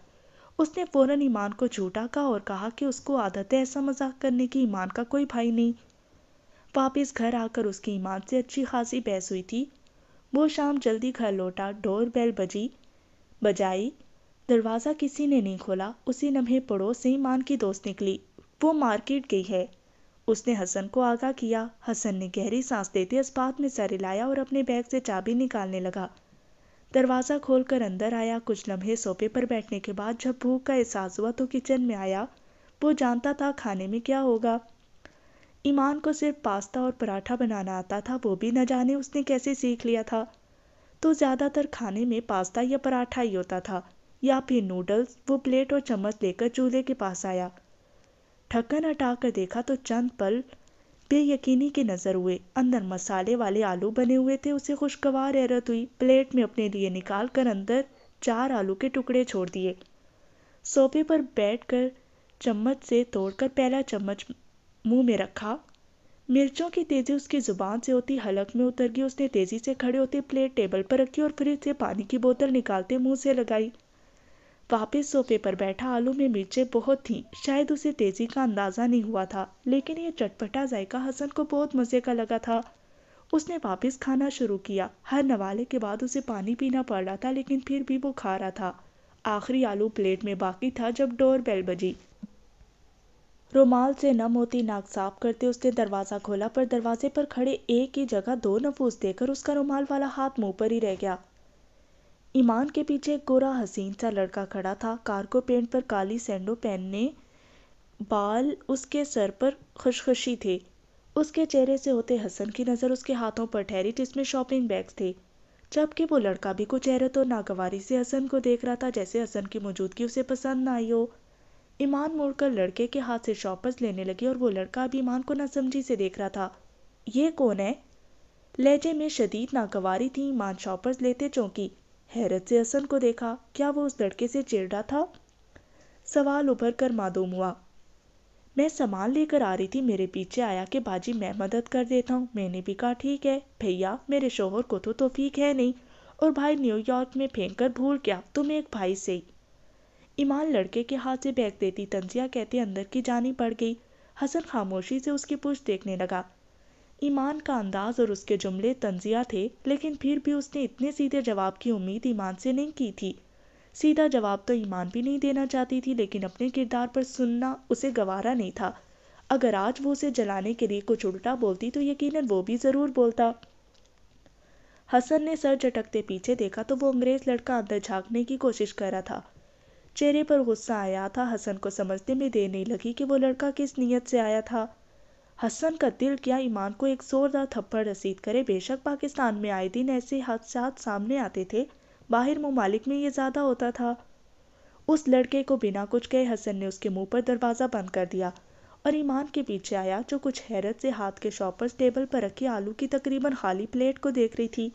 उसने फ़ौरन ईमान को झूठा कहा और कहा कि उसको आदत है ऐसा मजाक करने की ईमान का कोई भाई नहीं वापस घर आकर उसकी ईमान से अच्छी खासी बहस हुई थी वो शाम जल्दी घर लौटा डोर बेल बजी बजाई दरवाज़ा किसी ने नहीं खोला उसी लम्हे पड़ोस से ईमान की दोस्त निकली वो मार्केट गई है उसने हसन को आगाह किया हसन ने गहरी सांस देते इस बात में सर लाया और अपने बैग से चाबी निकालने लगा दरवाज़ा खोलकर अंदर आया कुछ लम्हे सोफे पर बैठने के बाद जब भूख का एहसास हुआ तो किचन में आया वो जानता था खाने में क्या होगा ईमान को सिर्फ पास्ता और पराठा बनाना आता था वो भी न जाने उसने कैसे सीख लिया था तो ज़्यादातर खाने में पास्ता या पराठा ही होता था या फिर नूडल्स वो प्लेट और चम्मच लेकर चूल्हे के पास आया ढक्कन कर देखा तो चंद पल बेयकीनी की नज़र हुए अंदर मसाले वाले आलू बने हुए थे उसे खुशगवार हैरत हुई प्लेट में अपने लिए निकाल कर अंदर चार आलू के टुकड़े छोड़ दिए सोफे पर बैठकर चम्मच से तोड़कर पहला चम्मच मुंह में रखा मिर्चों की तेज़ी उसकी ज़ुबान से होती हलक में उतर गई उसने तेज़ी से खड़े होते प्लेट टेबल पर रखी और फ्रिज से पानी की बोतल निकालते मुंह से लगाई वापस सोफे पर बैठा आलू में मिर्चें बहुत थीं शायद उसे तेज़ी का अंदाज़ा नहीं हुआ था लेकिन यह चटपटा जायका हसन को बहुत मज़े का लगा था उसने वापस खाना शुरू किया हर नवाले के बाद उसे पानी पीना पड़ रहा था लेकिन फिर भी वो खा रहा था आखिरी आलू प्लेट में बाकी था जब डोर बेल बजी रुमाल से नम होती नाक साफ करते उसने दरवाज़ा खोला पर दरवाजे पर खड़े एक ही जगह दो नफूस देकर उसका रुमाल वाला हाथ मुंह पर ही रह गया ईमान के पीछे एक गोरा हसीन सा लड़का खड़ा था कारको पेंट पर काली सेंडो पहनने बाल उसके सर पर खुशखुशी थे उसके चेहरे से होते हसन की नज़र उसके हाथों पर ठहरी जिसमें शॉपिंग बैग्स थे जबकि वो लड़का भी कुछ चेहरे तो नागवारी से हसन को देख रहा था जैसे हसन की मौजूदगी उसे पसंद ना आई हो ईमान मुड़कर लड़के के हाथ से शॉपर्स लेने लगी और वो लड़का अभी ईमान को नासमझी से देख रहा था ये कौन है लहजे में शदीद नागवारी थी ईमान शॉपर्स लेते चौंकी हैरत से हसन को देखा क्या वो उस लड़के से चिड़ रहा था सवाल उभर कर मालूम हुआ मैं सामान लेकर आ रही थी मेरे पीछे आया कि बाजी मैं मदद कर देता हूँ मैंने भी कहा ठीक है भैया मेरे शोहर को तो तोफीक है नहीं और भाई न्यूयॉर्क में फेंक कर भूल गया तुम एक भाई से ही ईमान लड़के के हाथ से बैग देती तंजिया कहते अंदर की जानी पड़ गई हसन खामोशी से उसकी पूछ देखने लगा ईमान का अंदाज और उसके जुमले तंजिया थे लेकिन फिर भी उसने इतने सीधे जवाब की उम्मीद ईमान से नहीं की थी सीधा जवाब तो ईमान भी नहीं देना चाहती थी लेकिन अपने किरदार पर सुनना उसे गवारा नहीं था अगर आज वो उसे जलाने के लिए कुछ उल्टा बोलती तो यकीनन वो भी ज़रूर बोलता हसन ने सर झटकते पीछे देखा तो वो अंग्रेज़ लड़का अंदर झांकने की कोशिश कर रहा था चेहरे पर गुस्सा आया था हसन को समझने में देर नहीं लगी कि वो लड़का किस नीयत से आया था हसन का दिल किया ईमान को एक जोरदार थप्पड़ रसीद करे बेशक पाकिस्तान में आए दिन ऐसे हादसा सामने आते थे बाहर ममालिक में ये ज़्यादा होता था उस लड़के को बिना कुछ कहे हसन ने उसके मुंह पर दरवाज़ा बंद कर दिया और ईमान के पीछे आया जो कुछ हैरत से हाथ के शॉपर्स टेबल पर रखी आलू की तकरीबन खाली प्लेट को देख रही थी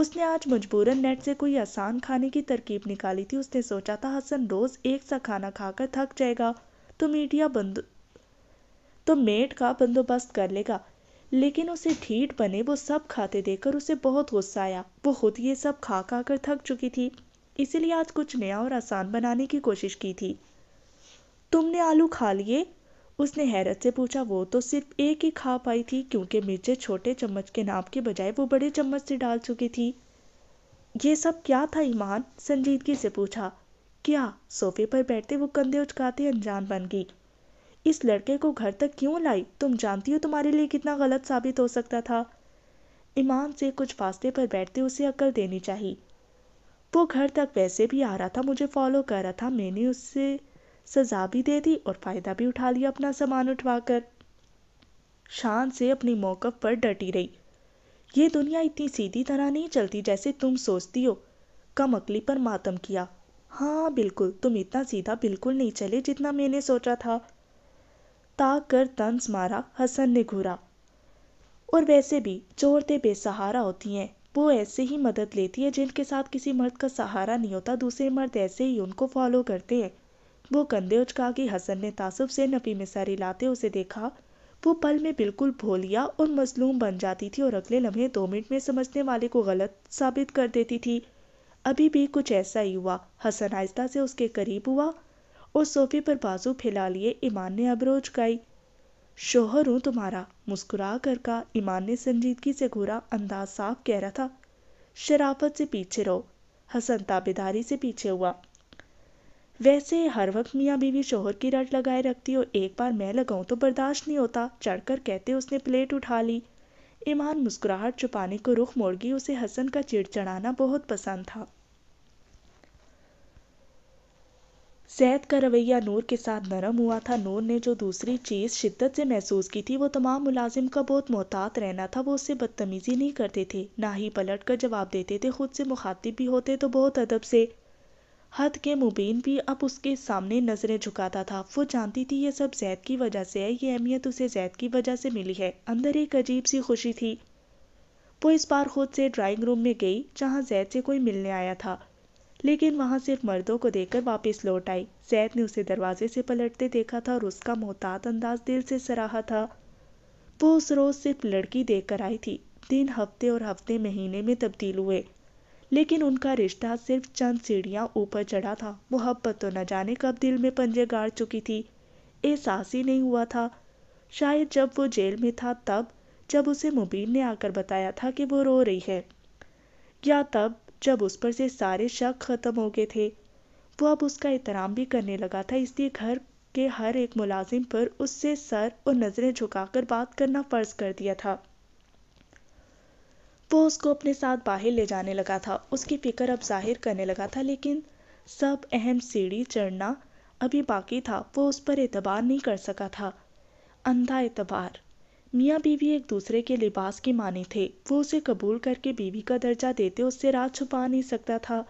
उसने आज मजबूरन नेट से कोई आसान खाने की तरकीब निकाली थी उसने सोचा था हसन रोज एक सा खाना खाकर थक जाएगा तो मीडिया बंद तो मेट का बंदोबस्त कर लेगा लेकिन उसे ढीठ बने वो सब खाते देखकर उसे बहुत गुस्सा आया वो खुद ये सब खा खा कर थक चुकी थी इसीलिए आज कुछ नया और आसान बनाने की कोशिश की थी तुमने आलू खा लिए उसने हैरत से पूछा वो तो सिर्फ एक ही खा पाई थी क्योंकि मिर्चें छोटे चम्मच के नाप के बजाय वो बड़े चम्मच से डाल चुकी थी ये सब क्या था ईमान संजीदगी से पूछा क्या सोफे पर बैठते वो कंधे उचकाते अनजान बन गई इस लड़के को घर तक क्यों लाई तुम जानती हो तुम्हारे लिए कितना गलत साबित हो सकता था ईमान से कुछ फासले पर बैठते उसे अक्ल देनी चाहिए वो घर तक वैसे भी आ रहा था मुझे फॉलो कर रहा था मैंने उससे सज़ा भी दे दी और फ़ायदा भी उठा लिया अपना सामान उठवाकर शान से अपनी मौकफ पर डटी रही ये दुनिया इतनी सीधी तरह नहीं चलती जैसे तुम सोचती हो कम अकली पर मातम किया हाँ बिल्कुल तुम इतना सीधा बिल्कुल नहीं चले जितना मैंने सोचा था ताक कर तंस मारा हसन ने घूरा और वैसे भी चोरते बेसहारा होती हैं वो ऐसे ही मदद लेती है जिनके साथ किसी मर्द का सहारा नहीं होता दूसरे मर्द ऐसे ही उनको फॉलो करते हैं वो कंधे कि हसन ने तासुब से नपी में सर उसे देखा वो पल में बिल्कुल भोलिया और मजलूम बन जाती थी और अगले लम्हे दो मिनट में समझने वाले को गलत साबित कर देती थी अभी भी कुछ ऐसा ही हुआ हसन आहिस्ता से उसके करीब हुआ और सोफे पर बाजू फैला लिए ईमान ने अबरोज गई शोहर हूँ तुम्हारा मुस्कुरा कर का ईमान ने संजीदगी से घूरा अंदाज साफ कह रहा था शराफत से पीछे रहो हसन ताबेदारी से पीछे हुआ वैसे हर वक्त मियाँ बीवी शोहर की रट लगाए रखती हो एक बार मैं लगाऊं तो बर्दाश्त नहीं होता चढ़कर कहते उसने प्लेट उठा ली ईमान मुस्कुराहट छुपाने को रुख मोड़गी उसे हसन का चिड़ चढ़ाना बहुत पसंद था सैद का रवैया नूर के साथ नरम हुआ था नूर ने जो दूसरी चीज़ शिद्दत से महसूस की थी वो तमाम मुलाजिम का बहुत मोहतात रहना था वो उससे बदतमीज़ी नहीं करते थे ना ही पलट कर जवाब देते थे खुद से मुखातिब भी होते तो बहुत अदब से हद के मुबीन भी अब उसके सामने नज़रें झुकाता था वो जानती थी ये सब जैद की वजह से है ये अहमियत उसे जैद की वजह से मिली है अंदर एक अजीब सी खुशी थी वो इस बार खुद से ड्राइंग रूम में गई जहाँ जैद से कोई मिलने आया था लेकिन वहाँ सिर्फ मर्दों को देखकर वापस लौट आई जैद ने उसे दरवाजे से पलटते देखा था और उसका मोहतात अंदाज दिल से सराहा था वो उस रोज़ सिर्फ लड़की देख कर आई थी दिन हफ्ते और हफ्ते महीने में तब्दील हुए लेकिन उनका रिश्ता सिर्फ चंद सीढ़ियाँ ऊपर चढ़ा था मोहब्बत तो न जाने कब दिल में पंजे गाड़ चुकी थी एहसास ही नहीं हुआ था शायद जब वो जेल में था तब जब उसे मुबीन ने आकर बताया था कि वो रो रही है या तब जब उस पर से सारे शक ख़त्म हो गए थे वो अब उसका एहतराम भी करने लगा था इसलिए घर के हर एक मुलाजिम पर उससे सर और नज़रें झुकाकर बात करना फ़र्ज़ कर दिया था वो उसको अपने साथ बाहर ले जाने लगा था उसकी फिक्र अब जाहिर करने लगा था लेकिन सब अहम सीढ़ी चढ़ना अभी बाकी था वो उस पर एतबार नहीं कर सका था अंधा एतबार मियाँ बीवी एक दूसरे के लिबास के माने थे वो उसे कबूल करके बीवी का दर्जा देते उससे रात छुपा नहीं सकता था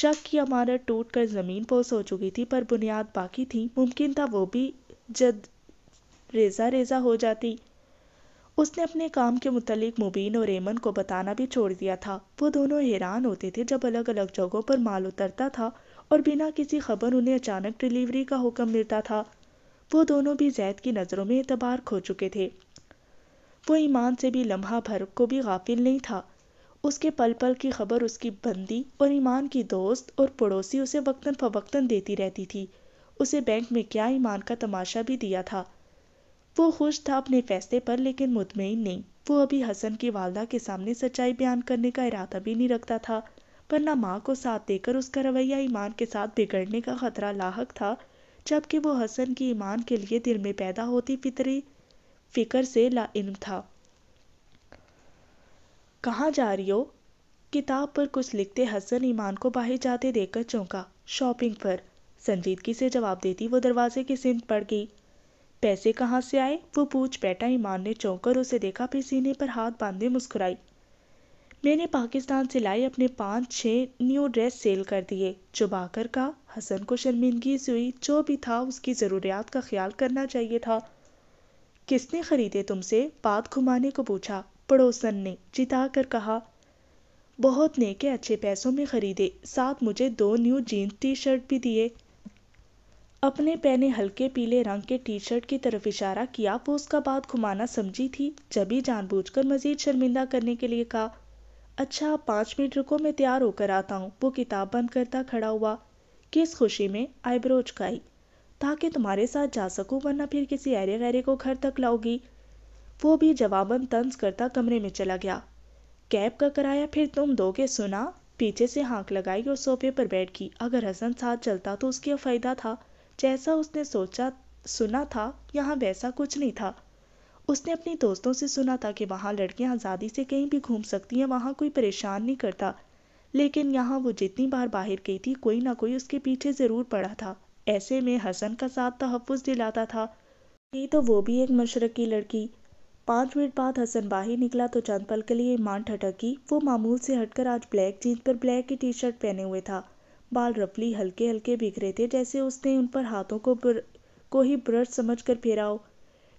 शक की अमारत टूट कर ज़मीन पोस हो चुकी थी पर बुनियाद बाकी थी मुमकिन था वो भी जद रेजा रेजा हो जाती उसने अपने काम के मुतलिक मुबीन और रेमन को बताना भी छोड़ दिया था वो दोनों हैरान होते थे जब अलग अलग जगहों पर माल उतरता था और बिना किसी खबर उन्हें अचानक डिलीवरी का हुक्म मिलता था वो दोनों भी जैद की नज़रों में एतबार खो चुके थे वो ईमान से भी लम्हा भर को भी गाफिल नहीं था उसके पल पल की खबर उसकी बंदी और ईमान की दोस्त और पड़ोसी उसे वक्तन फवक्तन देती रहती थी उसे बैंक में क्या ईमान का तमाशा भी दिया था वो खुश था अपने फैसले पर लेकिन मुतमिन नहीं वो अभी हसन की वालदा के सामने सच्चाई बयान करने का इरादा भी नहीं रखता था पर ना माँ को साथ देकर उसका रवैया ईमान के साथ बिगड़ने का खतरा लाक था जबकि वो हसन की ईमान के लिए दिल में पैदा होती फितरी फिक्र से लाइन था कहाँ जा रही हो किताब पर कुछ लिखते हसन ईमान को बाहर जाते देखकर चौंका शॉपिंग पर संजीदगी से जवाब देती वो दरवाजे की सिंध पड़ गई पैसे कहाँ से आए वो पूछ बैठा ईमान ने चौंकर उसे देखा फिर सीने पर हाथ बांधे मुस्कुराई मैंने पाकिस्तान से लाए अपने पाँच छः न्यू ड्रेस सेल कर दिए चुबाकर का हसन को शर्मिंदगी से हुई जो भी था उसकी ज़रूरियात का ख्याल करना चाहिए था किसने ख़रीदे तुमसे बात घुमाने को पूछा पड़ोसन ने जिता कर कहा बहुत नेके अच्छे पैसों में ख़रीदे साथ मुझे दो न्यू जीन्स टी शर्ट भी दिए अपने पहने हल्के पीले रंग के टी शर्ट की तरफ इशारा किया वो उसका बात घुमाना समझी थी जब ही जानबूझ कर मजीद शर्मिंदा करने के लिए कहा अच्छा आप पाँच मिनट रुको मैं तैयार होकर आता हूँ वो किताब बंद करता खड़ा हुआ किस खुशी में आईब्रोच उचकाई ताकि तुम्हारे साथ जा सकूँ वरना फिर किसी ऐरे गैरे को घर तक लाओगी वो भी जवाबन तंज करता कमरे में चला गया कैब का किराया फिर तुम दोगे सुना पीछे से हाँक लगाई और सोफे पर बैठ गई अगर हसन साथ चलता तो उसकी फ़ायदा था जैसा उसने सोचा सुना था यहाँ वैसा कुछ नहीं था उसने अपने दोस्तों से सुना था कि वहाँ लड़कियाँ आज़ादी से कहीं भी घूम सकती हैं वहाँ कोई परेशान नहीं करता लेकिन यहाँ वो जितनी बार बाहर गई थी कोई ना कोई उसके पीछे ज़रूर पड़ा था ऐसे में हसन का साथ तहफ़ दिलाता था ये तो वो भी एक मशरक़ी लड़की पाँच मिनट बाद हसन बाहर निकला तो चंद पल के लिए ईमान ठटकी वो मामूल से हटकर आज ब्लैक जीन्स पर ब्लैक की टी शर्ट पहने हुए था बाल रफली हल्के हल्के बिखरे थे जैसे उसने उन पर हाथों को ब्र को ही ब्रश समझ कर फेरा हो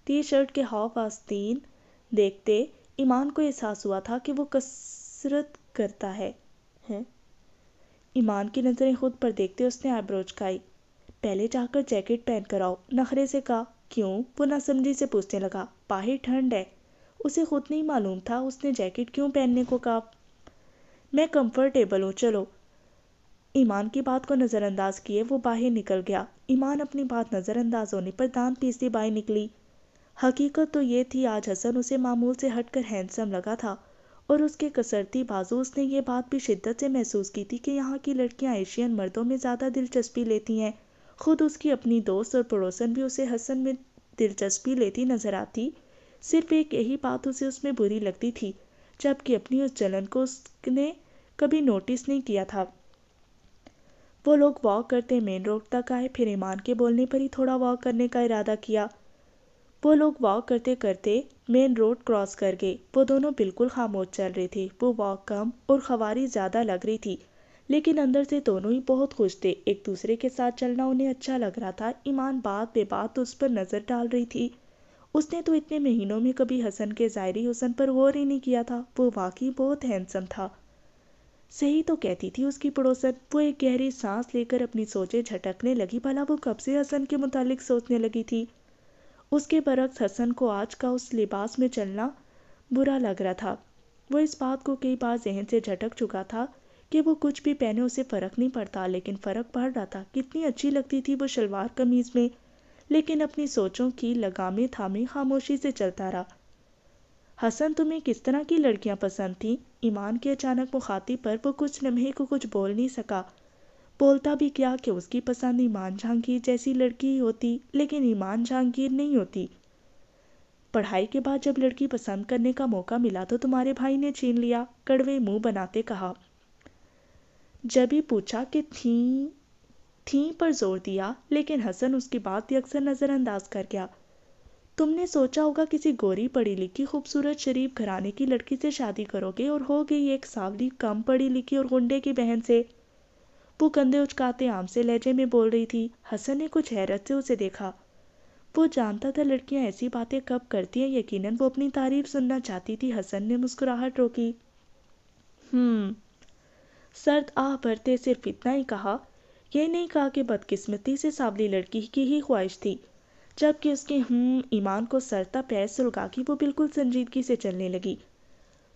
टी शर्ट के हाफ आस्तीन देखते ईमान को एहसास हुआ था कि वो कसरत करता है हैं ईमान की नज़रें खुद पर देखते उसने आईब्रोच खाई पहले जाकर जैकेट पहन कर आओ नखरे से कहा क्यों वो नासमझी से पूछने लगा बाहर ठंड है उसे खुद नहीं मालूम था उसने जैकेट क्यों पहनने को कहा मैं कंफर्टेबल हूँ चलो ईमान की बात को नज़रअंदाज किए वो बाहर निकल गया ईमान अपनी बात नज़रअंदाज होने पर दान पीसती बाहर निकली हकीकत तो ये थी आज हसन उसे मामूल से हटकर हैंडसम लगा था और उसके कसरती बाजू उसने ये बात भी शिद्दत से महसूस की थी कि यहाँ की लड़कियाँ एशियन मर्दों में ज़्यादा दिलचस्पी लेती हैं खुद उसकी अपनी दोस्त और पड़ोसन भी उसे हसन में दिलचस्पी लेती नजर आती सिर्फ एक यही बात उसे उसमें बुरी लगती थी जबकि अपनी उस जलन को उसने कभी नोटिस नहीं किया था वो लोग वॉक करते मेन रोड तक आए फिर ईमान के बोलने पर ही थोड़ा वॉक करने का इरादा किया वो लोग वॉक करते करते मेन रोड क्रॉस कर गए वो दोनों बिल्कुल खामोश चल रहे थे वो वॉक कम और खवारी ज़्यादा लग रही थी लेकिन अंदर से दोनों ही बहुत खुश थे एक दूसरे के साथ चलना उन्हें अच्छा लग रहा था ईमान बात बेबात उस पर नज़र डाल रही थी उसने तो इतने महीनों में कभी हसन के ज़ायरी हुसन पर गौर ही नहीं किया था वो वाकई बहुत हैंडसम था सही तो कहती थी उसकी पड़ोसन वो एक गहरी सांस लेकर अपनी सोचें झटकने लगी भला वो कब से हसन के मुतालिक सोचने लगी थी उसके बरक्स हसन को आज का उस लिबास में चलना बुरा लग रहा था वो इस बात को कई बार जहन से झटक चुका था कि वो कुछ भी पहने उसे फ़र्क नहीं पड़ता लेकिन फ़र्क पड़ रहा था कितनी अच्छी लगती थी वो शलवार कमीज़ में लेकिन अपनी सोचों की लगामे थामे खामोशी से चलता रहा हसन तुम्हें किस तरह की लड़कियाँ पसंद थी ईमान के अचानक मुखातिब पर वो कुछ लम्हे को कुछ बोल नहीं सका बोलता भी क्या कि उसकी पसंद ईमान जहांगीर जैसी लड़की ही होती लेकिन ईमान जहांगीर नहीं होती पढ़ाई के बाद जब लड़की पसंद करने का मौका मिला तो तुम्हारे भाई ने छीन लिया कड़वे मुंह बनाते कहा जब ही पूछा कि थी थी पर जोर दिया लेकिन हसन उसकी बात अक्सर नज़रअंदाज कर गया तुमने सोचा होगा किसी गोरी पढ़ी लिखी खूबसूरत शरीफ घराने की लड़की से शादी करोगे और हो गई एक सावली कम पढ़ी लिखी और गुंडे की बहन से वो कंधे उचकाते आम से लहजे में बोल रही थी हसन ने कुछ हैरत से उसे देखा वो जानता था लड़कियां ऐसी बातें कब करती हैं यकीनन वो अपनी तारीफ सुनना चाहती थी हसन ने मुस्कुराहट रोकी हम्म सर्द आह भरते सिर्फ इतना ही कहा यह नहीं कहा कि बदकिस्मती से सावली लड़की की ही ख्वाहिश थी जबकि उसके हम हम्म, ईमान को सरता पैर सुलगा कि वो बिल्कुल संजीदगी से चलने लगी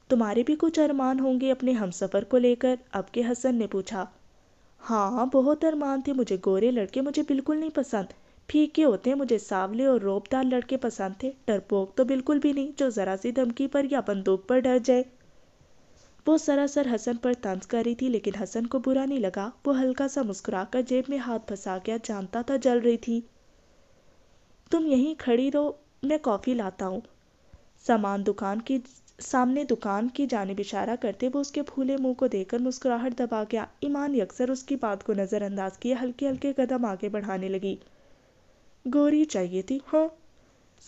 तुम्हारे भी कुछ अरमान होंगे अपने हम सफ़र को लेकर अब के हसन ने पूछा हाँ बहुत अरमान थे मुझे गोरे लड़के मुझे बिल्कुल नहीं पसंद फीके होते हैं मुझे सावले और रोबदार लड़के पसंद थे डरपोक तो बिल्कुल भी नहीं जो ज़रा सी धमकी पर या बंदूक पर डर जाए वो सरासर हसन पर तंज कर रही थी लेकिन हसन को बुरा नहीं लगा वो हल्का सा मुस्कुराकर जेब में हाथ फंसा गया जानता था जल रही थी तुम यहीं खड़ी रहो मैं कॉफ़ी लाता हूँ सामान दुकान की सामने दुकान की जानब इशारा करते वो उसके फूले मुंह को देखकर मुस्कुराहट दबा गया ईमान अक्सर उसकी बात को नज़रअंदाज किए हल्के हल्के कदम आगे बढ़ाने लगी गोरी चाहिए थी हाँ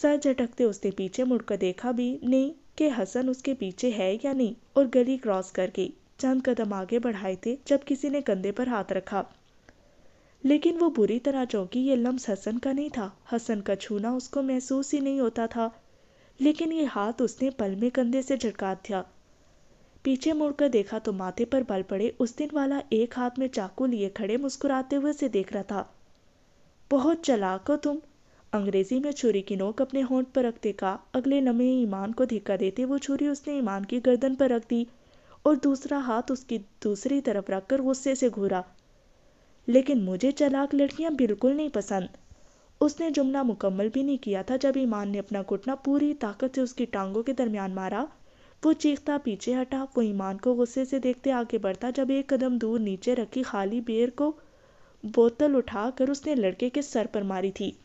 सर झटकते उसने पीछे मुड़कर देखा भी नहीं कि हसन उसके पीछे है या नहीं और गली क्रॉस कर गई चंद कदम आगे बढ़ाए थे जब किसी ने कंधे पर हाथ रखा लेकिन वो बुरी तरह चौंकी ये लम्स हसन का नहीं था हसन का छूना उसको महसूस ही नहीं होता था लेकिन ये हाथ उसने पल में कंधे से झटका दिया पीछे मुड़कर देखा तो माथे पर बल पड़े उस दिन वाला एक हाथ में चाकू लिए खड़े मुस्कुराते हुए से देख रहा था बहुत चलाक हो तुम अंग्रेजी में छुरी की नोक अपने होंठ पर रखते का अगले लम्हे ईमान को धिक्का देते वो छुरी उसने ईमान की गर्दन पर रख दी और दूसरा हाथ उसकी दूसरी तरफ रखकर गुस्से से घूरा लेकिन मुझे चलाक लड़कियां बिल्कुल नहीं पसंद उसने जुमला मुकम्मल भी नहीं किया था जब ईमान ने अपना घुटना पूरी ताकत से उसकी टांगों के दरमियान मारा वो चीखता पीछे हटा वो ईमान को गुस्से से देखते आगे बढ़ता जब एक कदम दूर नीचे रखी खाली बेर को बोतल उठाकर उसने लड़के के सर पर मारी थी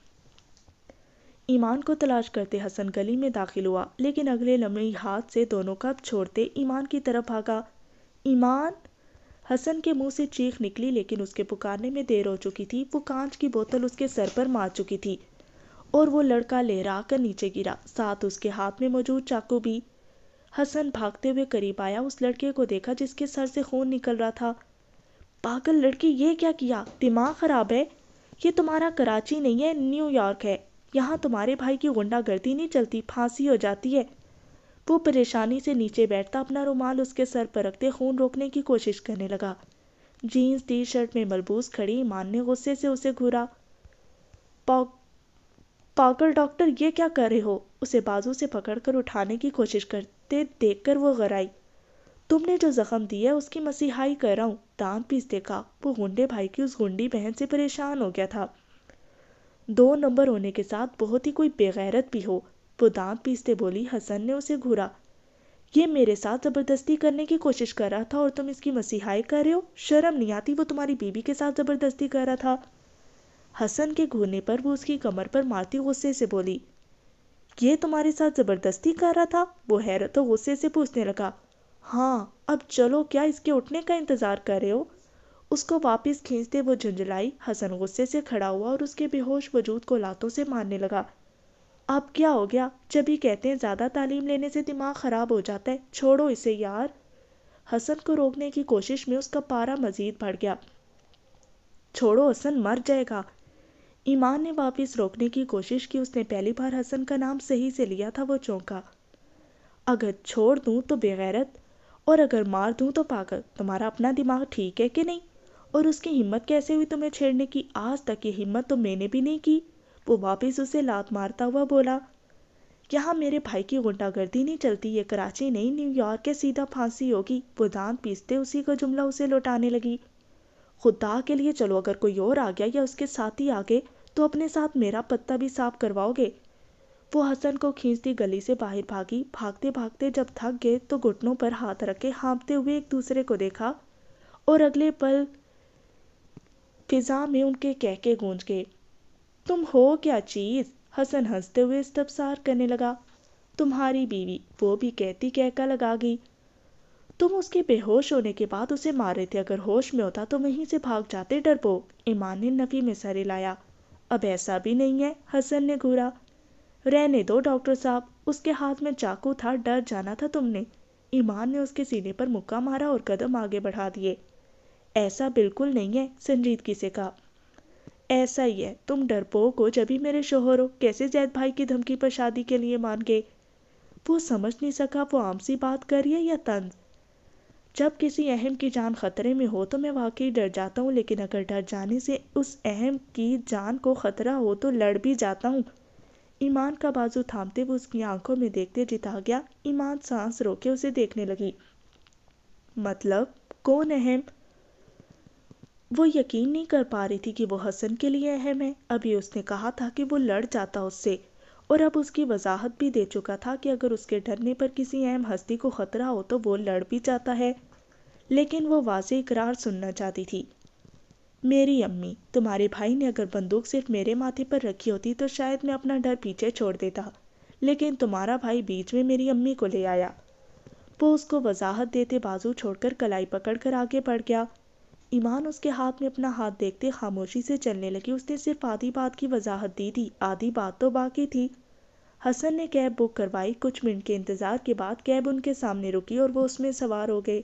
ईमान को तलाश करते हसन गली में दाखिल हुआ लेकिन अगले लम्हे हाथ से दोनों कप छोड़ते ईमान की तरफ भागा ईमान हसन के मुंह से चीख निकली लेकिन उसके पुकारने में देर हो चुकी थी वो कांच की बोतल उसके सर पर मार चुकी थी और वो लड़का लहरा कर नीचे गिरा साथ उसके हाथ में मौजूद चाकू भी हसन भागते हुए करीब आया उस लड़के को देखा जिसके सर से खून निकल रहा था पागल लड़की ये क्या किया दिमाग ख़राब है ये तुम्हारा कराची नहीं है न्यूयॉर्क है यहाँ तुम्हारे भाई की गुंडागर्दी नहीं चलती फांसी हो जाती है वो परेशानी से नीचे बैठता अपना रुमाल उसके सर पर रखते खून रोकने की कोशिश करने लगा जीन्स टी शर्ट में मलबूस खड़ी ईमान ने गुस्से से उसे घूरा पागल डॉक्टर ये क्या कर रहे हो उसे बाजू से पकड़कर उठाने की कोशिश करते देखकर वो गराई तुमने जो जख्म दिया उसकी मसीहाई कर रहा हूँ दांत पीस देखा वो गुंडे भाई की उस गुंडी बहन से परेशान हो गया था दो नंबर होने के साथ बहुत ही कोई बेगैरत भी हो वो दाँत पीसते बोली हसन ने उसे घूरा ये मेरे साथ ज़बरदस्ती करने की कोशिश कर रहा था और तुम इसकी मसीहाई कर रहे हो शर्म नहीं आती वो तुम्हारी बीबी के साथ ज़बरदस्ती कर रहा था हसन के घूरने पर वो उसकी कमर पर मारती गुस्से से बोली ये तुम्हारे साथ ज़बरदस्ती कर रहा था वो हैरत तो गुस्से से पूछने लगा हाँ अब चलो क्या इसके उठने का इंतज़ार कर रहे हो उसको वापस खींचते वो झुंझलाई हसन गुस्से से खड़ा हुआ और उसके बेहोश वजूद को लातों से मारने लगा अब क्या हो गया जब ये कहते हैं ज़्यादा तालीम लेने से दिमाग ख़राब हो जाता है छोड़ो इसे यार हसन को रोकने की कोशिश में उसका पारा मज़ीद बढ़ गया छोड़ो हसन मर जाएगा ईमान ने वापस रोकने की कोशिश की उसने पहली बार हसन का नाम सही से लिया था वो चौंका अगर छोड़ दूँ तो बेगैरत और अगर मार दूँ तो पागल तुम्हारा अपना दिमाग ठीक है कि नहीं और उसकी हिम्मत कैसे हुई तुम्हें छेड़ने की आज तक ये हिम्मत तो मैंने भी नहीं की वो वापस उसे लात मारता हुआ बोला यहाँ मेरे भाई की गुंडागर्दी नहीं चलती ये कराची नहीं न्यूयॉर्क के सीधा फांसी होगी वो दांत पीसते उसी का जुमला उसे लौटाने लगी खुदा के लिए चलो अगर कोई और आ गया या उसके साथ ही आ गए तो अपने साथ मेरा पत्ता भी साफ करवाओगे वो हसन को खींचती गली से बाहर भागी भागते भागते जब थक गए तो घुटनों पर हाथ रखे हाँपते हुए एक दूसरे को देखा और अगले पल फिजा में उनके कहके गूंज गए तुम हो क्या चीज़ हसन हंसते हुए इस्तफसार करने लगा तुम्हारी बीवी वो भी कहती कहका लगा गई तुम उसके बेहोश होने के बाद उसे मारे थे अगर होश में होता तो वहीं से भाग जाते डरपोक ईमान ने नफी में सर लाया अब ऐसा भी नहीं है हसन ने घूरा रहने दो डॉक्टर साहब उसके हाथ में चाकू था डर जाना था तुमने ईमान ने उसके सीने पर मुक्का मारा और कदम आगे बढ़ा दिए ऐसा बिल्कुल नहीं है संजीदगी से कहा ऐसा ही है तुम डरपोक हो जब ही मेरे शोहर हो कैसे जैद भाई की धमकी पर शादी के लिए मान गए वो समझ नहीं सका वो आम सी बात करिए है या तंज जब किसी अहम की जान खतरे में हो तो मैं वाकई डर जाता हूँ लेकिन अगर डर जाने से उस अहम की जान को खतरा हो तो लड़ भी जाता हूँ ईमान का बाजू थामते हुए उसकी आंखों में देखते जिता गया ईमान सांस रोके उसे देखने लगी मतलब कौन अहम वो यकीन नहीं कर पा रही थी कि वो हसन के लिए अहम है अभी उसने कहा था कि वो लड़ जाता उससे और अब उसकी वजाहत भी दे चुका था कि अगर उसके डरने पर किसी अहम हस्ती को ख़तरा हो तो वो लड़ भी जाता है लेकिन वो वाज इकरार सुनना चाहती थी मेरी अम्मी तुम्हारे भाई ने अगर बंदूक सिर्फ मेरे माथे पर रखी होती तो शायद मैं अपना डर पीछे छोड़ देता लेकिन तुम्हारा भाई बीच में मेरी अम्मी को ले आया वो उसको वजाहत देते बाजू छोड़कर कलाई पकड़कर आगे बढ़ गया ईमान उसके हाथ में अपना हाथ देखते खामोशी से चलने लगी उसने सिर्फ आधी बात की वजाहत दी थी आधी बात तो बाकी थी हसन ने कैब बुक करवाई कुछ मिनट के इंतज़ार के बाद कैब उनके सामने रुकी और वो उसमें सवार हो गए